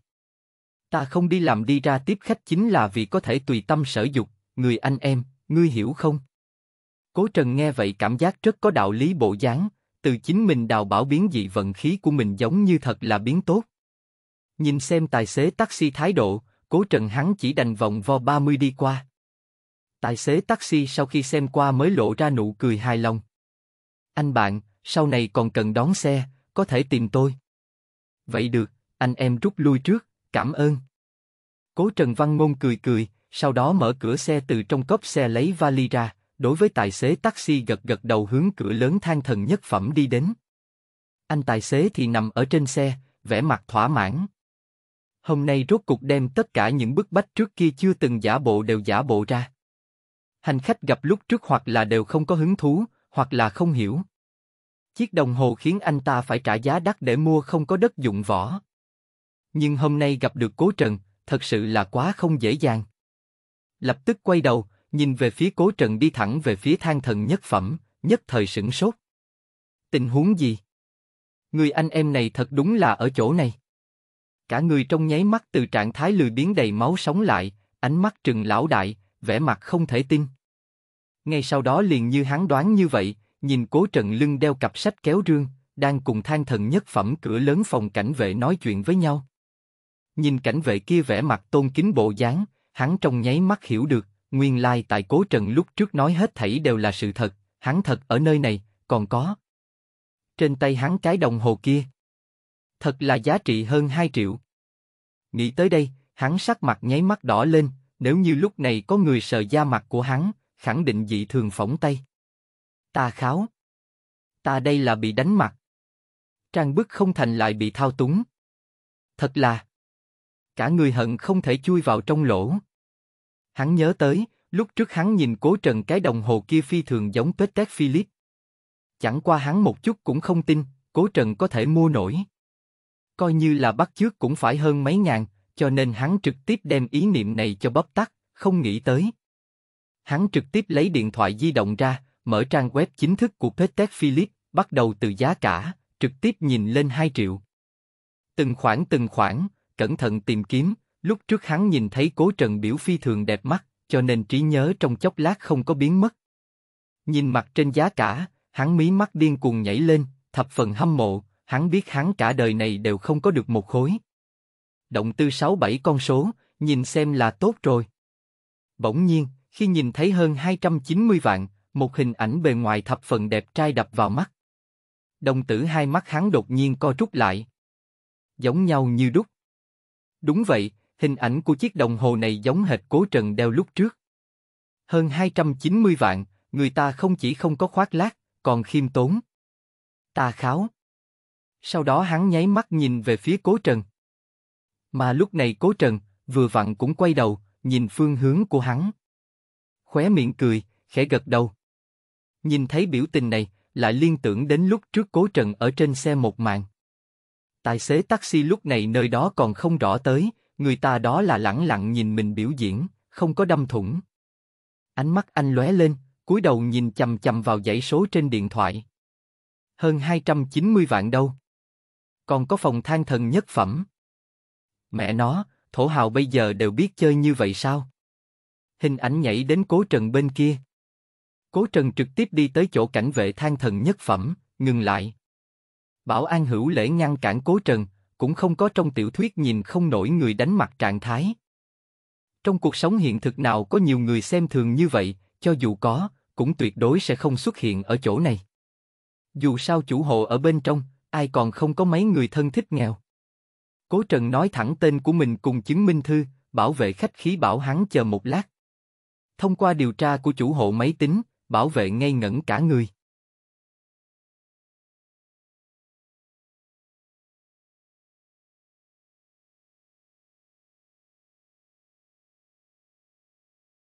A: Ta không đi làm đi ra tiếp khách chính là vì có thể tùy tâm sở dục, người anh em, ngươi hiểu không? Cố Trần nghe vậy cảm giác rất có đạo lý bộ dáng, từ chính mình đào bảo biến dị vận khí của mình giống như thật là biến tốt. Nhìn xem tài xế taxi thái độ, Cố Trần hắn chỉ đành vòng vo 30 đi qua. Tài xế taxi sau khi xem qua mới lộ ra nụ cười hài lòng. Anh bạn, sau này còn cần đón xe, có thể tìm tôi. Vậy được, anh em rút lui trước, cảm ơn. Cố Trần Văn Ngôn cười cười, sau đó mở cửa xe từ trong cốp xe lấy vali ra, đối với tài xế taxi gật gật đầu hướng cửa lớn than thần nhất phẩm đi đến. Anh tài xế thì nằm ở trên xe, vẻ mặt thỏa mãn. Hôm nay rốt cục đem tất cả những bức bách trước kia chưa từng giả bộ đều giả bộ ra. Hành khách gặp lúc trước hoặc là đều không có hứng thú, hoặc là không hiểu, chiếc đồng hồ khiến anh ta phải trả giá đắt để mua không có đất dụng võ. Nhưng hôm nay gặp được Cố Trần, thật sự là quá không dễ dàng. Lập tức quay đầu, nhìn về phía Cố Trần đi thẳng về phía thang thần nhất phẩm, nhất thời sửng sốt. Tình huống gì? Người anh em này thật đúng là ở chỗ này. Cả người trong nháy mắt từ trạng thái lười biến đầy máu sống lại, ánh mắt trừng lão đại, vẻ mặt không thể tin. Ngay sau đó liền như hắn đoán như vậy, nhìn cố trận lưng đeo cặp sách kéo rương, đang cùng than thần nhất phẩm cửa lớn phòng cảnh vệ nói chuyện với nhau. Nhìn cảnh vệ kia vẻ mặt tôn kính bộ dáng, hắn trong nháy mắt hiểu được, nguyên lai tại cố trận lúc trước nói hết thảy đều là sự thật, hắn thật ở nơi này, còn có. Trên tay hắn cái đồng hồ kia. Thật là giá trị hơn 2 triệu. Nghĩ tới đây, hắn sắc mặt nháy mắt đỏ lên, nếu như lúc này có người sờ da mặt của hắn, khẳng định dị thường phỏng tay. Ta kháo. Ta đây là bị đánh mặt. Trang bức không thành lại bị thao túng. Thật là. Cả người hận không thể chui vào trong lỗ. Hắn nhớ tới, lúc trước hắn nhìn cố trần cái đồng hồ kia phi thường giống tết tét Philip. Chẳng qua hắn một chút cũng không tin, cố trần có thể mua nổi. Coi như là bắt trước cũng phải hơn mấy ngàn, cho nên hắn trực tiếp đem ý niệm này cho bóp tắt, không nghĩ tới. Hắn trực tiếp lấy điện thoại di động ra, mở trang web chính thức của Patek Philip bắt đầu từ giá cả, trực tiếp nhìn lên 2 triệu. Từng khoản từng khoản, cẩn thận tìm kiếm, lúc trước hắn nhìn thấy cố trần biểu phi thường đẹp mắt, cho nên trí nhớ trong chốc lát không có biến mất. Nhìn mặt trên giá cả, hắn mí mắt điên cuồng nhảy lên, thập phần hâm mộ, hắn biết hắn cả đời này đều không có được một khối. Động tư 6-7 con số, nhìn xem là tốt rồi. Bỗng nhiên, khi nhìn thấy hơn 290 vạn, một hình ảnh bề ngoài thập phần đẹp trai đập vào mắt. Đồng tử hai mắt hắn đột nhiên co rút lại. Giống nhau như đúc. Đúng vậy, hình ảnh của chiếc đồng hồ này giống hệt cố trần đeo lúc trước. Hơn 290 vạn, người ta không chỉ không có khoác lác, còn khiêm tốn. Ta kháo. Sau đó hắn nháy mắt nhìn về phía cố trần. Mà lúc này cố trần, vừa vặn cũng quay đầu, nhìn phương hướng của hắn. Khóe miệng cười, khẽ gật đầu. Nhìn thấy biểu tình này, lại liên tưởng đến lúc trước cố trần ở trên xe một mạng. Tài xế taxi lúc này nơi đó còn không rõ tới, người ta đó là lẳng lặng nhìn mình biểu diễn, không có đâm thủng. Ánh mắt anh lóe lên, cúi đầu nhìn chầm chầm vào dãy số trên điện thoại. Hơn 290 vạn đâu. Còn có phòng than thần nhất phẩm. Mẹ nó, thổ hào bây giờ đều biết chơi như vậy sao? Hình ảnh nhảy đến cố trần bên kia. Cố Trần trực tiếp đi tới chỗ cảnh vệ than thần nhất phẩm, ngừng lại. Bảo an hữu lễ ngăn cản Cố Trần, cũng không có trong tiểu thuyết nhìn không nổi người đánh mặt trạng thái. Trong cuộc sống hiện thực nào có nhiều người xem thường như vậy, cho dù có, cũng tuyệt đối sẽ không xuất hiện ở chỗ này. Dù sao chủ hộ ở bên trong, ai còn không có mấy người thân thích nghèo. Cố Trần nói thẳng tên của mình cùng chứng minh thư, bảo vệ khách khí bảo hắn chờ một lát. Thông qua điều tra của chủ hộ máy tính, bảo vệ ngây ngẩn cả người.